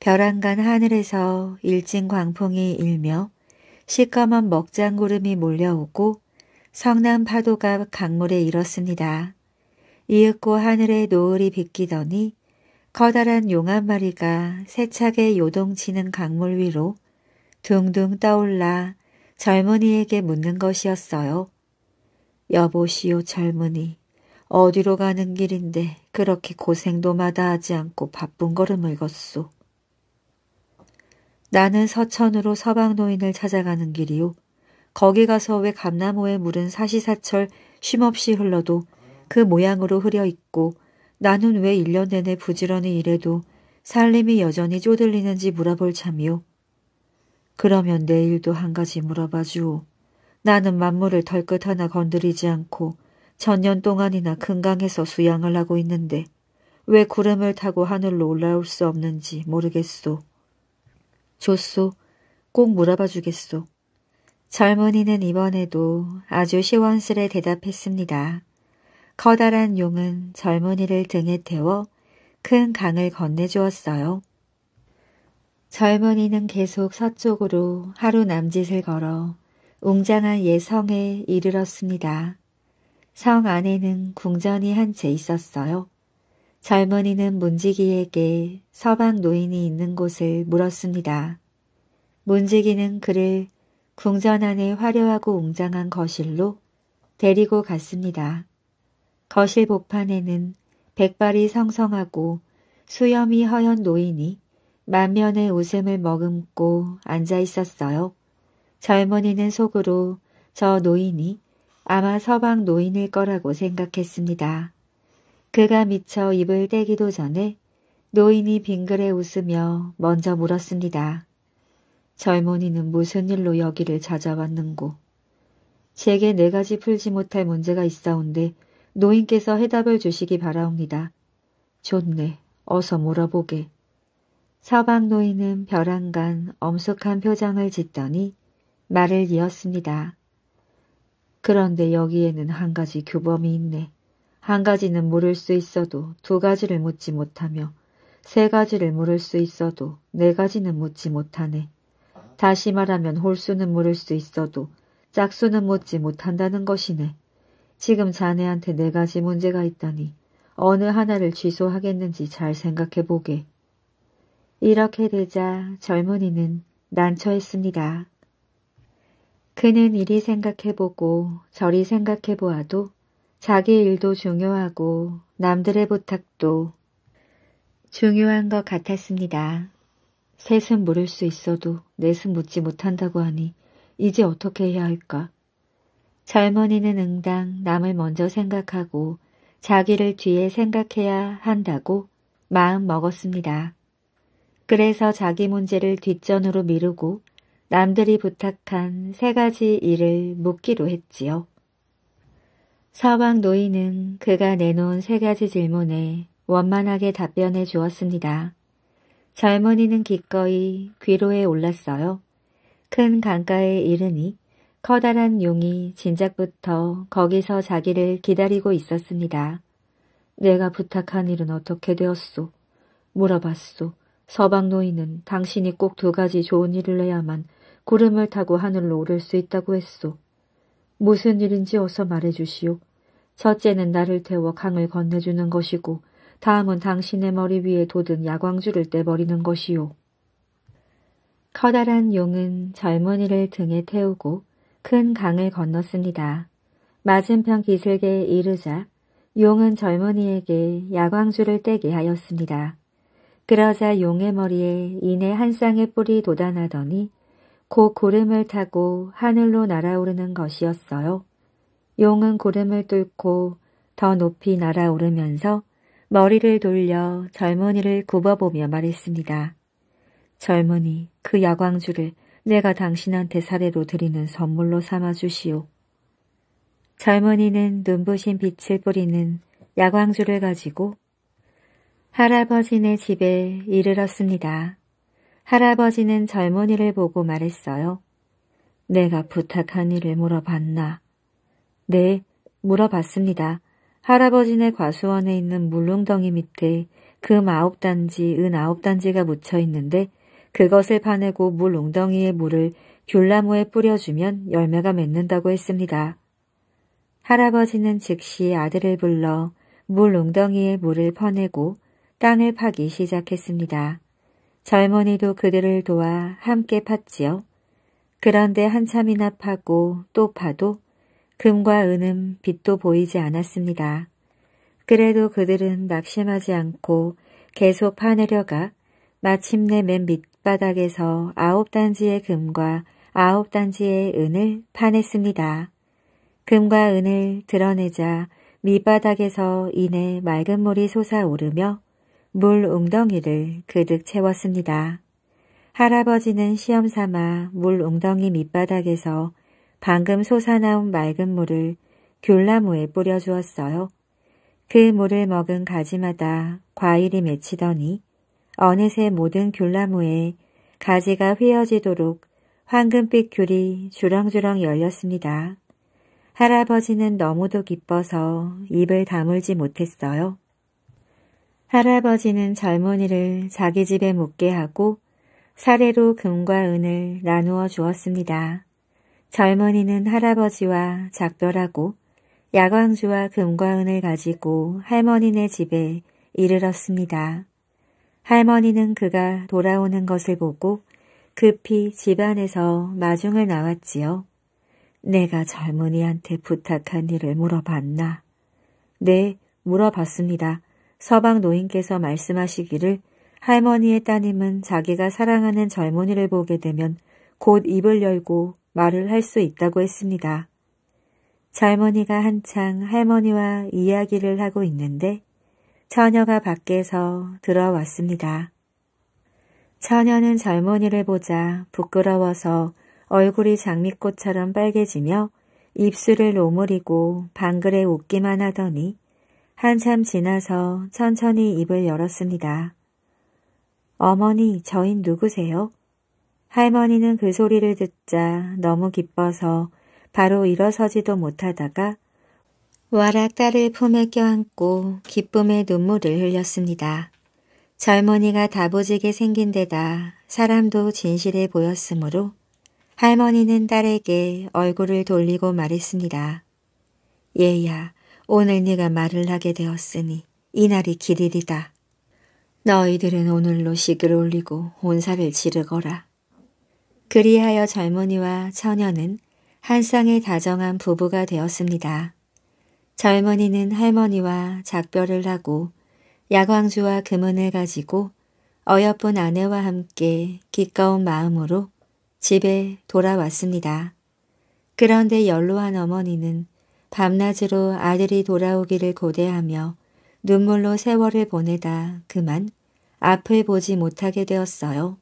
벼랑간 하늘에서 일진 광풍이 일며 시커먼 먹장구름이 몰려오고 성난 파도가 강물에 일었습니다. 이윽고 하늘에 노을이 비끼더니 커다란 용한 마리가 세차게 요동치는 강물 위로 둥둥 떠올라 젊은이에게 묻는 것이었어요. 여보시오 젊은이, 어디로 가는 길인데 그렇게 고생도 마다하지 않고 바쁜 걸음을 걷소. 나는 서천으로 서방 노인을 찾아가는 길이요. 거기 가서 왜 감나무에 물은 사시사철 쉼없이 흘러도 그 모양으로 흐려 있고 나는 왜 1년 내내 부지런히 일해도 살림이 여전히 쪼들리는지 물어볼 참이요. 그러면 내일도 한 가지 물어봐 주오. 나는 만물을 덜 끝 하나 건드리지 않고 전년 동안이나 금강에서 수양을 하고 있는데 왜 구름을 타고 하늘로 올라올 수 없는지 모르겠소. 좋소. 꼭 물어봐 주겠소. 젊은이는 이번에도 아주 시원스레 대답했습니다. 커다란 용은 젊은이를 등에 태워 큰 강을 건네주었어요. 젊은이는 계속 서쪽으로 하루 남짓을 걸어 웅장한 예성에 이르렀습니다. 성 안에는 궁전이 한 채 있었어요. 젊은이는 문지기에게 서방 노인이 있는 곳을 물었습니다. 문지기는 그를 궁전 안에 화려하고 웅장한 거실로 데리고 갔습니다. 거실 복판에는 백발이 성성하고 수염이 허연 노인이 만면의 웃음을 머금고 앉아 있었어요. 젊은이는 속으로 저 노인이 아마 서방 노인일 거라고 생각했습니다. 그가 미쳐 입을 떼기도 전에 노인이 빙그레 웃으며 먼저 물었습니다. 젊은이는 무슨 일로 여기를 찾아왔는고. 제게 네 가지 풀지 못할 문제가 있어온데 노인께서 해답을 주시기 바라옵니다. 좋네. 어서 물어보게. 서방 노인은 벼랑간 엄숙한 표정을 짓더니 말을 이었습니다. 그런데 여기에는 한 가지 규범이 있네. 한 가지는 물을 수 있어도 두 가지를 묻지 못하며 세 가지를 물을 수 있어도 네 가지는 묻지 못하네. 다시 말하면 홀수는 물을 수 있어도 짝수는 묻지 못한다는 것이네. 지금 자네한테 네 가지 문제가 있다니 어느 하나를 취소하겠는지 잘 생각해보게. 이렇게 되자 젊은이는 난처했습니다. 그는 이리 생각해보고 저리 생각해보아도 자기 일도 중요하고 남들의 부탁도 중요한 것 같았습니다. 셋은 물을 수 있어도 넷은 묻지 못한다고 하니 이제 어떻게 해야 할까? 젊은이는 응당 남을 먼저 생각하고 자기를 뒤에 생각해야 한다고 마음 먹었습니다. 그래서 자기 문제를 뒷전으로 미루고 남들이 부탁한 세 가지 일을 묻기로 했지요. 서방 노인은 그가 내놓은 세 가지 질문에 원만하게 답변해 주었습니다. 젊은이는 기꺼이 귀로에 올랐어요. 큰 강가에 이르니 커다란 용이 진작부터 거기서 자기를 기다리고 있었습니다. 내가 부탁한 일은 어떻게 되었소? 물어봤소. 서방 노인은 당신이 꼭 두 가지 좋은 일을 해야만 구름을 타고 하늘로 오를 수 있다고 했소. 무슨 일인지 어서 말해주시오. 첫째는 나를 태워 강을 건네주는 것이고 다음은 당신의 머리 위에 돋은 야광주를 떼버리는 것이오. 커다란 용은 젊은이를 등에 태우고 큰 강을 건넜습니다. 맞은편 기슭에 이르자 용은 젊은이에게 야광주를 떼게 하였습니다. 그러자 용의 머리에 이내 한 쌍의 뿔이 돋아나더니 곧 고름을 타고 하늘로 날아오르는 것이었어요. 용은 고름을 뚫고 더 높이 날아오르면서 머리를 돌려 젊은이를 굽어보며 말했습니다. 젊은이, 그 야광주를 내가 당신한테 사례로 드리는 선물로 삼아주시오. 젊은이는 눈부신 빛을 뿌리는 야광주를 가지고 할아버지네 집에 이르렀습니다. 할아버지는 젊은이를 보고 말했어요. 내가 부탁한 일을 물어봤나? 네, 물어봤습니다. 할아버지네 과수원에 있는 물릉덩이 밑에 금 그 아홉 단지, 은 아홉 단지가 묻혀 있는데 그것을 파내고 물웅덩이의 물을 귤나무에 뿌려주면 열매가 맺는다고 했습니다. 할아버지는 즉시 아들을 불러 물웅덩이에 물을 퍼내고 땅을 파기 시작했습니다. 젊은이도 그들을 도와 함께 팠지요. 그런데 한참이나 파고 또 파도 금과 은은 빛도 보이지 않았습니다. 그래도 그들은 낙심하지 않고 계속 파내려가 마침내 맨 밑바닥에서 아홉 단지의 금과 아홉 단지의 은을 파냈습니다. 금과 은을 드러내자 밑바닥에서 이내 맑은 물이 솟아오르며 물 웅덩이를 그득 채웠습니다. 할아버지는 시험삼아 물 웅덩이 밑바닥에서 방금 솟아나온 맑은 물을 귤나무에 뿌려주었어요. 그 물을 먹은 가지마다 과일이 맺히더니 어느새 모든 귤나무에 가지가 휘어지도록 황금빛 귤이 주렁주렁 열렸습니다. 할아버지는 너무도 기뻐서 입을 다물지 못했어요. 할아버지는 젊은이를 자기 집에 묵게 하고 사례로 금과 은을 나누어 주었습니다. 젊은이는 할아버지와 작별하고 야광주와 금과 은을 가지고 할머니네 집에 이르렀습니다. 할머니는 그가 돌아오는 것을 보고 급히 집안에서 마중을 나왔지요. 내가 젊은이한테 부탁한 일을 물어봤나? 네, 물어봤습니다. 서방 노인께서 말씀하시기를 할머니의 따님은 자기가 사랑하는 젊은이를 보게 되면 곧 입을 열고 말을 할 수 있다고 했습니다. 젊은이가 한창 할머니와 이야기를 하고 있는데 처녀가 밖에서 들어왔습니다. 처녀는 젊은이를 보자 부끄러워서 얼굴이 장미꽃처럼 빨개지며 입술을 오무리고 방글에 웃기만 하더니 한참 지나서 천천히 입을 열었습니다. 어머니, 저인 누구세요? 할머니는 그 소리를 듣자 너무 기뻐서 바로 일어서지도 못하다가 와락 딸을 품에 껴안고 기쁨의 눈물을 흘렸습니다. 젊은이가 다보지게 생긴 데다 사람도 진실해 보였으므로 할머니는 딸에게 얼굴을 돌리고 말했습니다. 예야 오늘 네가 말을 하게 되었으니 이날이 길이리다. 너희들은 오늘로 식을 올리고 온사를 지르거라. 그리하여 젊은이와 처녀는 한 쌍의 다정한 부부가 되었습니다. 젊은이는 할머니와 작별을 하고 야광주와 금은을 가지고 어여쁜 아내와 함께 기꺼운 마음으로 집에 돌아왔습니다. 그런데 연로한 어머니는 밤낮으로 아들이 돌아오기를 고대하며 눈물로 세월을 보내다 그만 앞을 보지 못하게 되었어요.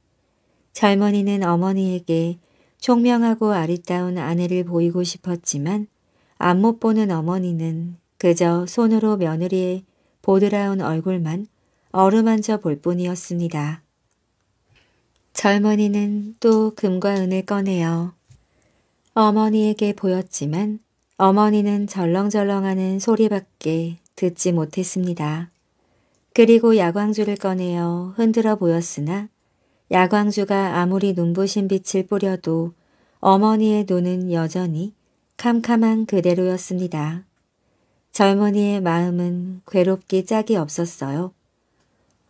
젊은이는 어머니에게 총명하고 아리따운 아내를 보이고 싶었지만 안 못 보는 어머니는 그저 손으로 며느리의 보드라운 얼굴만 어루만져 볼 뿐이었습니다. 젊은이는 또 금과 은을 꺼내어 어머니에게 보였지만 어머니는 절렁절렁하는 소리밖에 듣지 못했습니다. 그리고 야광주를 꺼내어 흔들어 보였으나 야광주가 아무리 눈부신 빛을 뿌려도 어머니의 눈은 여전히 캄캄한 그대로였습니다. 젊은이의 마음은 괴롭기 짝이 없었어요.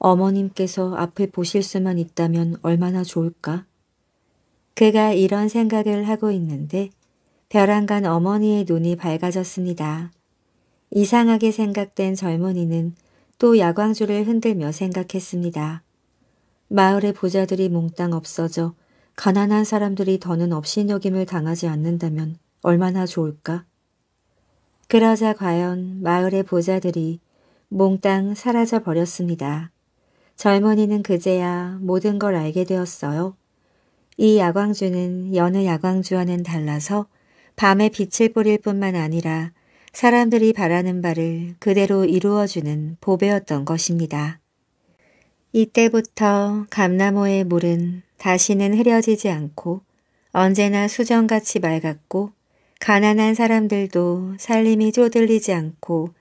어머님께서 앞을 보실 수만 있다면 얼마나 좋을까? 그가 이런 생각을 하고 있는데 벼랑 간 어머니의 눈이 밝아졌습니다. 이상하게 생각된 젊은이는 또야광주를 흔들며 생각했습니다. 마을의 부자들이 몽땅 없어져 가난한 사람들이 더는 업신여김을 당하지 않는다면 얼마나 좋을까? 그러자 과연 마을의 부자들이 몽땅 사라져 버렸습니다. 젊은이는 그제야 모든 걸 알게 되었어요. 이 야광주는 여느 야광주와는 달라서 밤에 빛을 뿌릴 뿐만 아니라 사람들이 바라는 바를 그대로 이루어주는 보배였던 것입니다. 이때부터 감나무의 물은 다시는 흐려지지 않고 언제나 수정같이 맑았고 가난한 사람들도 살림이 쪼들리지 않고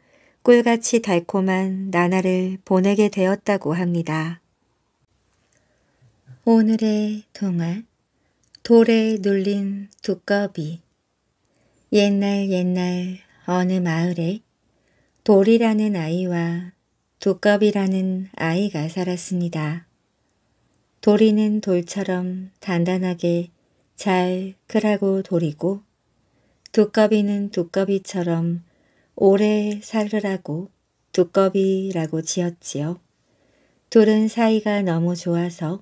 꿀같이 달콤한 나날을 보내게 되었다고 합니다. 오늘의 동화 돌에 눌린 두꺼비 옛날 옛날 어느 마을에 돌이라는 아이와 두꺼비라는 아이가 살았습니다. 돌이는 돌처럼 단단하게 잘 크라고 돌이고 두꺼비는 두꺼비처럼 오래 살으라고 두꺼비라고 지었지요. 둘은 사이가 너무 좋아서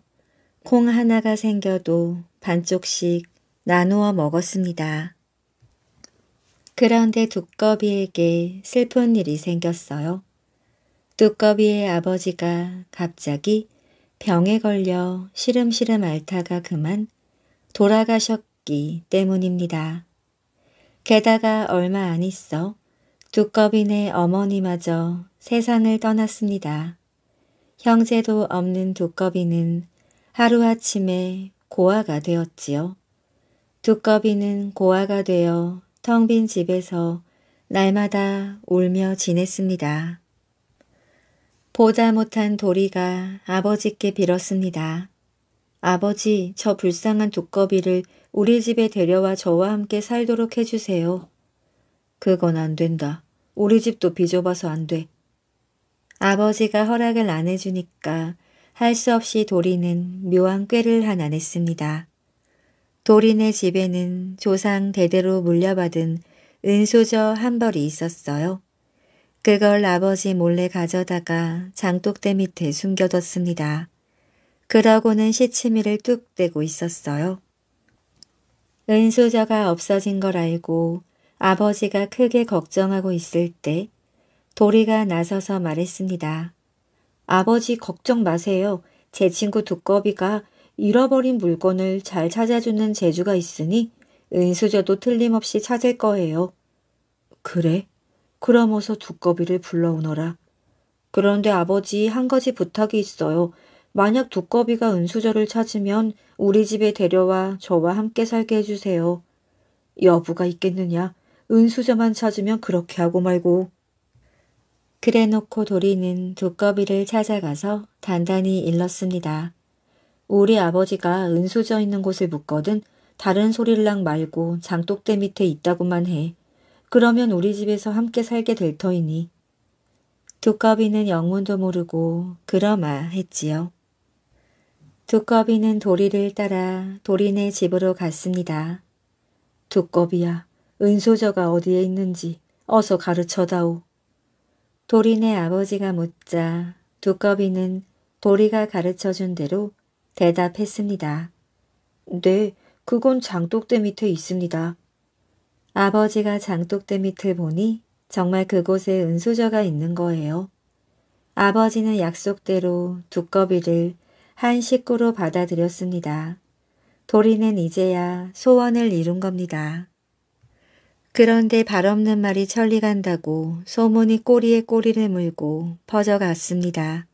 콩 하나가 생겨도 반쪽씩 나누어 먹었습니다. 그런데 두꺼비에게 슬픈 일이 생겼어요. 두꺼비의 아버지가 갑자기 병에 걸려 시름시름 앓다가 그만 돌아가셨기 때문입니다. 게다가 얼마 안 있어 두꺼비네 어머니마저 세상을 떠났습니다. 형제도 없는 두꺼비는 하루아침에 고아가 되었지요. 두꺼비는 고아가 되어 텅빈 집에서 날마다 울며 지냈습니다. 보다 못한 도리가 아버지께 빌었습니다. 아버지, 저 불쌍한 두꺼비를 우리 집에 데려와 저와 함께 살도록 해주세요. 그건 안 된다. 우리 집도 비좁아서 안 돼. 아버지가 허락을 안 해주니까 할 수 없이 도리는 묘한 꾀를 하나 냈습니다. 도린의 집에는 조상 대대로 물려받은 은소저 한 벌이 있었어요. 그걸 아버지 몰래 가져다가 장독대 밑에 숨겨뒀습니다. 그러고는 시치미를 뚝 떼고 있었어요. 은소저가 없어진 걸 알고 아버지가 크게 걱정하고 있을 때 도리가 나서서 말했습니다. 아버지 걱정 마세요. 제 친구 두꺼비가 잃어버린 물건을 잘 찾아주는 재주가 있으니 은수저도 틀림없이 찾을 거예요. 그래? 그럼 어서 두꺼비를 불러오너라. 그런데 아버지 한 가지 부탁이 있어요. 만약 두꺼비가 은수저를 찾으면 우리 집에 데려와 저와 함께 살게 해주세요. 여부가 있겠느냐? 은수저만 찾으면 그렇게 하고 말고. 그래놓고 도리는 두꺼비를 찾아가서 단단히 일렀습니다. 우리 아버지가 은수저 있는 곳을 묻거든 다른 소릴랑 말고 장독대 밑에 있다고만 해. 그러면 우리 집에서 함께 살게 될 터이니. 두꺼비는 영문도 모르고 그러마 했지요. 두꺼비는 도리를 따라 도리네 집으로 갔습니다. 두꺼비야, 은소저가 어디에 있는지 어서 가르쳐다오. 도리네 아버지가 묻자 두꺼비는 도리가 가르쳐준 대로 대답했습니다. 네, 그건 장독대 밑에 있습니다. 아버지가 장독대 밑을 보니 정말 그곳에 은수저가 있는 거예요. 아버지는 약속대로 두꺼비를 한 식구로 받아들였습니다. 도리는 이제야 소원을 이룬 겁니다. 그런데 발 없는 말이 천리 간다고 소문이 꼬리에 꼬리를 물고 퍼져갔습니다.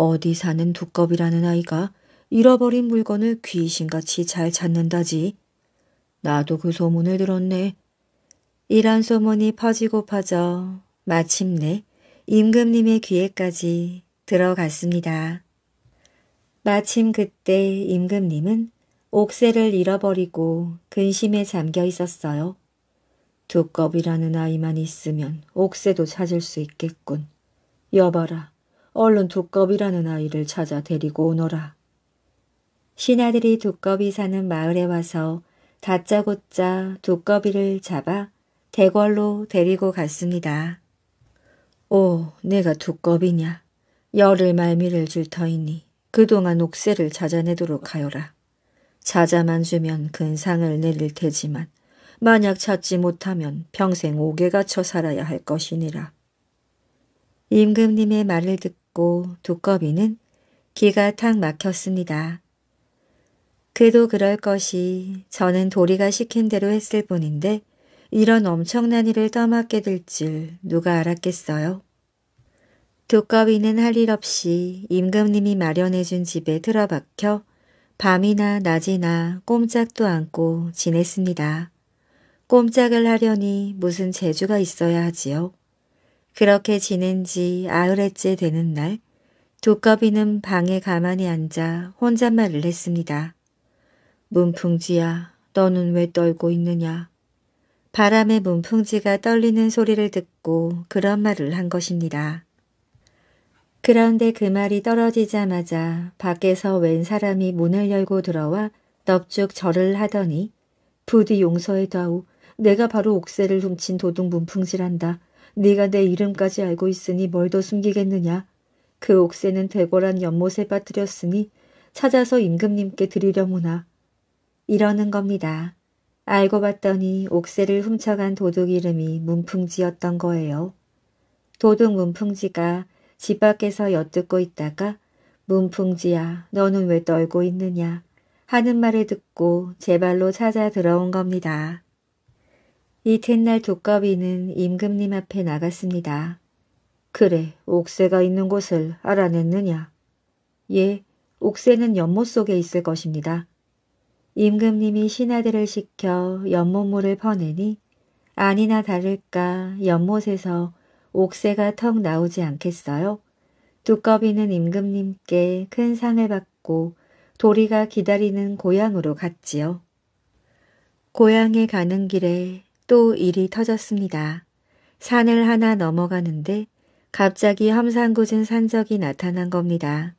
어디 사는 두꺼비라는 아이가 잃어버린 물건을 귀신같이 잘 찾는다지. 나도 그 소문을 들었네. 이런 소문이 퍼지고 퍼져 마침내 임금님의 귀에까지 들어갔습니다. 마침 그때 임금님은 옥새를 잃어버리고 근심에 잠겨 있었어요. 두꺼비라는 아이만 있으면 옥새도 찾을 수 있겠군. 여봐라, 얼른 두꺼비라는 아이를 찾아 데리고 오너라. 신하들이 두꺼비 사는 마을에 와서 다짜고짜 두꺼비를 잡아 대궐로 데리고 갔습니다. 오, 내가 두꺼비냐. 열을 말미를 줄 터이니 그동안 옥새를 찾아내도록 하여라. 찾아만 주면 근상을 내릴 테지만 만약 찾지 못하면 평생 옥에 갇혀 살아야 할 것이니라. 임금님의 말을 듣고 받고 두꺼비는 기가 탁 막혔습니다. 그도 그럴 것이 저는 도리가 시킨 대로 했을 뿐인데 이런 엄청난 일을 떠맡게 될 줄 누가 알았겠어요? 두꺼비는 할 일 없이 임금님이 마련해준 집에 틀어박혀 밤이나 낮이나 꼼짝도 않고 지냈습니다. 꼼짝을 하려니 무슨 재주가 있어야 하지요. 그렇게 지낸 지 아흘해째 되는 날두꺼비는 방에 가만히 앉아 혼잣말을 했습니다. 문풍지야 너는 왜 떨고 있느냐. 바람에 문풍지가 떨리는 소리를 듣고 그런 말을 한 것입니다. 그런데 그 말이 떨어지자마자 밖에서 웬 사람이 문을 열고 들어와 넙죽 절을 하더니 부디 용서해다오. 내가 바로 옥새를 훔친 도둑 문풍질한다. 네가 내 이름까지 알고 있으니 뭘 더 숨기겠느냐. 그 옥새는 대궐한 연못에 빠뜨렸으니 찾아서 임금님께 드리려무나. 이러는 겁니다. 알고 봤더니 옥새를 훔쳐간 도둑 이름이 문풍지였던 거예요. 도둑 문풍지가 집 밖에서 엿듣고 있다가 문풍지야 너는 왜 떨고 있느냐 하는 말을 듣고 제 발로 찾아 들어온 겁니다. 이튿날 두꺼비는 임금님 앞에 나갔습니다. 그래, 옥새가 있는 곳을 알아냈느냐? 예, 옥새는 연못 속에 있을 것입니다. 임금님이 신하들을 시켜 연못물을 퍼내니 아니나 다를까 연못에서 옥새가 턱 나오지 않겠어요? 두꺼비는 임금님께 큰 상을 받고 도리가 기다리는 고향으로 갔지요. 고향에 가는 길에 또 일이 터졌습니다. 산을 하나 넘어가는데 갑자기 험상궂은 산적이 나타난 겁니다.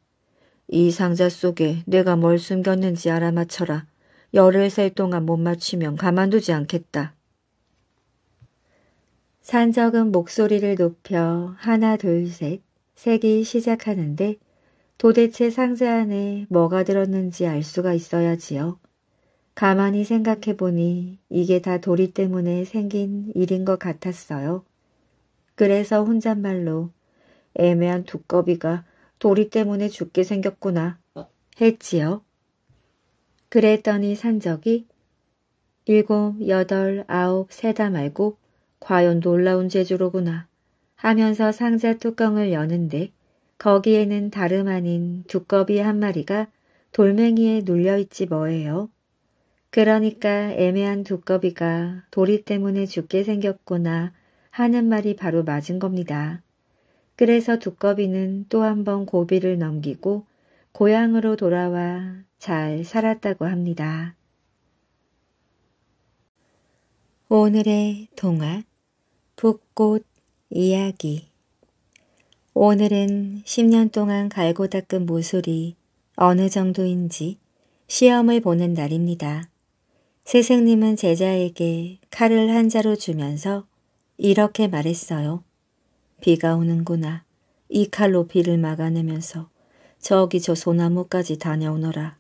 이 상자 속에 내가 뭘 숨겼는지 알아맞혀라. 열흘 셀 동안 못 맞추면 가만두지 않겠다. 산적은 목소리를 높여 하나 둘 셋 세기 시작하는데 도대체 상자 안에 뭐가 들었는지 알 수가 있어야지요. 가만히 생각해 보니 이게 다 도리 때문에 생긴 일인 것 같았어요. 그래서 혼잣말로 애매한 두꺼비가 도리 때문에 죽게 생겼구나 했지요. 그랬더니 산적이 일곱, 여덟, 아홉 세다 말고 과연 놀라운 재주로구나 하면서 상자 뚜껑을 여는데 거기에는 다름 아닌 두꺼비 한 마리가 돌멩이에 눌려있지 뭐예요. 그러니까 애매한 두꺼비가 도리 때문에 죽게 생겼구나 하는 말이 바로 맞은 겁니다. 그래서 두꺼비는 또 한 번 고비를 넘기고 고향으로 돌아와 잘 살았다고 합니다. 오늘의 동화 붓꽃 이야기 오늘은 10년 동안 갈고 닦은 모술이 어느 정도인지 시험을 보는 날입니다. 스승님은 제자에게 칼을 한 자로 주면서 이렇게 말했어요. 비가 오는구나. 이 칼로 비를 막아내면서 저기 저 소나무까지 다녀오너라.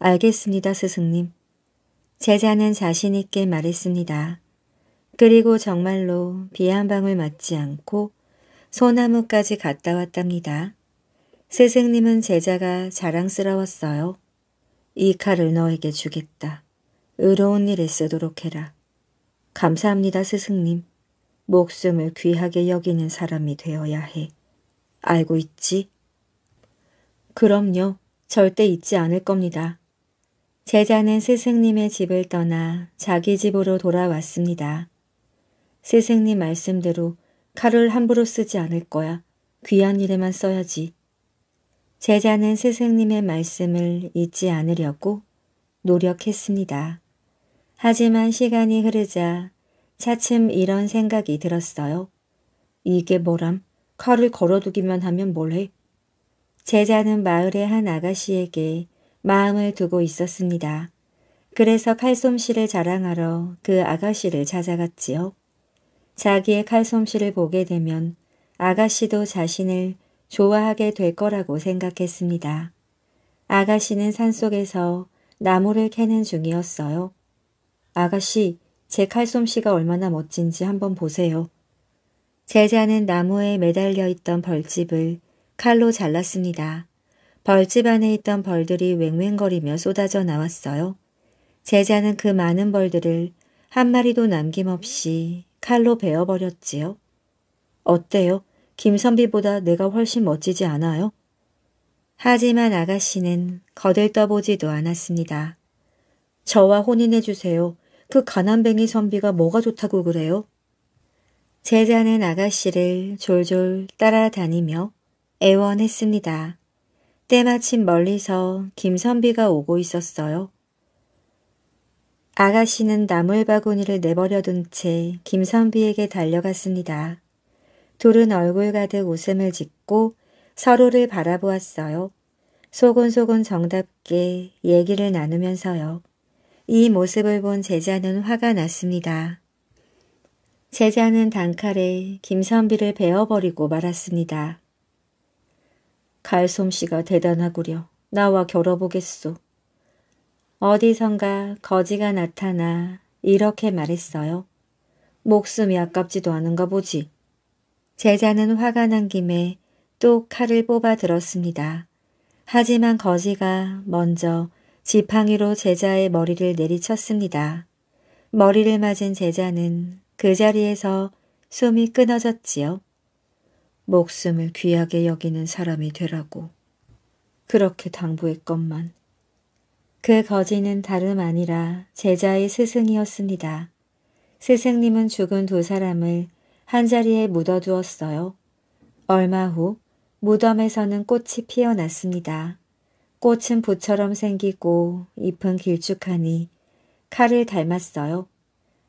알겠습니다, 스승님. 제자는 자신 있게 말했습니다. 그리고 정말로 비 한 방울 맞지 않고 소나무까지 갔다 왔답니다. 스승님은 제자가 자랑스러웠어요. 이 칼을 너에게 주겠다. 의로운 일에 쓰도록 해라. 감사합니다, 스승님. 목숨을 귀하게 여기는 사람이 되어야 해. 알고 있지? 그럼요. 절대 잊지 않을 겁니다. 제자는 스승님의 집을 떠나 자기 집으로 돌아왔습니다. 스승님 말씀대로 칼을 함부로 쓰지 않을 거야. 귀한 일에만 써야지. 제자는 스승님의 말씀을 잊지 않으려고 노력했습니다. 하지만 시간이 흐르자 차츰 이런 생각이 들었어요. 이게 뭐람? 칼을 걸어두기만 하면 뭘 해? 제자는 마을의 한 아가씨에게 마음을 두고 있었습니다. 그래서 칼솜씨를 자랑하러 그 아가씨를 찾아갔지요. 자기의 칼솜씨를 보게 되면 아가씨도 자신을 좋아하게 될 거라고 생각했습니다. 아가씨는 산속에서 나무를 캐는 중이었어요. 아가씨, 제 칼솜씨가 얼마나 멋진지 한번 보세요. 제자는 나무에 매달려 있던 벌집을 칼로 잘랐습니다. 벌집 안에 있던 벌들이 웽웽거리며 쏟아져 나왔어요. 제자는 그 많은 벌들을 한 마리도 남김없이 칼로 베어버렸지요. 어때요? 김선비보다 내가 훨씬 멋지지 않아요? 하지만 아가씨는 거들떠보지도 않았습니다. 저와 혼인해주세요. 그 가난뱅이 선비가 뭐가 좋다고 그래요? 제자는 아가씨를 졸졸 따라다니며 애원했습니다. 때마침 멀리서 김선비가 오고 있었어요. 아가씨는 나물바구니를 내버려둔 채 김선비에게 달려갔습니다. 둘은 얼굴 가득 웃음을 짓고 서로를 바라보았어요. 소곤소곤 정답게 얘기를 나누면서요. 이 모습을 본 제자는 화가 났습니다. 제자는 단칼에 김선비를 베어버리고 말았습니다. 갈솜씨가 대단하구려. 나와 겨뤄보겠소. 어디선가 거지가 나타나 이렇게 말했어요. 목숨이 아깝지도 않은가 보지. 제자는 화가 난 김에 또 칼을 뽑아 들었습니다. 하지만 거지가 먼저 지팡이로 제자의 머리를 내리쳤습니다. 머리를 맞은 제자는 그 자리에서 숨이 끊어졌지요. 목숨을 귀하게 여기는 사람이 되라고 그렇게 당부했건만 그 거지는 다름 아니라 제자의 스승이었습니다. 스승님은 죽은 두 사람을 한자리에 묻어두었어요. 얼마 후 무덤에서는 꽃이 피어났습니다. 꽃은 부처럼 생기고 잎은 길쭉하니 칼을 닮았어요.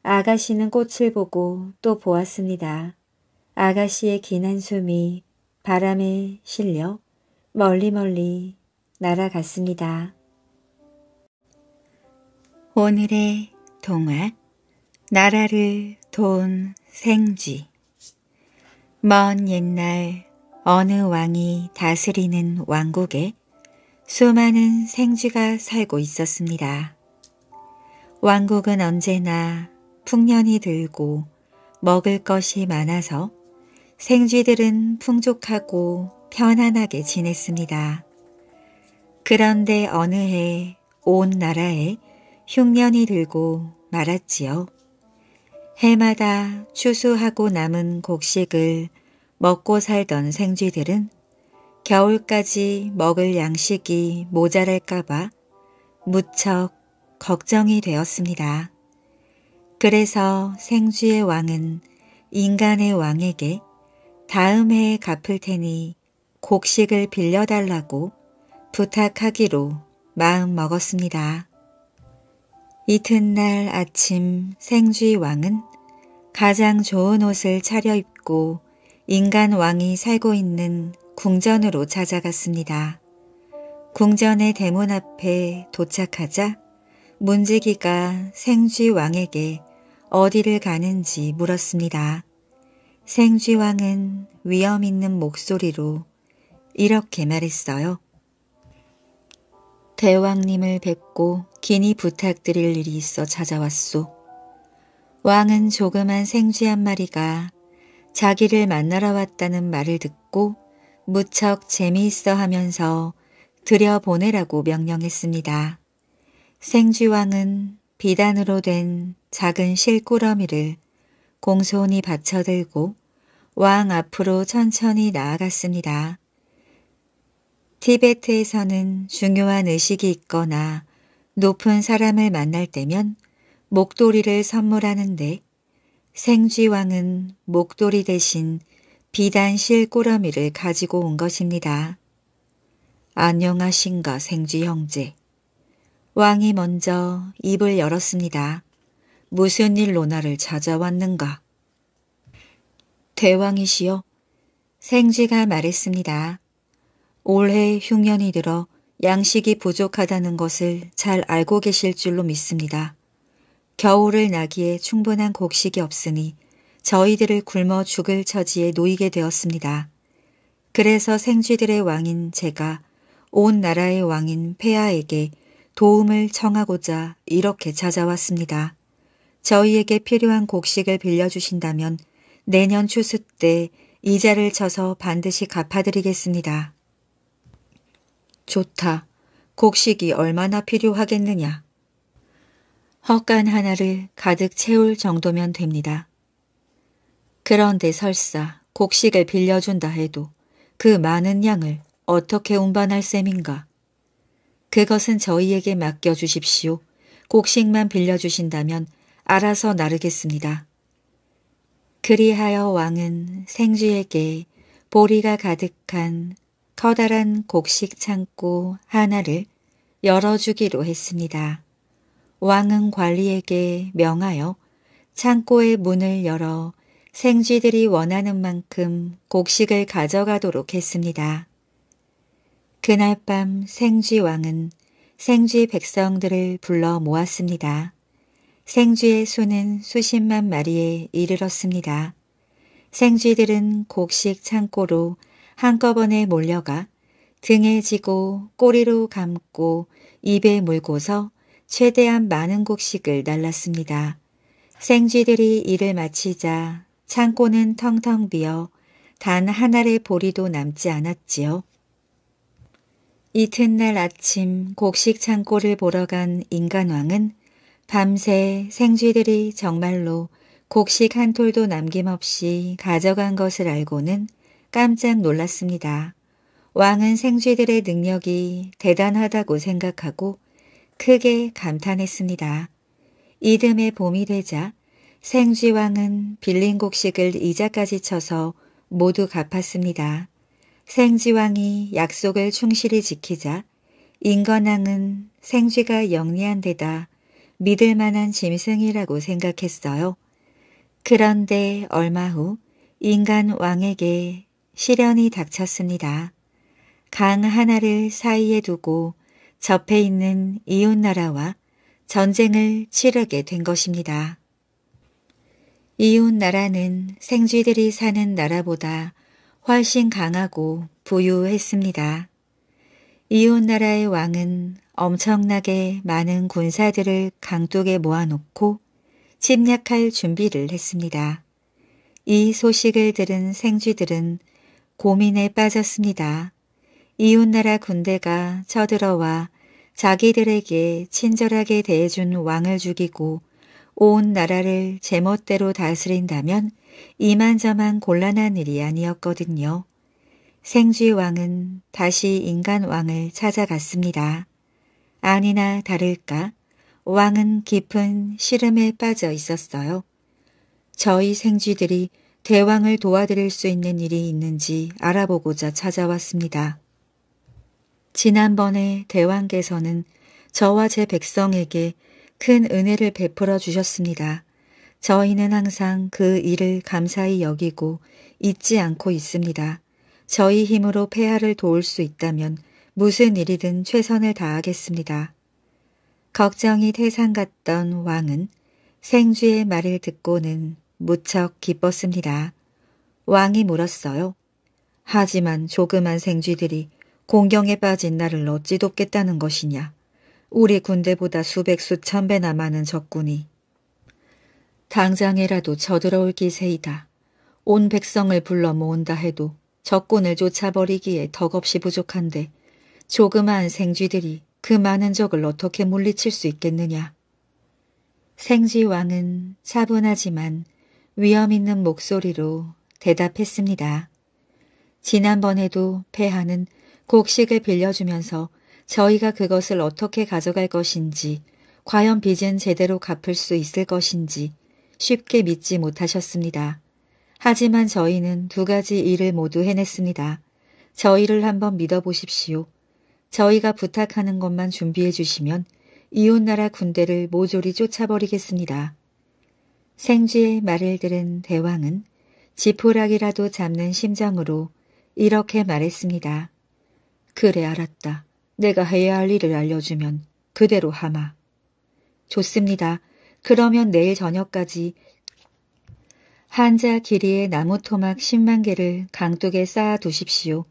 아가씨는 꽃을 보고 또 보았습니다. 아가씨의 긴 한숨이 바람에 실려 멀리 멀리 날아갔습니다. 오늘의 동화 나라를 도운 생쥐 먼 옛날 어느 왕이 다스리는 왕국에 수많은 생쥐가 살고 있었습니다. 왕국은 언제나 풍년이 들고 먹을 것이 많아서 생쥐들은 풍족하고 편안하게 지냈습니다. 그런데 어느 해 온 나라에 흉년이 들고 말았지요. 해마다 추수하고 남은 곡식을 먹고 살던 생쥐들은 겨울까지 먹을 양식이 모자랄까봐 무척 걱정이 되었습니다. 그래서 생쥐의 왕은 인간의 왕에게 다음 해에 갚을 테니 곡식을 빌려달라고 부탁하기로 마음먹었습니다. 이튿날 아침 생쥐 왕은 가장 좋은 옷을 차려입고 인간 왕이 살고 있는 궁전으로 찾아갔습니다. 궁전의 대문 앞에 도착하자 문지기가 생쥐왕에게 어디를 가는지 물었습니다. 생쥐왕은 위험 있는 목소리로 이렇게 말했어요. 대왕님을 뵙고 긴히 부탁드릴 일이 있어 찾아왔소. 왕은 조그만 생쥐 한 마리가 자기를 만나러 왔다는 말을 듣고 무척 재미있어 하면서 들여보내라고 명령했습니다. 생쥐왕은 비단으로 된 작은 실꾸러미를 공손히 받쳐들고 왕 앞으로 천천히 나아갔습니다. 티베트에서는 중요한 의식이 있거나 높은 사람을 만날 때면 목도리를 선물하는데 생쥐왕은 목도리 대신 비단실 꼬라미를 가지고 온 것입니다. 안녕하신가 생쥐 형제. 왕이 먼저 입을 열었습니다. 무슨 일로 나를 찾아왔는가? 대왕이시여, 생쥐가 말했습니다. 올해 흉년이 들어 양식이 부족하다는 것을 잘 알고 계실 줄로 믿습니다. 겨울을 나기에 충분한 곡식이 없으니 저희들을 굶어 죽을 처지에 놓이게 되었습니다. 그래서 생쥐들의 왕인 제가 온 나라의 왕인 폐하에게 도움을 청하고자 이렇게 찾아왔습니다. 저희에게 필요한 곡식을 빌려주신다면 내년 추수 때 이자를 쳐서 반드시 갚아드리겠습니다. 좋다. 곡식이 얼마나 필요하겠느냐. 헛간 하나를 가득 채울 정도면 됩니다. 그런데 설사 곡식을 빌려준다 해도 그 많은 양을 어떻게 운반할 셈인가? 그것은 저희에게 맡겨주십시오. 곡식만 빌려주신다면 알아서 나르겠습니다. 그리하여 왕은 생쥐에게 보리가 가득한 커다란 곡식 창고 하나를 열어주기로 했습니다. 왕은 관리에게 명하여 창고의 문을 열어 생쥐들이 원하는 만큼 곡식을 가져가도록 했습니다. 그날 밤 생쥐 왕은 생쥐 백성들을 불러 모았습니다. 생쥐의 수는 수십만 마리에 이르렀습니다. 생쥐들은 곡식 창고로 한꺼번에 몰려가 등에 지고 꼬리로 감고 입에 물고서 최대한 많은 곡식을 날랐습니다. 생쥐들이 일을 마치자 창고는 텅텅 비어 단 하나의 보리도 남지 않았지요. 이튿날 아침 곡식 창고를 보러 간 인간왕은 밤새 생쥐들이 정말로 곡식 한 톨도 남김없이 가져간 것을 알고는 깜짝 놀랐습니다. 왕은 생쥐들의 능력이 대단하다고 생각하고 크게 감탄했습니다. 이듬해 봄이 되자 생쥐왕은 빌린 곡식을 이자까지 쳐서 모두 갚았습니다. 생쥐왕이 약속을 충실히 지키자 인건왕은 생쥐가 영리한 데다 믿을 만한 짐승이라고 생각했어요. 그런데 얼마 후 인간 왕에게 시련이 닥쳤습니다. 강 하나를 사이에 두고 접해 있는 이웃나라와 전쟁을 치르게 된 것입니다. 이웃 나라는 생쥐들이 사는 나라보다 훨씬 강하고 부유했습니다. 이웃 나라의 왕은 엄청나게 많은 군사들을 강둑에 모아놓고 침략할 준비를 했습니다. 이 소식을 들은 생쥐들은 고민에 빠졌습니다. 이웃나라 군대가 쳐들어와 자기들에게 친절하게 대해준 왕을 죽이고 온 나라를 제멋대로 다스린다면 이만저만 곤란한 일이 아니었거든요. 생쥐 왕은 다시 인간 왕을 찾아갔습니다. 아니나 다를까 왕은 깊은 시름에 빠져 있었어요. 저희 생쥐들이 대왕을 도와드릴 수 있는 일이 있는지 알아보고자 찾아왔습니다. 지난번에 대왕께서는 저와 제 백성에게 큰 은혜를 베풀어 주셨습니다. 저희는 항상 그 일을 감사히 여기고 잊지 않고 있습니다. 저희 힘으로 폐하를 도울 수 있다면 무슨 일이든 최선을 다하겠습니다. 걱정이 태산 같던 왕은 생쥐의 말을 듣고는 무척 기뻤습니다. 왕이 물었어요. 하지만 조그만 생쥐들이 공경에 빠진 나를 어찌 돕겠다는 것이냐. 우리 군대보다 수백 수천 배나 많은 적군이 당장에라도 저들어올 기세이다. 온 백성을 불러 모은다 해도 적군을 쫓아버리기에 덕없이 부족한데 조그마한 생쥐들이 그 많은 적을 어떻게 물리칠 수 있겠느냐. 생쥐왕은 차분하지만 위험 있는 목소리로 대답했습니다. 지난번에도 폐하는 곡식을 빌려주면서 저희가 그것을 어떻게 가져갈 것인지, 과연 빚은 제대로 갚을 수 있을 것인지 쉽게 믿지 못하셨습니다. 하지만 저희는 두 가지 일을 모두 해냈습니다. 저희를 한번 믿어보십시오. 저희가 부탁하는 것만 준비해 주시면 이웃나라 군대를 모조리 쫓아버리겠습니다. 생쥐의 말을 들은 대왕은 지푸락이라도 잡는 심정으로 이렇게 말했습니다. 그래 알았다. 내가 해야 할 일을 알려주면 그대로 하마. 좋습니다. 그러면 내일 저녁까지 한자 길이의 나무 토막 10만 개를 강둑에 쌓아 두십시오.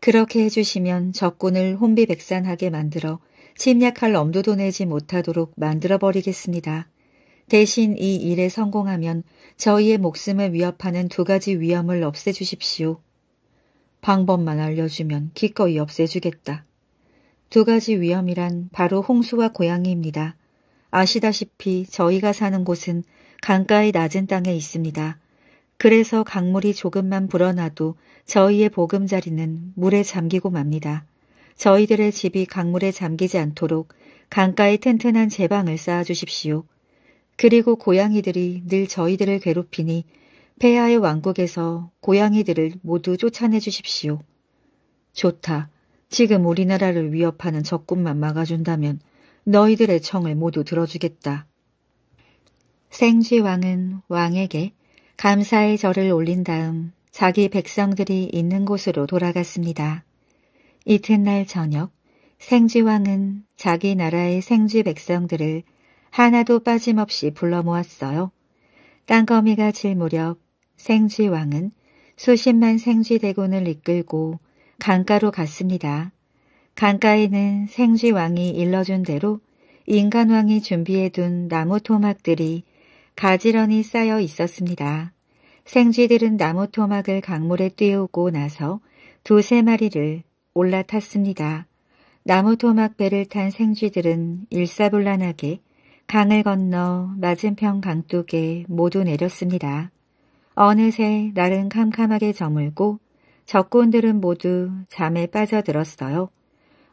그렇게 해주시면 적군을 혼비백산하게 만들어 침략할 엄두도 내지 못하도록 만들어버리겠습니다. 대신 이 일에 성공하면 저희의 목숨을 위협하는 두 가지 위험을 없애주십시오. 방법만 알려주면 기꺼이 없애주겠다. 두 가지 위험이란 바로 홍수와 고양이입니다. 아시다시피 저희가 사는 곳은 강가의 낮은 땅에 있습니다. 그래서 강물이 조금만 불어나도 저희의 보금자리는 물에 잠기고 맙니다. 저희들의 집이 강물에 잠기지 않도록 강가에 튼튼한 제방을 쌓아 주십시오. 그리고 고양이들이 늘 저희들을 괴롭히니 폐하의 왕국에서 고양이들을 모두 쫓아내 주십시오. 좋다. 지금 우리나라를 위협하는 적군만 막아준다면 너희들의 청을 모두 들어주겠다. 생쥐왕은 왕에게 감사의 절을 올린 다음 자기 백성들이 있는 곳으로 돌아갔습니다. 이튿날 저녁 생쥐왕은 자기 나라의 생쥐 백성들을 하나도 빠짐없이 불러 모았어요. 땅거미가 질 무렵 생쥐왕은 수십만 생쥐대군을 이끌고 강가로 갔습니다. 강가에는 생쥐왕이 일러준 대로 인간왕이 준비해둔 나무 토막들이 가지런히 쌓여 있었습니다. 생쥐들은 나무 토막을 강물에 띄우고 나서 두세 마리를 올라탔습니다. 나무 토막 배를 탄 생쥐들은 일사불란하게 강을 건너 맞은편 강둑에 모두 내렸습니다. 어느새 날은 캄캄하게 저물고 적군들은 모두 잠에 빠져들었어요.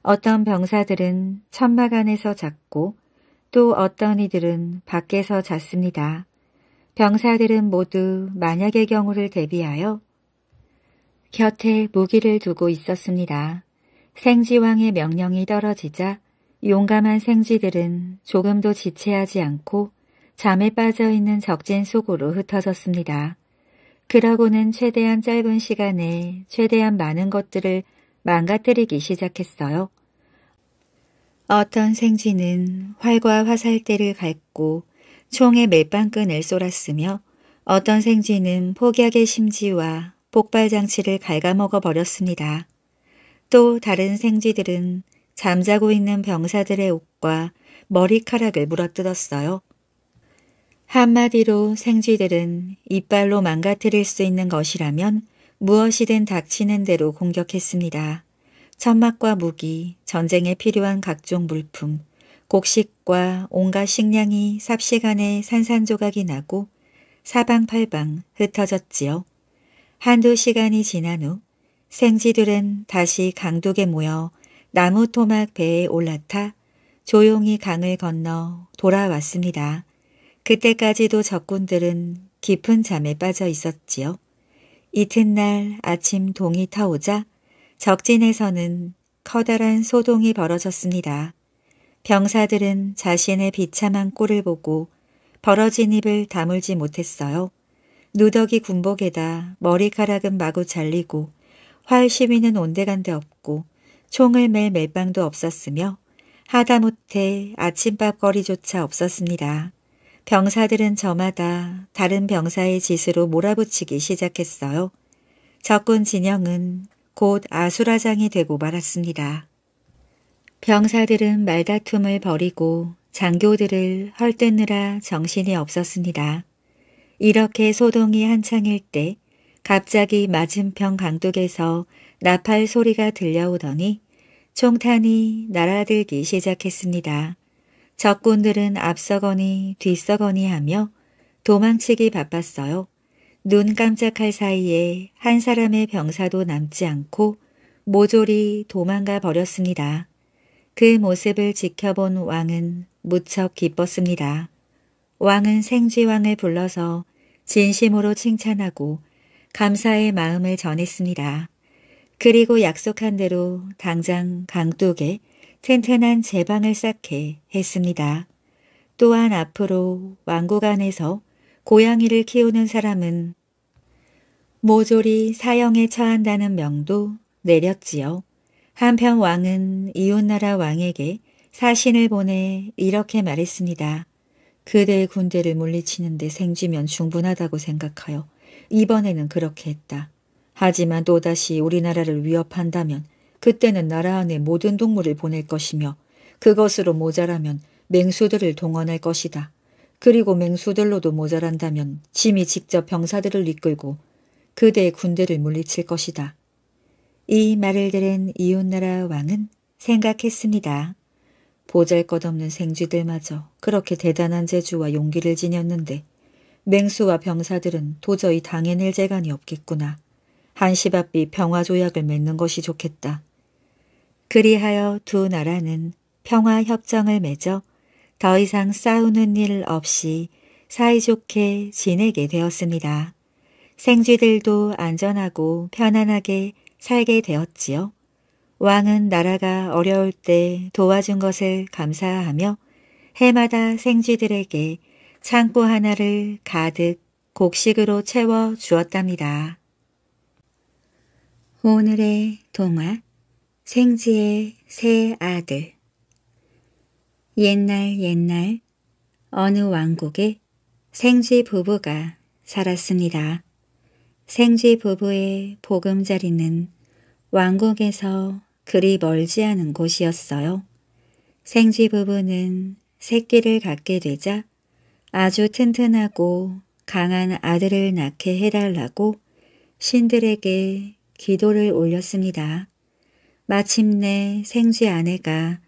어떤 병사들은 천막 안에서 잤고 또 어떤 이들은 밖에서 잤습니다. 병사들은 모두 만약의 경우를 대비하여 곁에 무기를 두고 있었습니다. 생지왕의 명령이 떨어지자 용감한 생쥐들은 조금도 지체하지 않고 잠에 빠져 있는 적진 속으로 흩어졌습니다. 그러고는 최대한 짧은 시간에 최대한 많은 것들을 망가뜨리기 시작했어요. 어떤 생쥐는 활과 화살대를 밟고 총에 멜빵끈을 쏠았으며 어떤 생쥐는 폭약의 심지와 폭발장치를 갉아먹어 버렸습니다. 또 다른 생쥐들은 잠자고 있는 병사들의 옷과 머리카락을 물어뜯었어요. 한마디로 생쥐들은 이빨로 망가뜨릴 수 있는 것이라면 무엇이든 닥치는 대로 공격했습니다. 천막과 무기, 전쟁에 필요한 각종 물품, 곡식과 온갖 식량이 삽시간에 산산조각이 나고 사방팔방 흩어졌지요. 한두 시간이 지난 후 생쥐들은 다시 강둑에 모여 나무 토막 배에 올라타 조용히 강을 건너 돌아왔습니다. 그때까지도 적군들은 깊은 잠에 빠져 있었지요. 이튿날 아침 동이 타오자 적진에서는 커다란 소동이 벌어졌습니다. 병사들은 자신의 비참한 꼴을 보고 벌어진 입을 다물지 못했어요. 누더기 군복에다 머리카락은 마구 잘리고 활 시위는 온데간데 없고 총을 맬 멜빵도 없었으며 하다못해 아침밥거리조차 없었습니다. 병사들은 저마다 다른 병사의 짓으로 몰아붙이기 시작했어요. 적군 진영은 곧 아수라장이 되고 말았습니다. 병사들은 말다툼을 벌이고 장교들을 헐뜯느라 정신이 없었습니다. 이렇게 소동이 한창일 때 갑자기 맞은편 강둑에서 나팔 소리가 들려오더니 총탄이 날아들기 시작했습니다. 적군들은 앞서거니 뒤서거니 하며 도망치기 바빴어요. 눈 깜짝할 사이에 한 사람의 병사도 남지 않고 모조리 도망가 버렸습니다. 그 모습을 지켜본 왕은 무척 기뻤습니다. 왕은 생쥐왕을 불러서 진심으로 칭찬하고 감사의 마음을 전했습니다. 그리고 약속한 대로 당장 강둑에 튼튼한 제방을 쌓게 했습니다. 또한 앞으로 왕국 안에서 고양이를 키우는 사람은 모조리 사형에 처한다는 명도 내렸지요. 한편 왕은 이웃나라 왕에게 사신을 보내 이렇게 말했습니다. 그대의 군대를 물리치는데 생쥐면 충분하다고 생각하여 이번에는 그렇게 했다. 하지만 또다시 우리나라를 위협한다면 그때는 나라 안에 모든 동물을 보낼 것이며 그것으로 모자라면 맹수들을 동원할 것이다. 그리고 맹수들로도 모자란다면 짐이 직접 병사들을 이끌고 그대의 군대를 물리칠 것이다. 이 말을 들은 이웃나라 왕은 생각했습니다. 보잘것없는 생쥐들마저 그렇게 대단한 재주와 용기를 지녔는데 맹수와 병사들은 도저히 당해낼 재간이 없겠구나. 한시바삐 평화조약을 맺는 것이 좋겠다. 그리하여 두 나라는 평화 협정을 맺어 더 이상 싸우는 일 없이 사이좋게 지내게 되었습니다. 생쥐들도 안전하고 편안하게 살게 되었지요. 왕은 나라가 어려울 때 도와준 것을 감사하며 해마다 생쥐들에게 창고 하나를 가득 곡식으로 채워 주었답니다. 오늘의 동화 생지의 세 아들 옛날 옛날 어느 왕국에 생쥐 부부가 살았습니다. 생쥐 부부의 보금자리는 왕국에서 그리 멀지 않은 곳이었어요. 생쥐 부부는 새끼를 갖게 되자 아주 튼튼하고 강한 아들을 낳게 해달라고 신들에게 기도를 올렸습니다. 마침내 생쥐 아내가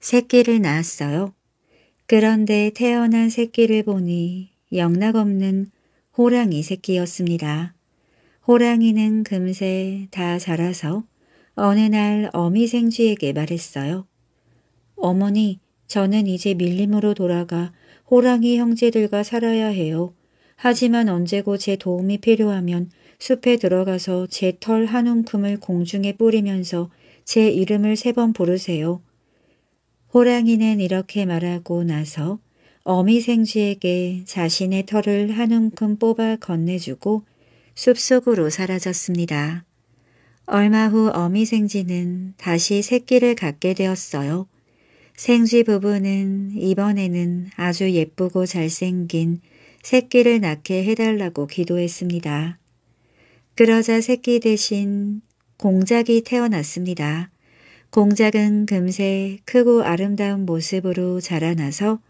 새끼를 낳았어요. 그런데 태어난 새끼를 보니 영락없는 호랑이 새끼였습니다. 호랑이는 금세 다 자라서 어느 날 어미 생쥐에게 말했어요. 어머니, 저는 이제 밀림으로 돌아가 호랑이 형제들과 살아야 해요. 하지만 언제고 제 도움이 필요하면 숲에 들어가서 제 털 한 움큼을 공중에 뿌리면서 제 이름을 세 번 부르세요. 호랑이는 이렇게 말하고 나서 어미 생쥐에게 자신의 털을 한 움큼 뽑아 건네주고 숲속으로 사라졌습니다. 얼마 후 어미 생쥐는 다시 새끼를 갖게 되었어요. 생쥐 부부는 이번에는 아주 예쁘고 잘생긴 새끼를 낳게 해달라고 기도했습니다. 그러자 새끼 대신 공작이 태어났습니다. 공작은 금세 크고 아름다운 모습으로 자라나서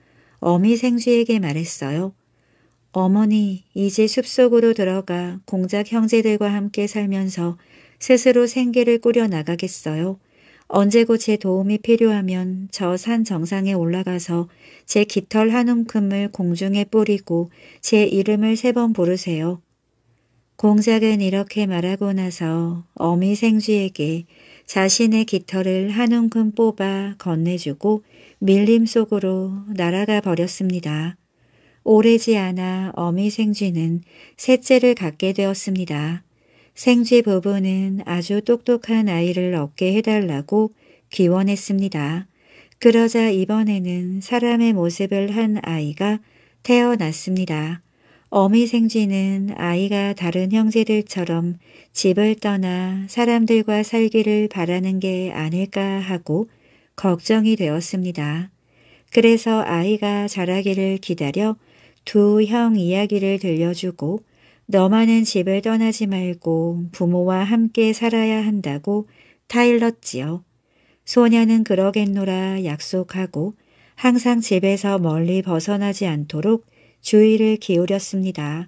어미 생쥐에게 말했어요. 어머니, 이제 숲속으로 들어가 공작 형제들과 함께 살면서 스스로 생계를 꾸려나가겠어요. 언제고 제 도움이 필요하면 저 산 정상에 올라가서 제 깃털 한 움큼을 공중에 뿌리고 제 이름을 세 번 부르세요. 공작은 이렇게 말하고 나서 어미 생쥐에게 자신의 깃털을 한 움큼 뽑아 건네주고 밀림 속으로 날아가 버렸습니다. 오래지 않아 어미 생쥐는 셋째를 갖게 되었습니다. 생쥐 부부는 아주 똑똑한 아이를 얻게 해달라고 기원했습니다. 그러자 이번에는 사람의 모습을 한 아이가 태어났습니다. 어미 생쥐는 아이가 다른 형제들처럼 집을 떠나 사람들과 살기를 바라는 게 아닐까 하고 걱정이 되었습니다. 그래서 아이가 자라기를 기다려 두 형 이야기를 들려주고 너만은 집을 떠나지 말고 부모와 함께 살아야 한다고 타일렀지요. 소녀는 그러겠노라 약속하고 항상 집에서 멀리 벗어나지 않도록 주의를 기울였습니다.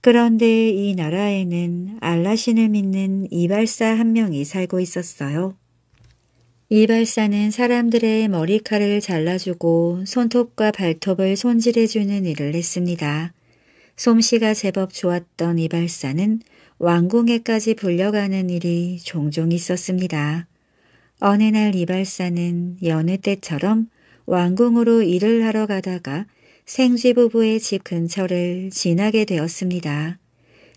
그런데 이 나라에는 알라신을 믿는 이발사 한 명이 살고 있었어요. 이발사는 사람들의 머리카락을 잘라주고 손톱과 발톱을 손질해주는 일을 했습니다. 솜씨가 제법 좋았던 이발사는 왕궁에까지 불려가는 일이 종종 있었습니다. 어느 날 이발사는 여느 때처럼 왕궁으로 일을 하러 가다가 생쥐 부부의 집 근처를 지나게 되었습니다.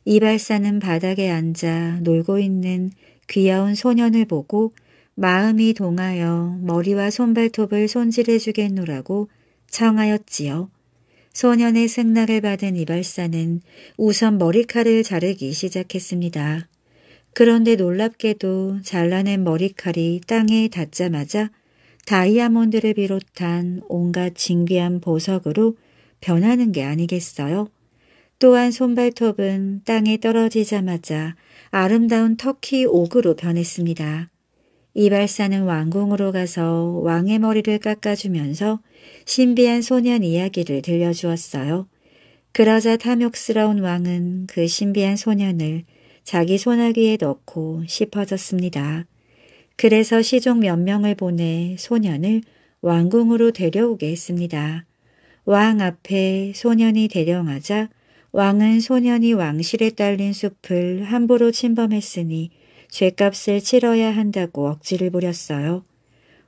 이발사는 바닥에 앉아 놀고 있는 귀여운 소년을 보고 마음이 동하여 머리와 손발톱을 손질해 주겠노라고 청하였지요. 소년의 승낙을 받은 이발사는 우선 머리칼을 자르기 시작했습니다. 그런데 놀랍게도 잘라낸 머리칼이 땅에 닿자마자 다이아몬드를 비롯한 온갖 진귀한 보석으로 변하는 게 아니겠어요? 또한 손발톱은 땅에 떨어지자마자 아름다운 터키 옥으로 변했습니다. 이발사는 왕궁으로 가서 왕의 머리를 깎아주면서 신비한 소년 이야기를 들려주었어요. 그러자 탐욕스러운 왕은 그 신비한 소년을 자기 소나기에 넣고 싶어졌습니다 그래서 시종 몇 명을 보내 소년을 왕궁으로 데려오게 했습니다. 왕 앞에 소년이 데려가자 왕은 소년이 왕실에 딸린 숲을 함부로 침범했으니 죄값을 치러야 한다고 억지를 부렸어요.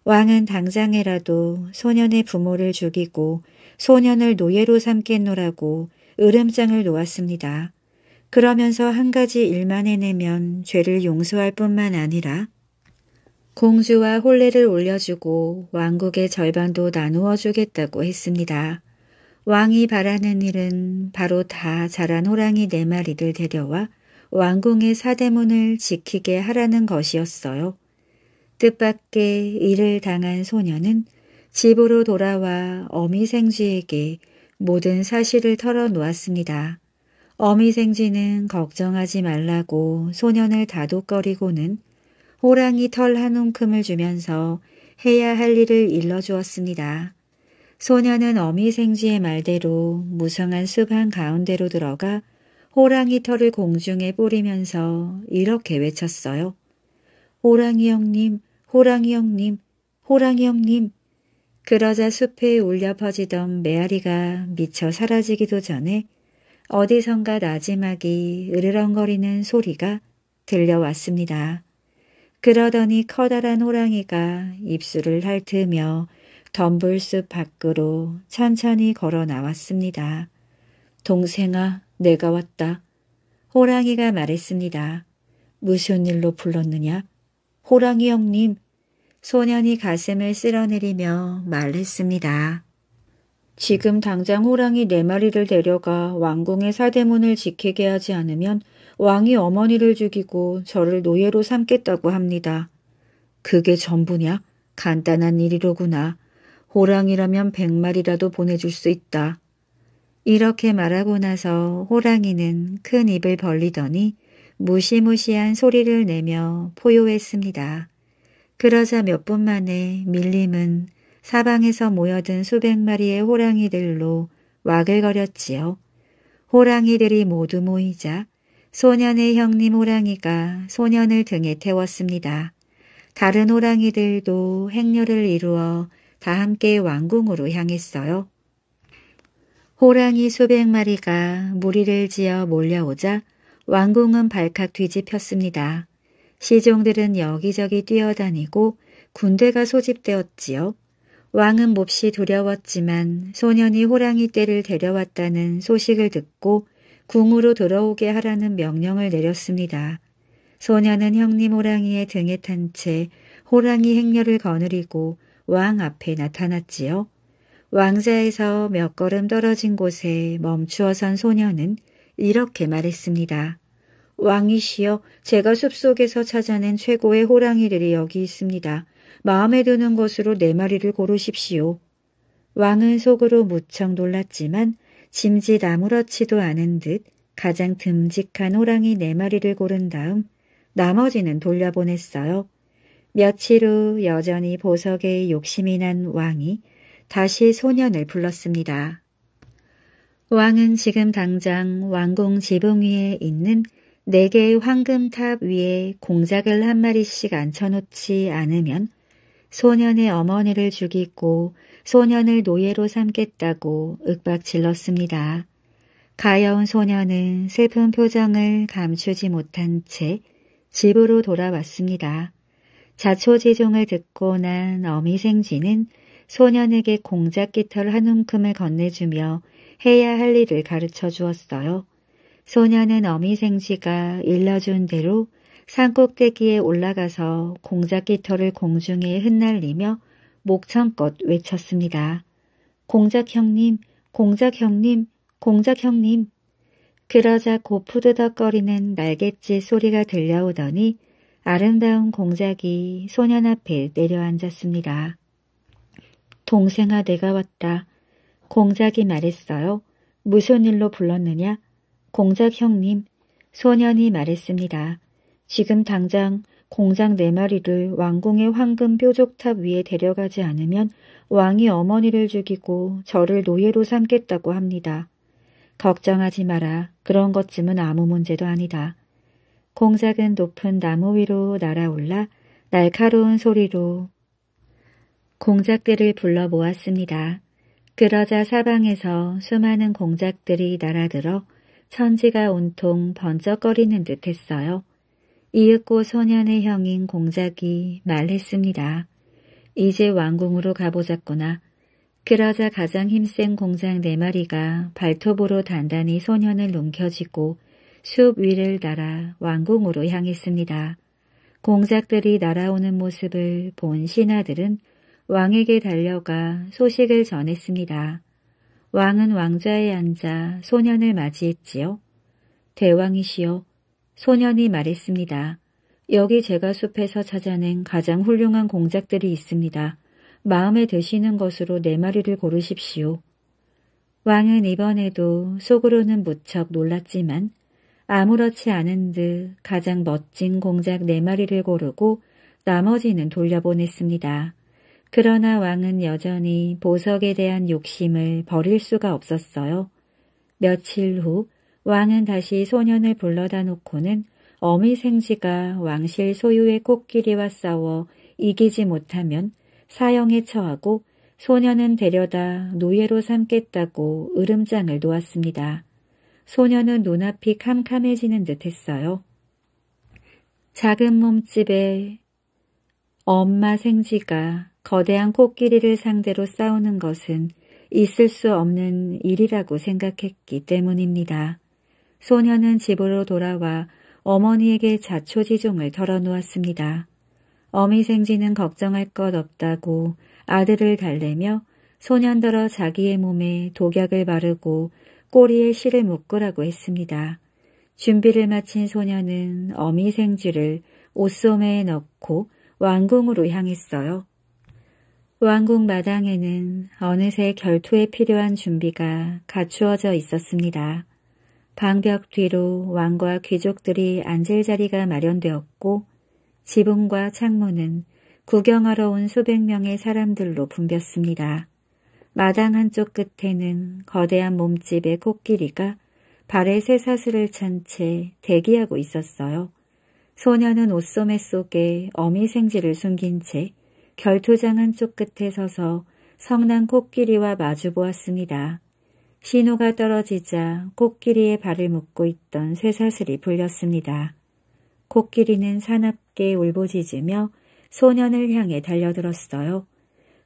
왕은 당장에라도 소년의 부모를 죽이고 소년을 노예로 삼겠노라고 으름장을 놓았습니다. 그러면서 한 가지 일만 해내면 죄를 용서할 뿐만 아니라 공주와 혼례를 올려주고 왕국의 절반도 나누어 주겠다고 했습니다. 왕이 바라는 일은 바로 다 자란 호랑이 네 마리를 데려와 왕궁의 사대문을 지키게 하라는 것이었어요. 뜻밖의 일을 당한 소녀는 집으로 돌아와 어미생쥐에게 모든 사실을 털어놓았습니다. 어미생쥐는 걱정하지 말라고 소년을 다독거리고는 호랑이 털 한 움큼을 주면서 해야 할 일을 일러주었습니다. 소녀는 어미 생지의 말대로 무성한 숲 한 가운데로 들어가 호랑이 털을 공중에 뿌리면서 이렇게 외쳤어요. 호랑이 형님, 호랑이 형님, 호랑이 형님. 그러자 숲에 울려 퍼지던 메아리가 미쳐 사라지기도 전에 어디선가 나지막이 으르렁거리는 소리가 들려왔습니다. 그러더니 커다란 호랑이가 입술을 핥으며 덤불숲 밖으로 천천히 걸어 나왔습니다. 동생아, 내가 왔다. 호랑이가 말했습니다. 무슨 일로 불렀느냐? 호랑이 형님, 소년이 가슴을 쓸어내리며 말했습니다. 지금 당장 호랑이 네 마리를 데려가 왕궁의 사대문을 지키게 하지 않으면 왕이 어머니를 죽이고 저를 노예로 삼겠다고 합니다. 그게 전부냐? 간단한 일이로구나. 호랑이라면 백마리라도 보내줄 수 있다. 이렇게 말하고 나서 호랑이는 큰 입을 벌리더니 무시무시한 소리를 내며 포효했습니다. 그러자 몇 분 만에 밀림은 사방에서 모여든 수백 마리의 호랑이들로 와글거렸지요. 호랑이들이 모두 모이자 소년의 형님 호랑이가 소년을 등에 태웠습니다. 다른 호랑이들도 행렬을 이루어 다 함께 왕궁으로 향했어요. 호랑이 수백 마리가 무리를 지어 몰려오자 왕궁은 발칵 뒤집혔습니다. 시종들은 여기저기 뛰어다니고 군대가 소집되었지요. 왕은 몹시 두려웠지만 소년이 호랑이 떼를 데려왔다는 소식을 듣고 궁으로 들어오게 하라는 명령을 내렸습니다. 소녀는 형님 호랑이의 등에 탄 채 호랑이 행렬을 거느리고 왕 앞에 나타났지요. 왕자에서 몇 걸음 떨어진 곳에 멈추어 선 소녀는 이렇게 말했습니다. 왕이시여, 제가 숲속에서 찾아낸 최고의 호랑이들이 여기 있습니다. 마음에 드는 것으로 네 마리를 고르십시오. 왕은 속으로 무척 놀랐지만 짐짓 아무렇지도 않은 듯 가장 듬직한 호랑이 네 마리를 고른 다음 나머지는 돌려보냈어요. 며칠 후 여전히 보석에 욕심이 난 왕이 다시 소년을 불렀습니다. 왕은 지금 당장 왕궁 지붕 위에 있는 네 개의 황금탑 위에 공작을 한 마리씩 앉혀놓지 않으면 소년의 어머니를 죽이고 소년을 노예로 삼겠다고 윽박질렀습니다. 가여운 소년은 슬픈 표정을 감추지 못한 채 집으로 돌아왔습니다. 자초지종을 듣고 난 어미생쥐는 소년에게 공작 깃털 한 움큼을 건네주며 해야 할 일을 가르쳐 주었어요. 소년은 어미생쥐가 일러준 대로 산꼭대기에 올라가서 공작 깃털을 공중에 흩날리며 목청껏 외쳤습니다. 공작 형님, 공작 형님, 공작 형님. 그러자 고푸드덕거리는 날갯짓 소리가 들려오더니 아름다운 공작이 소년 앞에 내려앉았습니다. 동생아 내가 왔다. 공작이 말했어요. 무슨 일로 불렀느냐? 공작 형님, 소년이 말했습니다. 지금 당장 공장 네 마리를 왕궁의 황금 뾰족탑 위에 데려가지 않으면 왕이 어머니를 죽이고 저를 노예로 삼겠다고 합니다. 걱정하지 마라. 그런 것쯤은 아무 문제도 아니다. 공작은 높은 나무 위로 날아올라 날카로운 소리로 공작들을 불러 모았습니다. 그러자 사방에서 수많은 공작들이 날아들어 천지가 온통 번쩍거리는 듯 했어요. 이윽고 소년의 형인 공작이 말했습니다. 이제 왕궁으로 가보자꾸나. 그러자 가장 힘센 공작 네 마리가 발톱으로 단단히 소년을 농켜지고 숲 위를 날아 왕궁으로 향했습니다. 공작들이 날아오는 모습을 본 신하들은 왕에게 달려가 소식을 전했습니다. 왕은 왕좌에 앉아 소년을 맞이했지요. 대왕이시여 소년이 말했습니다. 여기 제가 숲에서 찾아낸 가장 훌륭한 공작들이 있습니다. 마음에 드시는 것으로 네 마리를 고르십시오. 왕은 이번에도 속으로는 무척 놀랐지만 아무렇지 않은 듯 가장 멋진 공작 네 마리를 고르고 나머지는 돌려보냈습니다. 그러나 왕은 여전히 보석에 대한 욕심을 버릴 수가 없었어요. 며칠 후 왕은 다시 소년을 불러다 놓고는 어미 생지가 왕실 소유의 코끼리와 싸워 이기지 못하면 사형에 처하고 소년은 데려다 노예로 삼겠다고 으름장을 놓았습니다. 소년은 눈앞이 캄캄해지는 듯 했어요. 작은 몸집에 엄마 생지가 거대한 코끼리를 상대로 싸우는 것은 있을 수 없는 일이라고 생각했기 때문입니다. 소녀는 집으로 돌아와 어머니에게 자초지종을 털어놓았습니다. 어미 생지는 걱정할 것 없다고 아들을 달래며 소년더러 자기의 몸에 독약을 바르고 꼬리에 실을 묶으라고 했습니다. 준비를 마친 소녀는 어미 생쥐를 옷소매에 넣고 왕궁으로 향했어요. 왕궁 마당에는 어느새 결투에 필요한 준비가 갖추어져 있었습니다. 방벽 뒤로 왕과 귀족들이 앉을 자리가 마련되었고 지붕과 창문은 구경하러 온 수백 명의 사람들로 붐볐습니다. 마당 한쪽 끝에는 거대한 몸집의 코끼리가 발에 새사슬을 찬 채 대기하고 있었어요. 소녀는 옷소매 속에 어미 생지를 숨긴 채 결투장 한쪽 끝에 서서 성난 코끼리와 마주보았습니다. 신호가 떨어지자 코끼리의 발을 묶고 있던 쇠사슬이 불렸습니다 코끼리는 사납게 울부짖으며 소년을 향해 달려들었어요.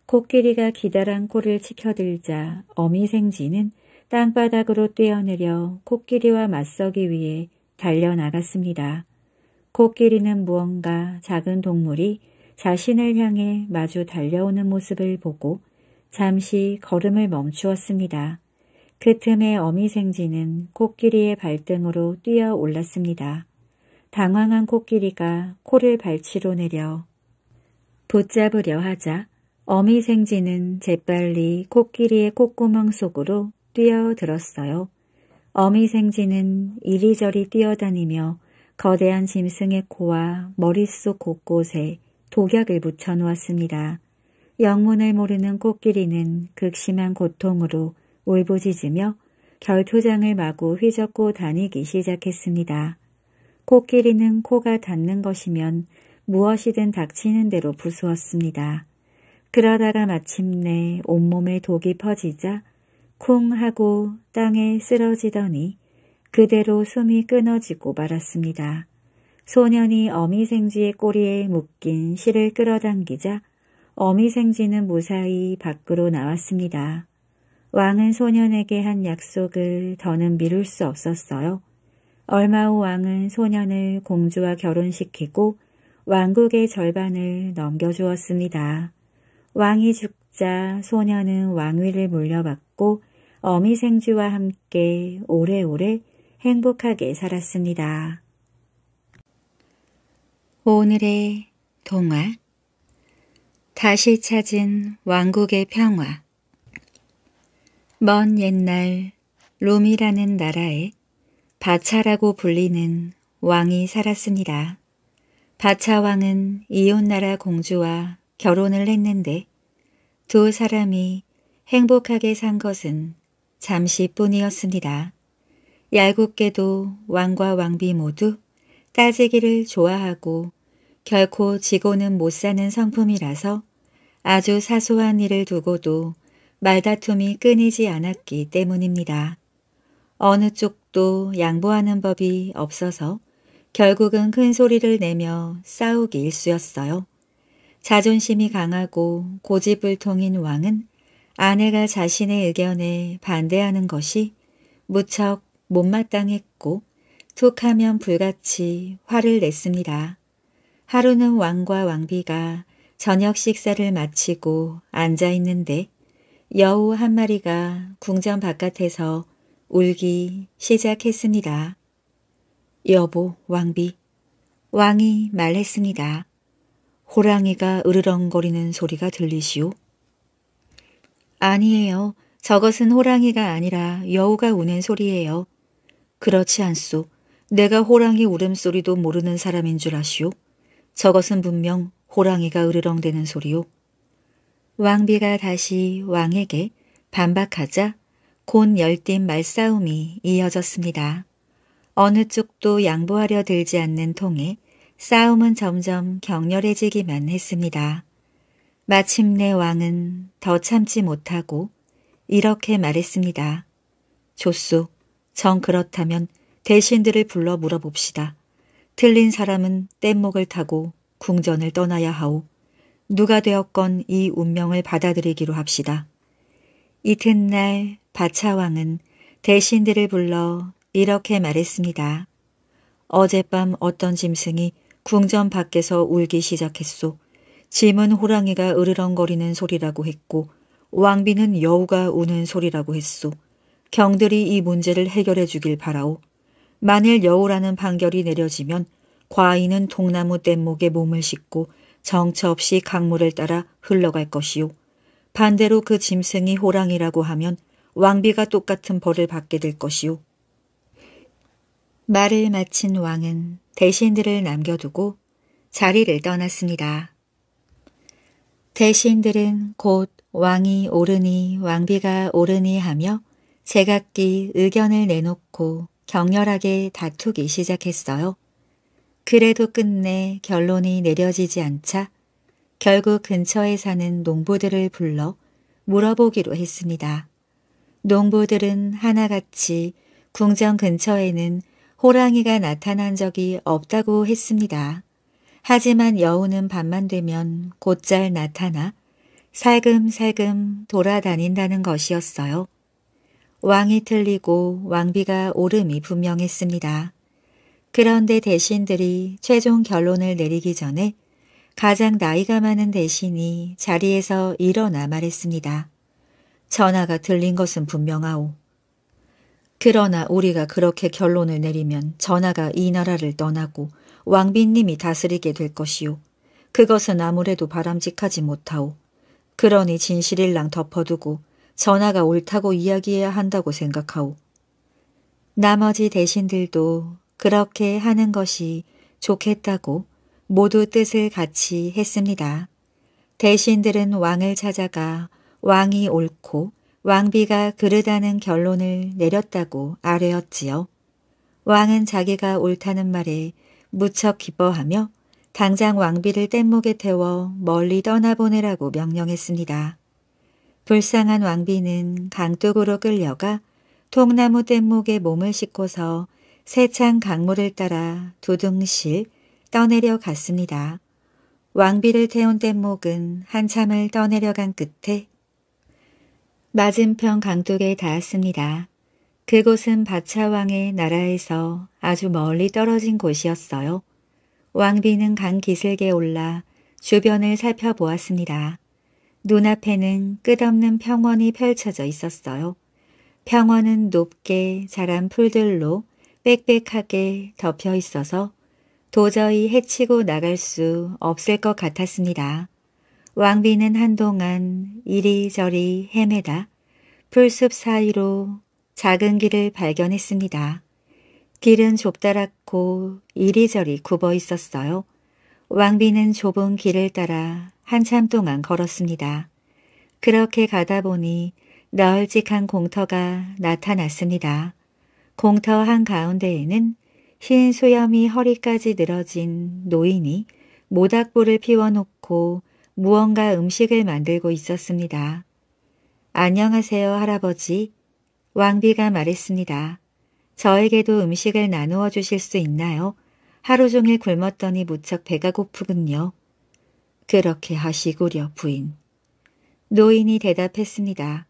코끼리가 기다란 코를 치켜들자 어미생쥐는 땅바닥으로 뛰어내려 코끼리와 맞서기 위해 달려나갔습니다. 코끼리는 무언가 작은 동물이 자신을 향해 마주 달려오는 모습을 보고 잠시 걸음을 멈추었습니다. 그 틈에 어미 생쥐는 코끼리의 발등으로 뛰어 올랐습니다. 당황한 코끼리가 코를 발치로 내려 붙잡으려 하자 어미 생쥐는 재빨리 코끼리의 콧구멍 속으로 뛰어들었어요. 어미 생쥐는 이리저리 뛰어다니며 거대한 짐승의 코와 머릿속 곳곳에 독약을 묻혀놓았습니다. 영문을 모르는 코끼리는 극심한 고통으로 울부짖으며 결투장을 마구 휘젓고 다니기 시작했습니다. 코끼리는 코가 닿는 것이면 무엇이든 닥치는 대로 부수었습니다. 그러다가 마침내 온몸에 독이 퍼지자 쿵 하고 땅에 쓰러지더니 그대로 숨이 끊어지고 말았습니다. 소년이 어미생쥐의 꼬리에 묶인 실을 끌어당기자 어미생쥐는 무사히 밖으로 나왔습니다. 왕은 소년에게 한 약속을 더는 미룰 수 없었어요. 얼마 후 왕은 소년을 공주와 결혼시키고 왕국의 절반을 넘겨주었습니다. 왕이 죽자 소년은 왕위를 물려받고 어미 생쥐와 함께 오래오래 행복하게 살았습니다. 오늘의 동화 다시 찾은 왕국의 평화 먼 옛날 롬이라는 나라에 바차라고 불리는 왕이 살았습니다. 바차 왕은 이웃나라 공주와 결혼을 했는데 두 사람이 행복하게 산 것은 잠시뿐이었습니다. 얄궂게도 왕과 왕비 모두 따지기를 좋아하고 결코 지고는 못 사는 성품이라서 아주 사소한 일을 두고도 말다툼이 끊이지 않았기 때문입니다. 어느 쪽도 양보하는 법이 없어서 결국은 큰 소리를 내며 싸우기 일쑤였어요. 자존심이 강하고 고집불통인 왕은 아내가 자신의 의견에 반대하는 것이 무척 못마땅했고 툭하면 불같이 화를 냈습니다. 하루는 왕과 왕비가 저녁 식사를 마치고 앉아 있는데 여우 한 마리가 궁전 바깥에서 울기 시작했습니다. 여보, 왕비. 왕이 말했습니다. 호랑이가 으르렁거리는 소리가 들리시오? 아니에요. 저것은 호랑이가 아니라 여우가 우는 소리예요. 그렇지 않소. 내가 호랑이 울음소리도 모르는 사람인 줄 아시오? 저것은 분명 호랑이가 으르렁대는 소리요. 왕비가 다시 왕에게 반박하자 곤 열띤 말싸움이 이어졌습니다. 어느 쪽도 양보하려 들지 않는 통에 싸움은 점점 격렬해지기만 했습니다. 마침내 왕은 더 참지 못하고 이렇게 말했습니다. 조수, 정 그렇다면 대신들을 불러 물어봅시다. 틀린 사람은 뗏목을 타고 궁전을 떠나야 하오. 누가 되었건 이 운명을 받아들이기로 합시다. 이튿날 바차왕은 대신들을 불러 이렇게 말했습니다. 어젯밤 어떤 짐승이 궁전 밖에서 울기 시작했소. 짐은 호랑이가 으르렁거리는 소리라고 했고 왕비는 여우가 우는 소리라고 했소. 경들이 이 문제를 해결해 주길 바라오. 만일 여우라는 판결이 내려지면 과인은 동나무 뗏목에 몸을 싣고 정처 없이 강물을 따라 흘러갈 것이요. 반대로 그 짐승이 호랑이라고 하면 왕비가 똑같은 벌을 받게 될 것이요. 말을 마친 왕은 대신들을 남겨두고 자리를 떠났습니다. 대신들은 곧 왕이 오르니 왕비가 오르니 하며 제각기 의견을 내놓고 격렬하게 다투기 시작했어요. 그래도 끝내 결론이 내려지지 않자 결국 근처에 사는 농부들을 불러 물어보기로 했습니다. 농부들은 하나같이 궁전 근처에는 호랑이가 나타난 적이 없다고 했습니다. 하지만 여우는 밤만 되면 곧잘 나타나 살금살금 돌아다닌다는 것이었어요. 왕이 틀리고 왕비가 오름이 분명했습니다. 그런데 대신들이 최종 결론을 내리기 전에 가장 나이가 많은 대신이 자리에서 일어나 말했습니다. 전화가 들린 것은 분명하오. 그러나 우리가 그렇게 결론을 내리면 전화가이 나라를 떠나고 왕비님이 다스리게 될 것이오. 그것은 아무래도 바람직하지 못하오. 그러니 진실일랑 덮어두고 전화가 옳다고 이야기해야 한다고 생각하오. 나머지 대신들도 그렇게 하는 것이 좋겠다고 모두 뜻을 같이 했습니다. 대신들은 왕을 찾아가 왕이 옳고 왕비가 그르다는 결론을 내렸다고 아뢰었지요. 왕은 자기가 옳다는 말에 무척 기뻐하며 당장 왕비를 뗏목에 태워 멀리 떠나보내라고 명령했습니다. 불쌍한 왕비는 강둑으로 끌려가 통나무 뗏목에 몸을 싣고서 세창 강물을 따라 두둥실 떠내려 갔습니다. 왕비를 태운 뗏목은 한참을 떠내려간 끝에 맞은편 강둑에 닿았습니다. 그곳은 바차왕의 나라에서 아주 멀리 떨어진 곳이었어요. 왕비는 강 기슭에 올라 주변을 살펴보았습니다. 눈앞에는 끝없는 평원이 펼쳐져 있었어요. 평원은 높게 자란 풀들로 빽빽하게 덮여 있어서 도저히 해치고 나갈 수 없을 것 같았습니다. 왕비는 한동안 이리저리 헤매다 풀숲 사이로 작은 길을 발견했습니다. 길은 좁다랗고 이리저리 굽어 있었어요. 왕비는 좁은 길을 따라 한참 동안 걸었습니다. 그렇게 가다 보니 널찍한 공터가 나타났습니다. 공터 한가운데에는 흰수염이 허리까지 늘어진 노인이 모닥불을 피워놓고 무언가 음식을 만들고 있었습니다. 안녕하세요 할아버지. 왕비가 말했습니다. 저에게도 음식을 나누어 주실 수 있나요? 하루 종일 굶었더니 무척 배가 고프군요. 그렇게 하시구려 부인. 노인이 대답했습니다.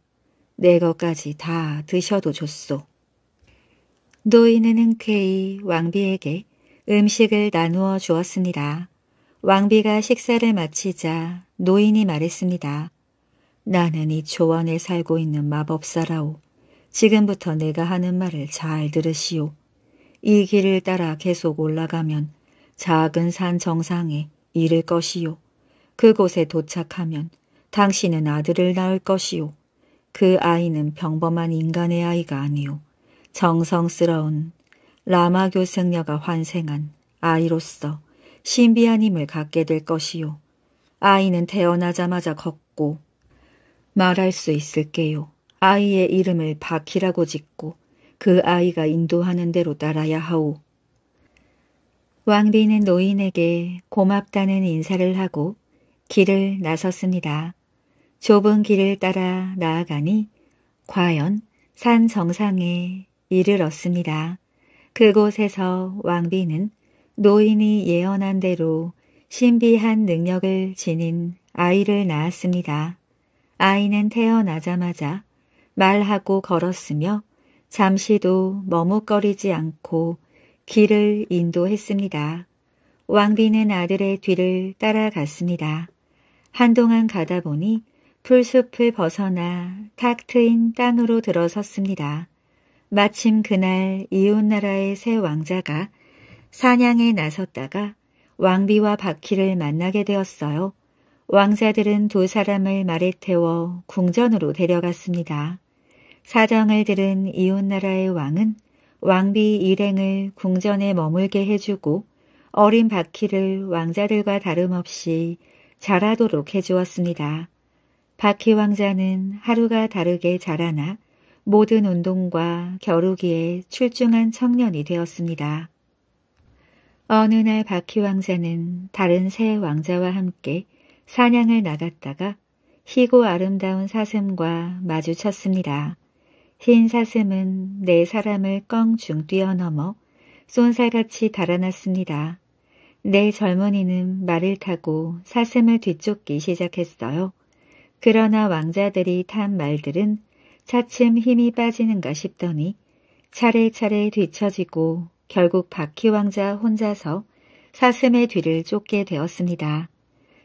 내 것까지 다 드셔도 좋소. 노인은 흔쾌히 왕비에게 음식을 나누어 주었습니다. 왕비가 식사를 마치자 노인이 말했습니다. 나는 이 초원에 살고 있는 마법사라오. 지금부터 내가 하는 말을 잘 들으시오. 이 길을 따라 계속 올라가면 작은 산 정상에 이를 것이요. 그곳에 도착하면 당신은 아들을 낳을 것이요. 그 아이는 평범한 인간의 아이가 아니오 정성스러운 라마 교승녀가 환생한 아이로서 신비한 힘을 갖게 될 것이요. 아이는 태어나자마자 걷고 말할 수 있을게요. 아이의 이름을 바키라고 짓고 그 아이가 인도하는 대로 따라야 하오. 왕비는 노인에게 고맙다는 인사를 하고 길을 나섰습니다. 좁은 길을 따라 나아가니 과연 산 정상에 이르렀습니다. 그곳에서 왕비는 노인이 예언한 대로 신비한 능력을 지닌 아이를 낳았습니다. 아이는 태어나자마자 말하고 걸었으며 잠시도 머뭇거리지 않고 길을 인도했습니다. 왕비는 아들의 뒤를 따라갔습니다. 한동안 가다 보니 풀숲을 벗어나 탁 트인 땅으로 들어섰습니다. 마침 그날 이웃나라의 새 왕자가 사냥에 나섰다가 왕비와 바퀴를 만나게 되었어요. 왕자들은 두 사람을 말에 태워 궁전으로 데려갔습니다. 사정을 들은 이웃나라의 왕은 왕비 일행을 궁전에 머물게 해주고 어린 바퀴를 왕자들과 다름없이 자라도록 해주었습니다. 바퀴 왕자는 하루가 다르게 자라나 모든 운동과 겨루기에 출중한 청년이 되었습니다. 어느 날 바퀴 왕자는 다른 세 왕자와 함께 사냥을 나갔다가 희고 아름다운 사슴과 마주쳤습니다. 흰 사슴은 네 사람을 껑충 뛰어넘어 쏜살같이 달아났습니다. 네 젊은이는 말을 타고 사슴을 뒤쫓기 시작했어요. 그러나 왕자들이 탄 말들은 차츰 힘이 빠지는가 싶더니 차례차례 뒤처지고 결국 바퀴 왕자 혼자서 사슴의 뒤를 쫓게 되었습니다.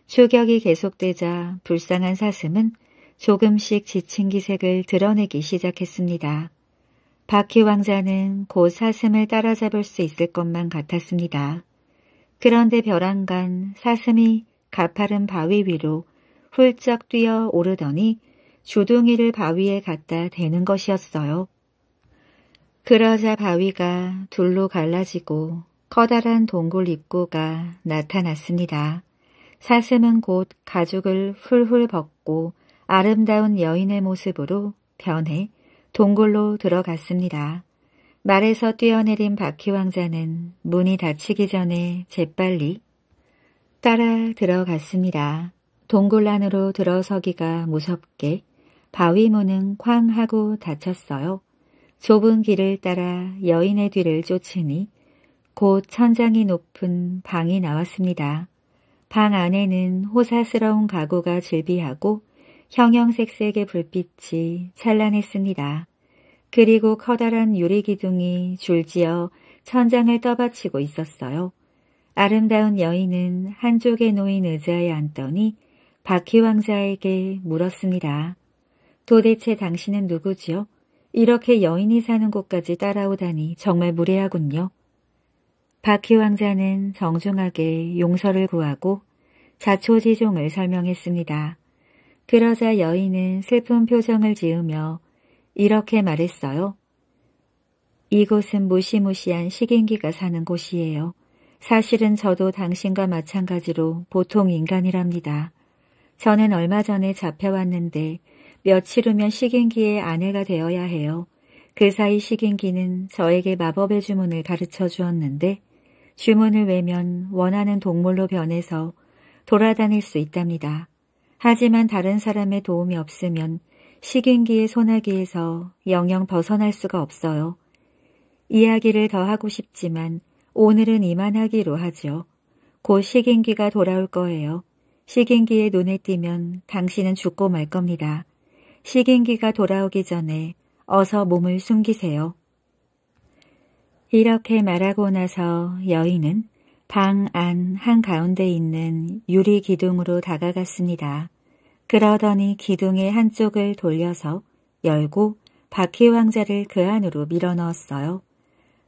추격이 계속되자 불쌍한 사슴은 조금씩 지친 기색을 드러내기 시작했습니다. 바퀴 왕자는 곧 사슴을 따라잡을 수 있을 것만 같았습니다. 그런데 벼랑간 사슴이 가파른 바위 위로 훌쩍 뛰어 오르더니 주둥이를 바위에 갖다 대는 것이었어요. 그러자 바위가 둘로 갈라지고 커다란 동굴 입구가 나타났습니다. 사슴은 곧 가죽을 훌훌 벗고 아름다운 여인의 모습으로 변해 동굴로 들어갔습니다. 말에서 뛰어내린 바퀴 왕자는 문이 닫히기 전에 재빨리 따라 들어갔습니다. 동굴 안으로 들어서기가 무섭게 바위문은 쾅 하고 닫혔어요. 좁은 길을 따라 여인의 뒤를 쫓으니 곧 천장이 높은 방이 나왔습니다. 방 안에는 호사스러운 가구가 즐비하고 형형색색의 불빛이 찬란했습니다. 그리고 커다란 유리기둥이 줄지어 천장을 떠받치고 있었어요. 아름다운 여인은 한쪽에 놓인 의자에 앉더니 바퀴 왕자에게 물었습니다. 도대체 당신은 누구지요? 이렇게 여인이 사는 곳까지 따라오다니 정말 무례하군요. 바퀴 왕자는 정중하게 용서를 구하고 자초지종을 설명했습니다. 그러자 여인은 슬픈 표정을 지으며 이렇게 말했어요. 이곳은 무시무시한 식인기가 사는 곳이에요. 사실은 저도 당신과 마찬가지로 보통 인간이랍니다. 저는 얼마 전에 잡혀왔는데 며칠 후면 식인기의 아내가 되어야 해요. 그 사이 식인기는 저에게 마법의 주문을 가르쳐 주었는데 주문을 외면 원하는 동물로 변해서 돌아다닐 수 있답니다. 하지만 다른 사람의 도움이 없으면 식인기의 소나기에서 영영 벗어날 수가 없어요. 이야기를 더 하고 싶지만 오늘은 이만하기로 하죠. 곧 식인기가 돌아올 거예요. 식인기에 눈에 띄면 당신은 죽고 말 겁니다. 식인기가 돌아오기 전에 어서 몸을 숨기세요. 이렇게 말하고 나서 여인은 방 안 한가운데 있는 유리 기둥으로 다가갔습니다. 그러더니 기둥의 한쪽을 돌려서 열고 바퀴 왕자를 그 안으로 밀어넣었어요.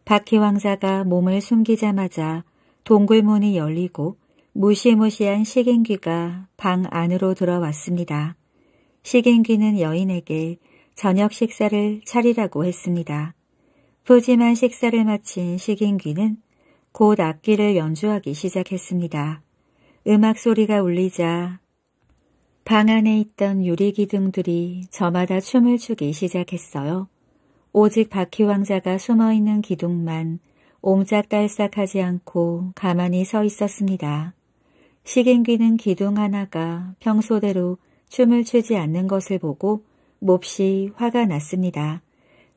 바퀴 왕자가 몸을 숨기자마자 동굴문이 열리고 무시무시한 식인귀가 방 안으로 들어왔습니다. 식인귀는 여인에게 저녁 식사를 차리라고 했습니다. 푸짐한 식사를 마친 식인귀는 곧 악기를 연주하기 시작했습니다. 음악 소리가 울리자 방 안에 있던 유리기둥들이 저마다 춤을 추기 시작했어요. 오직 바퀴 왕자가 숨어있는 기둥만 옴짝달싹하지 않고 가만히 서 있었습니다. 식인귀는 기둥 하나가 평소대로 춤을 추지 않는 것을 보고 몹시 화가 났습니다.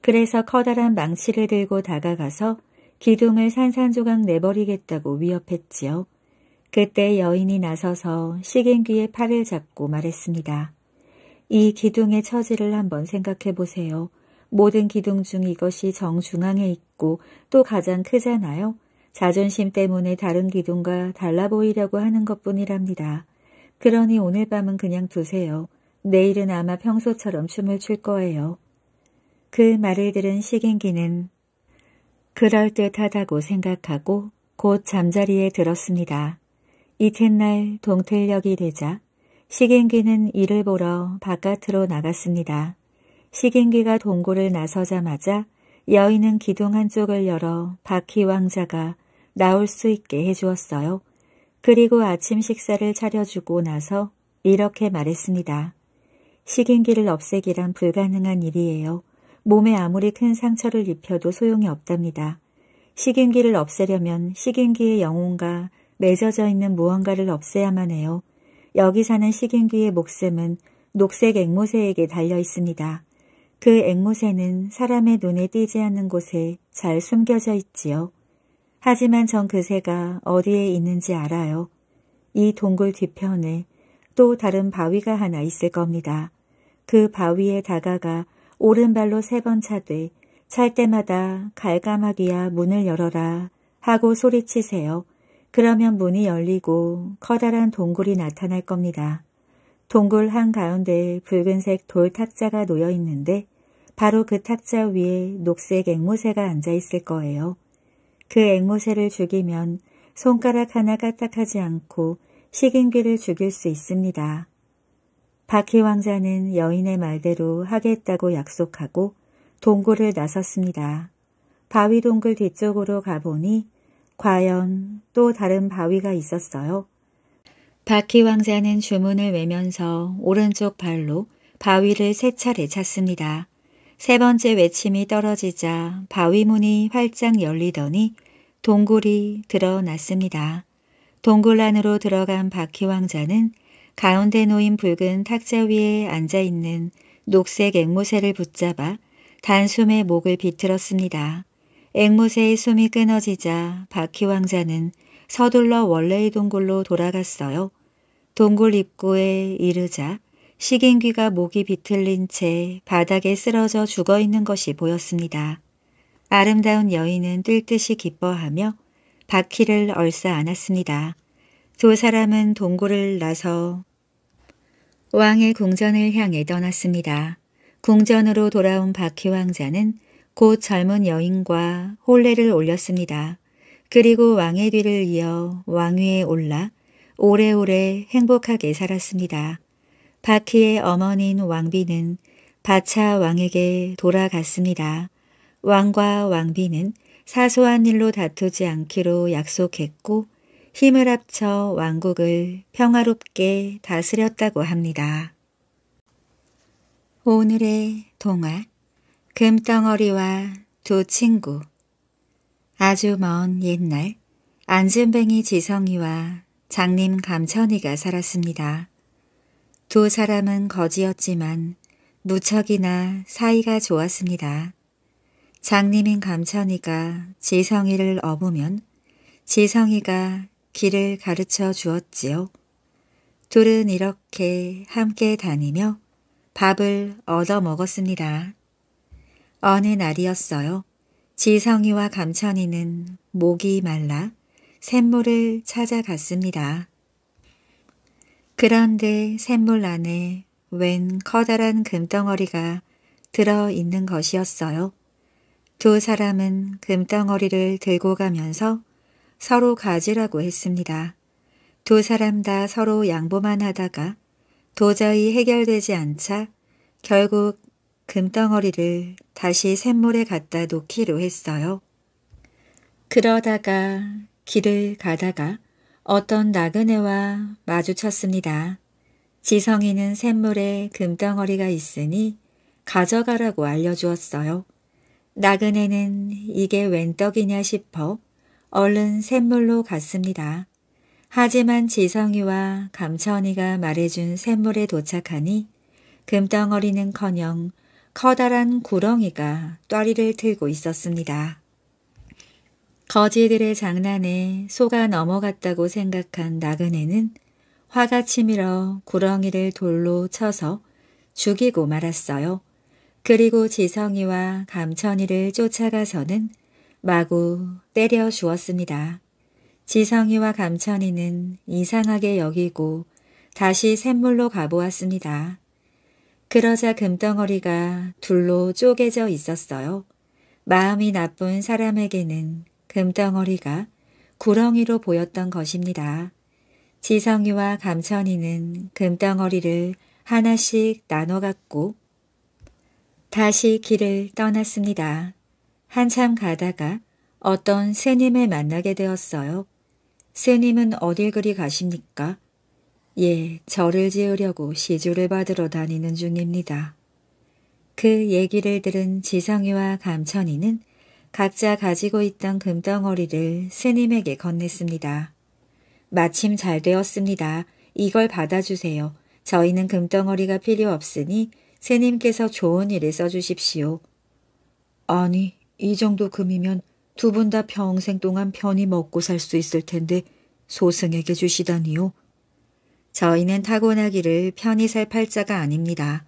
그래서 커다란 망치를 들고 다가가서 기둥을 산산조각 내버리겠다고 위협했지요. 그때 여인이 나서서 시인귀의 팔을 잡고 말했습니다. 이 기둥의 처지를 한번 생각해 보세요. 모든 기둥 중 이것이 정중앙에 있고 또 가장 크잖아요. 자존심 때문에 다른 기둥과 달라 보이려고 하는 것뿐이랍니다. 그러니 오늘 밤은 그냥 두세요. 내일은 아마 평소처럼 춤을 출 거예요. 그 말을 들은 식인기는 그럴듯하다고 생각하고 곧 잠자리에 들었습니다. 이튿날 동틀력이 되자 식인기는 이를 보러 바깥으로 나갔습니다. 식인기가 동굴을 나서자마자 여인은 기둥 한쪽을 열어 바퀴 왕자가 나올 수 있게 해주었어요. 그리고 아침 식사를 차려주고 나서 이렇게 말했습니다. 식인기를 없애기란 불가능한 일이에요. 몸에 아무리 큰 상처를 입혀도 소용이 없답니다. 식인기를 없애려면 식인기의 영혼과 맺어져 있는 무언가를 없애야만 해요. 여기 사는 식인기의 목숨은 녹색 앵무새에게 달려 있습니다. 그 앵무새는 사람의 눈에 띄지 않는 곳에 잘 숨겨져 있지요. 하지만 전 그 새가 어디에 있는지 알아요. 이 동굴 뒤편에 또 다른 바위가 하나 있을 겁니다. 그 바위에 다가가 오른발로 세 번 차되 찰 때마다 갈가마귀야 문을 열어라 하고 소리치세요. 그러면 문이 열리고 커다란 동굴이 나타날 겁니다. 동굴 한가운데 붉은색 돌 탁자가 놓여 있는데 바로 그 탁자 위에 녹색 앵무새가 앉아 있을 거예요. 그 앵무새를 죽이면 손가락 하나 까딱하지 않고 식인귀를 죽일 수 있습니다. 바퀴 왕자는 여인의 말대로 하겠다고 약속하고 동굴을 나섰습니다. 바위 동굴 뒤쪽으로 가보니 과연 또 다른 바위가 있었어요. 바퀴 왕자는 주문을 외면서 오른쪽 발로 바위를 세 차례 찼습니다. 세 번째 외침이 떨어지자 바위문이 활짝 열리더니 동굴이 드러났습니다. 동굴 안으로 들어간 바퀴왕자는 가운데 놓인 붉은 탁자 위에 앉아있는 녹색 앵무새를 붙잡아 단숨에 목을 비틀었습니다. 앵무새의 숨이 끊어지자 바퀴왕자는 서둘러 원래의 동굴로 돌아갔어요. 동굴 입구에 이르자 식인귀가 목이 비틀린 채 바닥에 쓰러져 죽어 있는 것이 보였습니다. 아름다운 여인은 뛸 듯이 기뻐하며 바퀴를 얼싸 안았습니다. 두 사람은 동굴을 나서 왕의 궁전을 향해 떠났습니다. 궁전으로 돌아온 바퀴 왕자는 곧 젊은 여인과 홀례를 올렸습니다. 그리고 왕의 뒤를 이어 왕위에 올라 오래오래 행복하게 살았습니다. 바키의 어머니인 왕비는 바차 왕에게 돌아갔습니다. 왕과 왕비는 사소한 일로 다투지 않기로 약속했고 힘을 합쳐 왕국을 평화롭게 다스렸다고 합니다. 오늘의 동화 금덩어리와 두 친구 아주 먼 옛날 안준뱅이 지성이와 장님 감천이가 살았습니다. 두 사람은 거지였지만 무척이나 사이가 좋았습니다. 장님인 감천이가 지성이를 업으면 지성이가 길을 가르쳐 주었지요. 둘은 이렇게 함께 다니며 밥을 얻어 먹었습니다. 어느 날이었어요. 지성이와 감천이는 목이 말라 샘물을 찾아갔습니다. 그런데 샘물 안에 웬 커다란 금덩어리가 들어 있는 것이었어요. 두 사람은 금덩어리를 들고 가면서 서로 가지라고 했습니다. 두 사람 다 서로 양보만 하다가 도저히 해결되지 않자 결국 금덩어리를 다시 샘물에 갖다 놓기로 했어요. 그러다가 길을 가다가 어떤 나그네와 마주쳤습니다. 지성이는 샘물에 금덩어리가 있으니 가져가라고 알려주었어요. 나그네는 이게 웬 떡이냐 싶어 얼른 샘물로 갔습니다. 하지만 지성이와 감천이가 말해준 샘물에 도착하니 금덩어리는커녕 커다란 구렁이가 떠리를 틀고 있었습니다. 거지들의 장난에 속아 넘어갔다고 생각한 나그네는 화가 치밀어 구렁이를 돌로 쳐서 죽이고 말았어요. 그리고 지성이와 감천이를 쫓아가서는 마구 때려 주었습니다. 지성이와 감천이는 이상하게 여기고 다시 샘물로 가보았습니다. 그러자 금덩어리가 둘로 쪼개져 있었어요. 마음이 나쁜 사람에게는 금덩어리가 구렁이로 보였던 것입니다. 지성이와 감천이는 금덩어리를 하나씩 나눠 갖고 다시 길을 떠났습니다. 한참 가다가 어떤 스님을 만나게 되었어요. 스님은 어딜 그리 가십니까? 예, 절을 지으려고 시주를 받으러 다니는 중입니다. 그 얘기를 들은 지성이와 감천이는 각자 가지고 있던 금덩어리를 스님에게 건넸습니다. 마침 잘 되었습니다. 이걸 받아주세요. 저희는 금덩어리가 필요 없으니 스님께서 좋은 일에 써주십시오. 아니, 이 정도 금이면 두 분 다 평생 동안 편히 먹고 살 수 있을 텐데 소승에게 주시다니요. 저희는 타고나기를 편히 살 팔자가 아닙니다.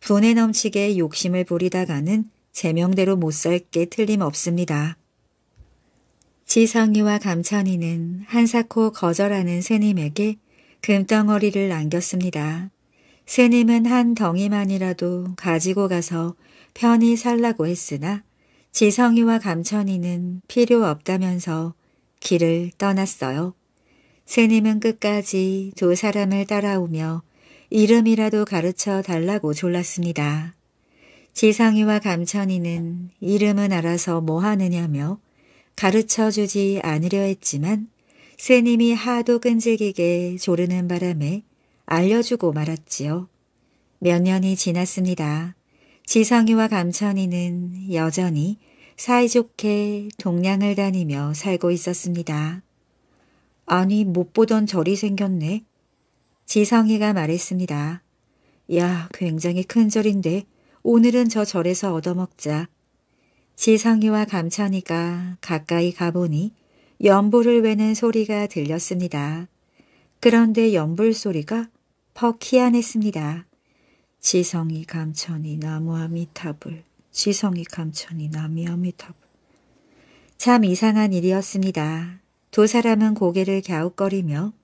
분에 넘치게 욕심을 부리다가는 제명대로 못 살 게 틀림없습니다. 지성이와 감천이는 한사코 거절하는 스님에게 금덩어리를 남겼습니다. 스님은 한 덩이만이라도 가지고 가서 편히 살라고 했으나 지성이와 감천이는 필요 없다면서 길을 떠났어요. 스님은 끝까지 두 사람을 따라오며 이름이라도 가르쳐 달라고 졸랐습니다. 지상이와 감천이는 이름은 알아서 뭐 하느냐며 가르쳐 주지 않으려 했지만 스님이 하도 끈질기게 조르는 바람에 알려주고 말았지요. 몇 년이 지났습니다. 지성이와 감천이는 여전히 사이좋게 동양을 다니며 살고 있었습니다. 아니 못 보던 절이 생겼네. 지성이가 말했습니다. 야 굉장히 큰 절인데 오늘은 저 절에서 얻어먹자. 지성이와 감천이가 가까이 가보니 연불을 외는 소리가 들렸습니다. 그런데 연불 소리가 퍽 희안했습니다. 지성이 감천이 나무아미타불, 지성이 감천이 나미아미타불. 참 이상한 일이었습니다. 두 사람은 고개를 갸웃거리며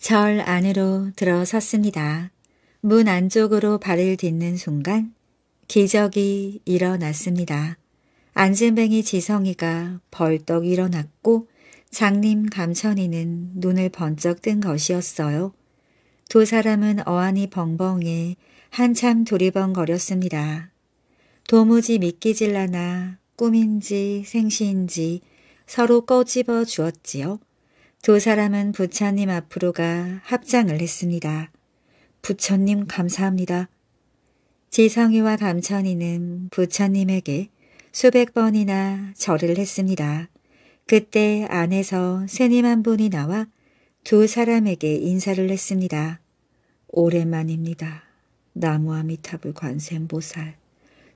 절 안으로 들어섰습니다. 문 안쪽으로 발을 딛는 순간 기적이 일어났습니다. 안진뱅이 지성이가 벌떡 일어났고 장님 감천이는 눈을 번쩍 뜬 것이었어요. 두 사람은 어안이 벙벙해 한참 두리번거렸습니다. 도무지 믿기질 않나 꿈인지 생시인지 서로 꺼집어 주었지요. 두 사람은 부처님 앞으로 가 합장을 했습니다. 부처님 감사합니다. 지성이와 감천이는 부처님에게 수백 번이나 절을 했습니다. 그때 안에서 스님 한 분이 나와 두 사람에게 인사를 했습니다. 오랜만입니다. 나무아미타불 관세음보살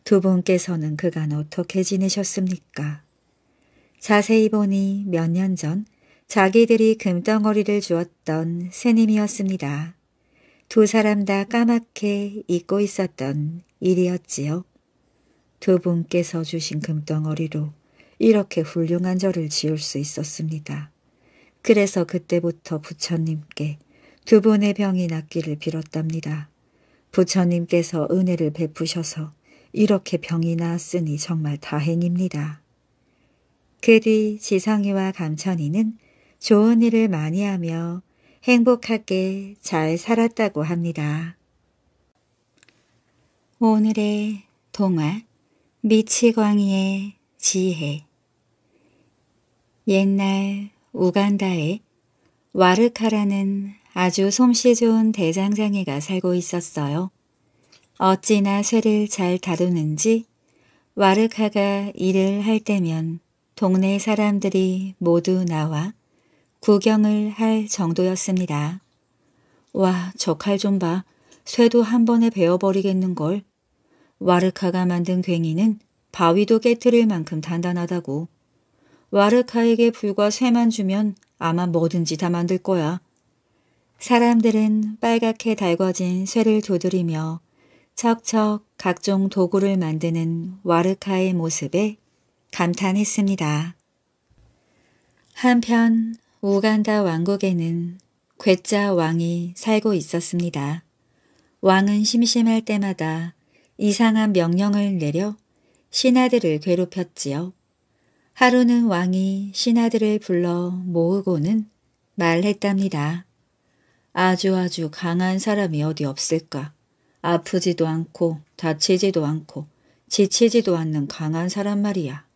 두 분께서는 그간 어떻게 지내셨습니까? 자세히 보니 몇 년 전 자기들이 금덩어리를 주었던 스님이었습니다. 두 사람 다 까맣게 잊고 있었던 일이었지요. 두 분께서 주신 금덩어리로 이렇게 훌륭한 절을 지을 수 있었습니다. 그래서 그때부터 부처님께 두 분의 병이 낫기를 빌었답니다. 부처님께서 은혜를 베푸셔서 이렇게 병이 나았으니 정말 다행입니다. 그 뒤 지성이와 감천이는 좋은 일을 많이 하며 행복하게 잘 살았다고 합니다. 오늘의 동화 미치광이의 지혜 옛날 우간다에 와르카라는 아주 솜씨 좋은 대장장이가 살고 있었어요. 어찌나 쇠를 잘 다루는지 와르카가 일을 할 때면 동네 사람들이 모두 나와 구경을 할 정도였습니다. 와, 저 칼 좀 봐. 쇠도 한 번에 베어버리겠는걸. 와르카가 만든 괭이는 바위도 깨뜨릴 만큼 단단하다고. 와르카에게 불과 쇠만 주면 아마 뭐든지 다 만들 거야. 사람들은 빨갛게 달궈진 쇠를 두드리며 척척 각종 도구를 만드는 와르카의 모습에 감탄했습니다. 한편 우간다 왕국에는 괴짜 왕이 살고 있었습니다. 왕은 심심할 때마다 이상한 명령을 내려 신하들을 괴롭혔지요. 하루는 왕이 신하들을 불러 모으고는 말했답니다. 아주 아주 강한 사람이 어디 없을까. 아프지도 않고 다치지도 않고 지치지도 않는 강한 사람 말이야.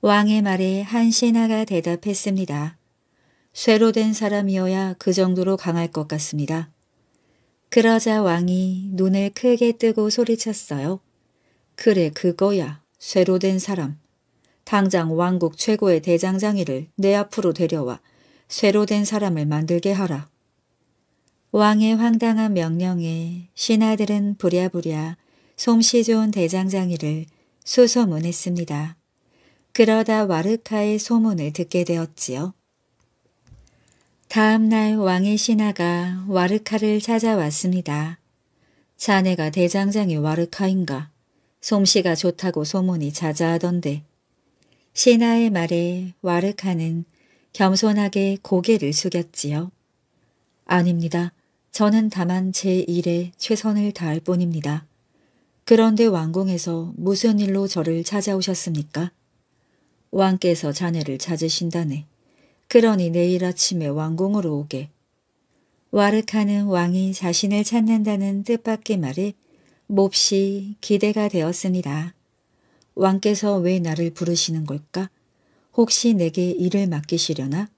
왕의 말에 한 신하가 대답했습니다. 쇠로 된 사람이어야 그 정도로 강할 것 같습니다. 그러자 왕이 눈을 크게 뜨고 소리쳤어요. 그래 그거야 쇠로 된 사람. 당장 왕국 최고의 대장장이를 내 앞으로 데려와 쇠로 된 사람을 만들게 하라. 왕의 황당한 명령에 신하들은 부랴부랴 솜씨 좋은 대장장이를 수소문했습니다. 그러다 와르카의 소문을 듣게 되었지요. 다음 날 왕의 신하가 와르카를 찾아왔습니다. 자네가 대장장이 와르카인가? 솜씨가 좋다고 소문이 자자하던데. 신하의 말에 와르카는 겸손하게 고개를 숙였지요. 아닙니다. 저는 다만 제 일에 최선을 다할 뿐입니다. 그런데 왕궁에서 무슨 일로 저를 찾아오셨습니까? 왕께서 자네를 찾으신다네. 그러니 내일 아침에 왕궁으로 오게. 와르카는 왕이 자신을 찾는다는 뜻밖의 말에 몹시 기대가 되었습니다. 왕께서 왜 나를 부르시는 걸까? 혹시 내게 일을 맡기시려나?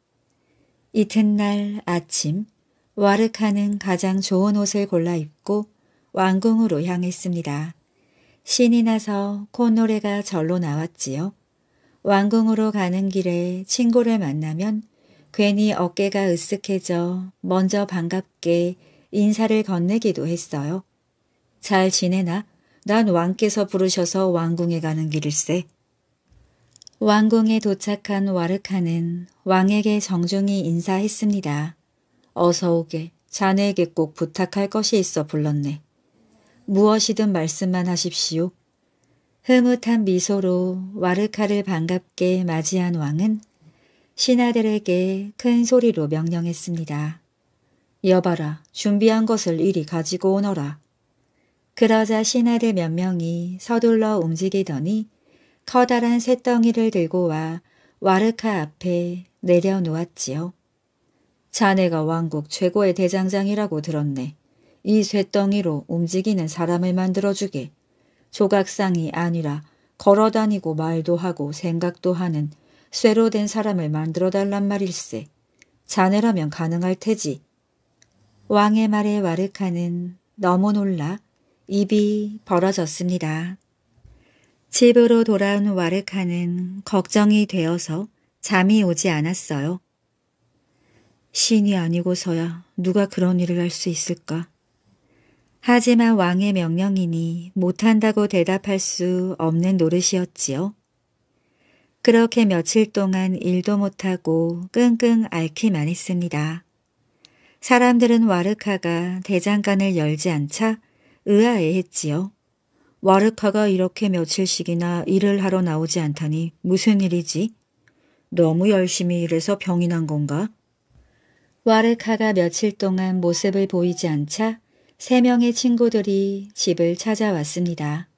이튿날 아침 와르카는 가장 좋은 옷을 골라 입고 왕궁으로 향했습니다. 신이 나서 콧노래가 절로 나왔지요. 왕궁으로 가는 길에 친구를 만나면 괜히 어깨가 으쓱해져 먼저 반갑게 인사를 건네기도 했어요. 잘 지내나? 난 왕께서 부르셔서 왕궁에 가는 길일세. 왕궁에 도착한 와르카는 왕에게 정중히 인사했습니다. 어서 오게 자네에게 꼭 부탁할 것이 있어 불렀네. 무엇이든 말씀만 하십시오. 흐뭇한 미소로 와르카를 반갑게 맞이한 왕은 신하들에게 큰 소리로 명령했습니다. 여봐라, 준비한 것을 이리 가지고 오너라. 그러자 신하들 몇 명이 서둘러 움직이더니 커다란 쇳덩이를 들고 와 와르카 앞에 내려놓았지요. 자네가 왕국 최고의 대장장이라고 들었네. 이 쇳덩이로 움직이는 사람을 만들어주게. 조각상이 아니라 걸어다니고 말도 하고 생각도 하는 쇠로 된 사람을 만들어 달란 말일세. 자네라면 가능할 테지. 왕의 말에 와르카는 너무 놀라 입이 벌어졌습니다. 집으로 돌아온 와르카는 걱정이 되어서 잠이 오지 않았어요. 신이 아니고서야 누가 그런 일을 할 수 있을까? 하지만 왕의 명령이니 못한다고 대답할 수 없는 노릇이었지요. 그렇게 며칠 동안 일도 못하고 끙끙 앓기만 했습니다. 사람들은 와르카가 대장간을 열지 않자 의아해했지요. 와르카가 이렇게 며칠씩이나 일을 하러 나오지 않다니 무슨 일이지? 너무 열심히 일해서 병이 난 건가? 와르카가 며칠 동안 모습을 보이지 않자 세 명의 친구들이 집을 찾아왔습니다.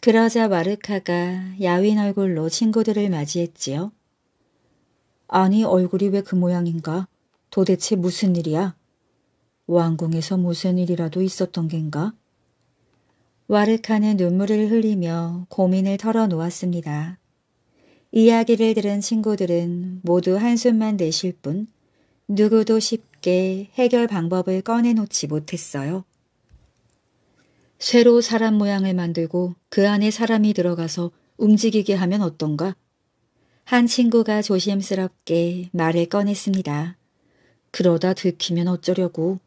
그러자 마르카가 야윈 얼굴로 친구들을 맞이했지요. 아니 얼굴이 왜 그 모양인가? 도대체 무슨 일이야? 왕궁에서 무슨 일이라도 있었던 겐가? 와르카는 눈물을 흘리며 고민을 털어놓았습니다. 이야기를 들은 친구들은 모두 한숨만 내쉴뿐 누구도 쉽게 해결 방법을 꺼내놓지 못했어요. 쇠로 사람 모양을 만들고 그 안에 사람이 들어가서 움직이게 하면 어떤가? 한 친구가 조심스럽게 말을 꺼냈습니다. 그러다 들키면 어쩌려고.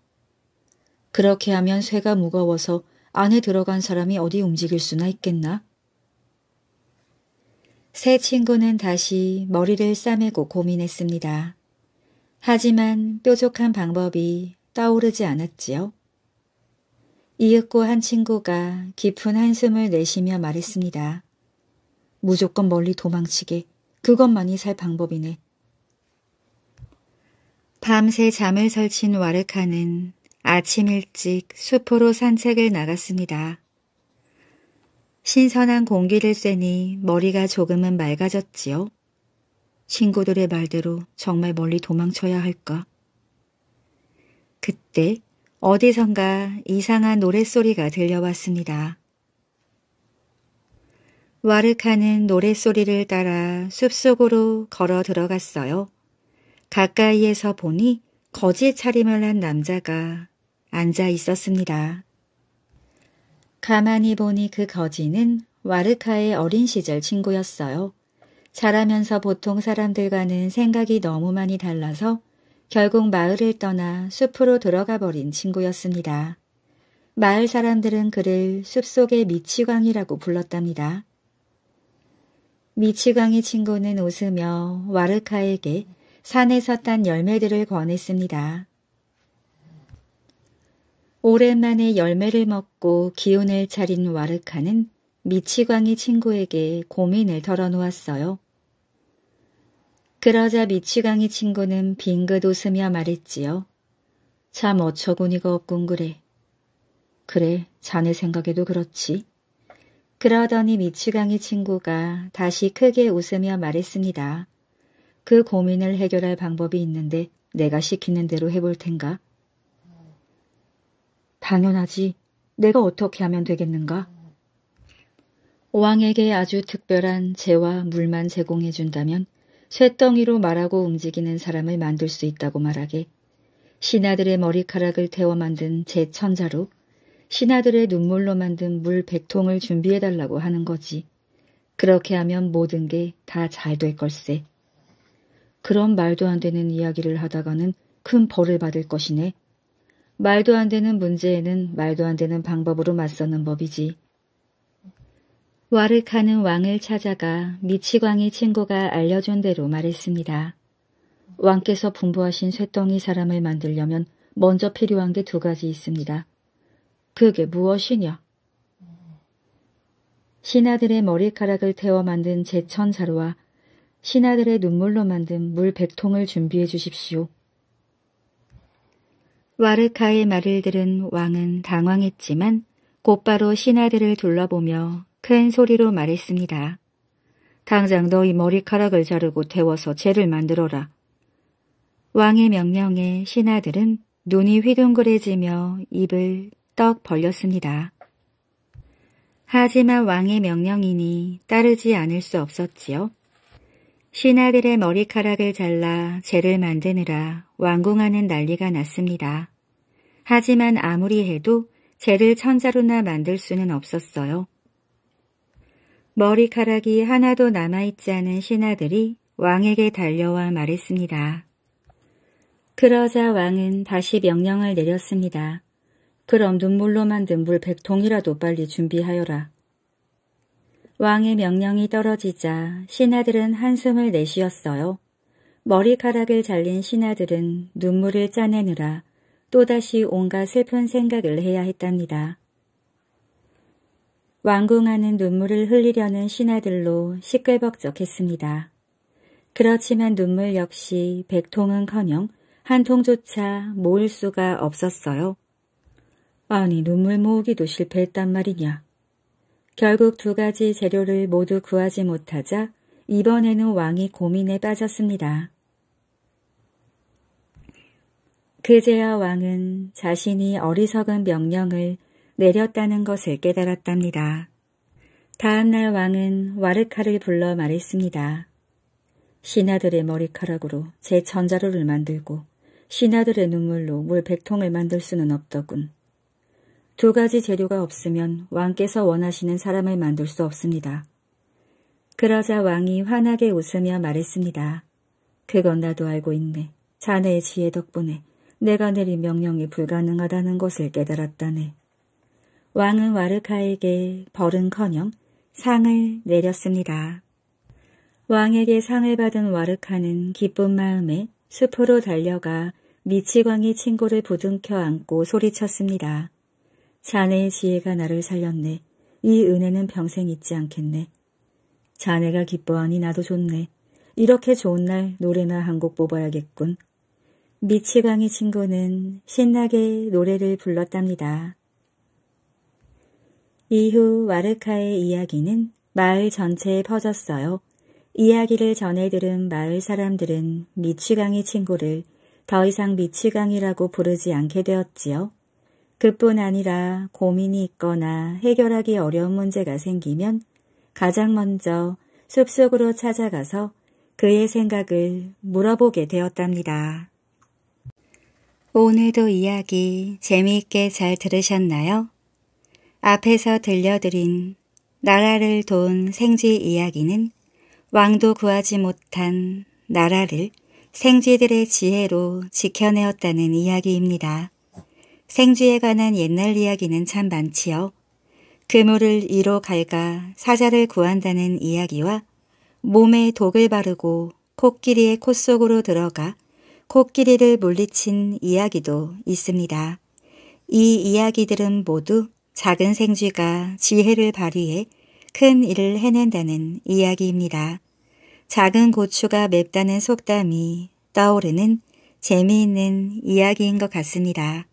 그렇게 하면 쇠가 무거워서 안에 들어간 사람이 어디 움직일 수나 있겠나? 새 친구는 다시 머리를 싸매고 고민했습니다. 하지만 뾰족한 방법이 떠오르지 않았지요. 이윽고 한 친구가 깊은 한숨을 내쉬며 말했습니다. 무조건 멀리 도망치게. 그것만이 살 방법이네. 밤새 잠을 설친 와르카는 아침 일찍 숲으로 산책을 나갔습니다. 신선한 공기를 쐬니 머리가 조금은 맑아졌지요. 친구들의 말대로 정말 멀리 도망쳐야 할까? 그때 어디선가 이상한 노랫소리가 들려왔습니다. 와르카는 노랫소리를 따라 숲속으로 걸어 들어갔어요. 가까이에서 보니 거지 차림을 한 남자가 앉아 있었습니다. 가만히 보니 그 거지는 와르카의 어린 시절 친구였어요. 자라면서 보통 사람들과는 생각이 너무 많이 달라서 결국 마을을 떠나 숲으로 들어가 버린 친구였습니다. 마을 사람들은 그를 숲속의 미치광이라고 불렀답니다. 미치광이 친구는 웃으며 와르카에게 산에서 딴 열매들을 권했습니다. 오랜만에 열매를 먹고 기운을 차린 와르카는 미치광이 친구에게 고민을 털어놓았어요. 그러자 미치광이 친구는 빙긋 웃으며 말했지요. 참 어처구니가 없군 그래. 그래, 자네 생각에도 그렇지. 그러더니 미치광이 친구가 다시 크게 웃으며 말했습니다. 그 고민을 해결할 방법이 있는데 내가 시키는 대로 해볼 텐가? 당연하지. 내가 어떻게 하면 되겠는가? 왕에게 아주 특별한 재와 물만 제공해 준다면 쇠덩이로 말하고 움직이는 사람을 만들 수 있다고 말하게 신하들의 머리카락을 태워 만든 제천자로 신하들의 눈물로 만든 물백통을 준비해달라고 하는 거지. 그렇게 하면 모든 게 다 잘 될 걸세. 그런 말도 안 되는 이야기를 하다가는 큰 벌을 받을 것이네. 말도 안 되는 문제에는 말도 안 되는 방법으로 맞서는 법이지. 와르카는 왕을 찾아가 미치광이 친구가 알려준 대로 말했습니다. 왕께서 분부하신 쇠덩이 사람을 만들려면 먼저 필요한 게 두 가지 있습니다. 그게 무엇이냐? 신하들의 머리카락을 태워 만든 제천 자루와 신하들의 눈물로 만든 물 백통을 준비해 주십시오. 와르카의 말을 들은 왕은 당황했지만 곧바로 신하들을 둘러보며 큰 소리로 말했습니다. 당장 너희 머리카락을 자르고 데워서 재를 만들어라. 왕의 명령에 신하들은 눈이 휘둥그레지며 입을 떡 벌렸습니다. 하지만 왕의 명령이니 따르지 않을 수 없었지요. 신하들의 머리카락을 잘라 재를 만드느라 왕궁하는 난리가 났습니다. 하지만 아무리 해도 재를 천자로나 만들 수는 없었어요. 머리카락이 하나도 남아있지 않은 신하들이 왕에게 달려와 말했습니다. 그러자 왕은 다시 명령을 내렸습니다. 그럼 눈물로 만든 물 백통이라도 빨리 준비하여라. 왕의 명령이 떨어지자 신하들은 한숨을 내쉬었어요. 머리카락을 잘린 신하들은 눈물을 짜내느라 또다시 온갖 슬픈 생각을 해야 했답니다. 완궁하는 눈물을 흘리려는 신하들로 시끌벅적했습니다. 그렇지만 눈물 역시 백통은커녕 한 통조차 모을 수가 없었어요. 아니 눈물 모으기도 실패했단 말이냐. 결국 두 가지 재료를 모두 구하지 못하자 이번에는 왕이 고민에 빠졌습니다. 그제야 왕은 자신이 어리석은 명령을 내렸다는 것을 깨달았답니다. 다음날 왕은 와르카를 불러 말했습니다. 신하들의 머리카락으로 제 전자로를 만들고 신하들의 눈물로 물 백통을 만들 수는 없더군. 두 가지 재료가 없으면 왕께서 원하시는 사람을 만들 수 없습니다. 그러자 왕이 환하게 웃으며 말했습니다. 그건 나도 알고 있네. 자네의 지혜 덕분에 내가 내린 명령이 불가능하다는 것을 깨달았다네. 왕은 와르카에게 벌은커녕 상을 내렸습니다. 왕에게 상을 받은 와르카는 기쁜 마음에 숲으로 달려가 미치광이 친구를 부둥켜 안고 소리쳤습니다. 자네의 지혜가 나를 살렸네. 이 은혜는 평생 잊지 않겠네. 자네가 기뻐하니 나도 좋네. 이렇게 좋은 날 노래나 한 곡 뽑아야겠군. 미치광이 친구는 신나게 노래를 불렀답니다. 이후 와르카의 이야기는 마을 전체에 퍼졌어요. 이야기를 전해 들은 마을 사람들은 미취강의 친구를 더 이상 미취강이라고 부르지 않게 되었지요. 그뿐 아니라 고민이 있거나 해결하기 어려운 문제가 생기면 가장 먼저 숲속으로 찾아가서 그의 생각을 물어보게 되었답니다. 오늘도 이야기 재미있게 잘 들으셨나요? 앞에서 들려드린 나라를 돈 생쥐 이야기는 왕도 구하지 못한 나라를 생쥐들의 지혜로 지켜내었다는 이야기입니다. 생쥐에 관한 옛날 이야기는 참 많지요. 그물을 이로 갈가 사자를 구한다는 이야기와 몸에 독을 바르고 코끼리의 콧 속으로 들어가 코끼리를 물리친 이야기도 있습니다. 이 이야기들은 모두 작은 생쥐가 지혜를 발휘해 큰 일을 해낸다는 이야기입니다. 작은 고추가 맵다는 속담이 떠오르는 재미있는 이야기인 것 같습니다.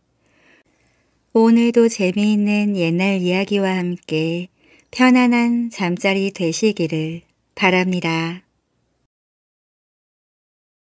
오늘도 재미있는 옛날 이야기와 함께 편안한 잠자리 되시기를 바랍니다.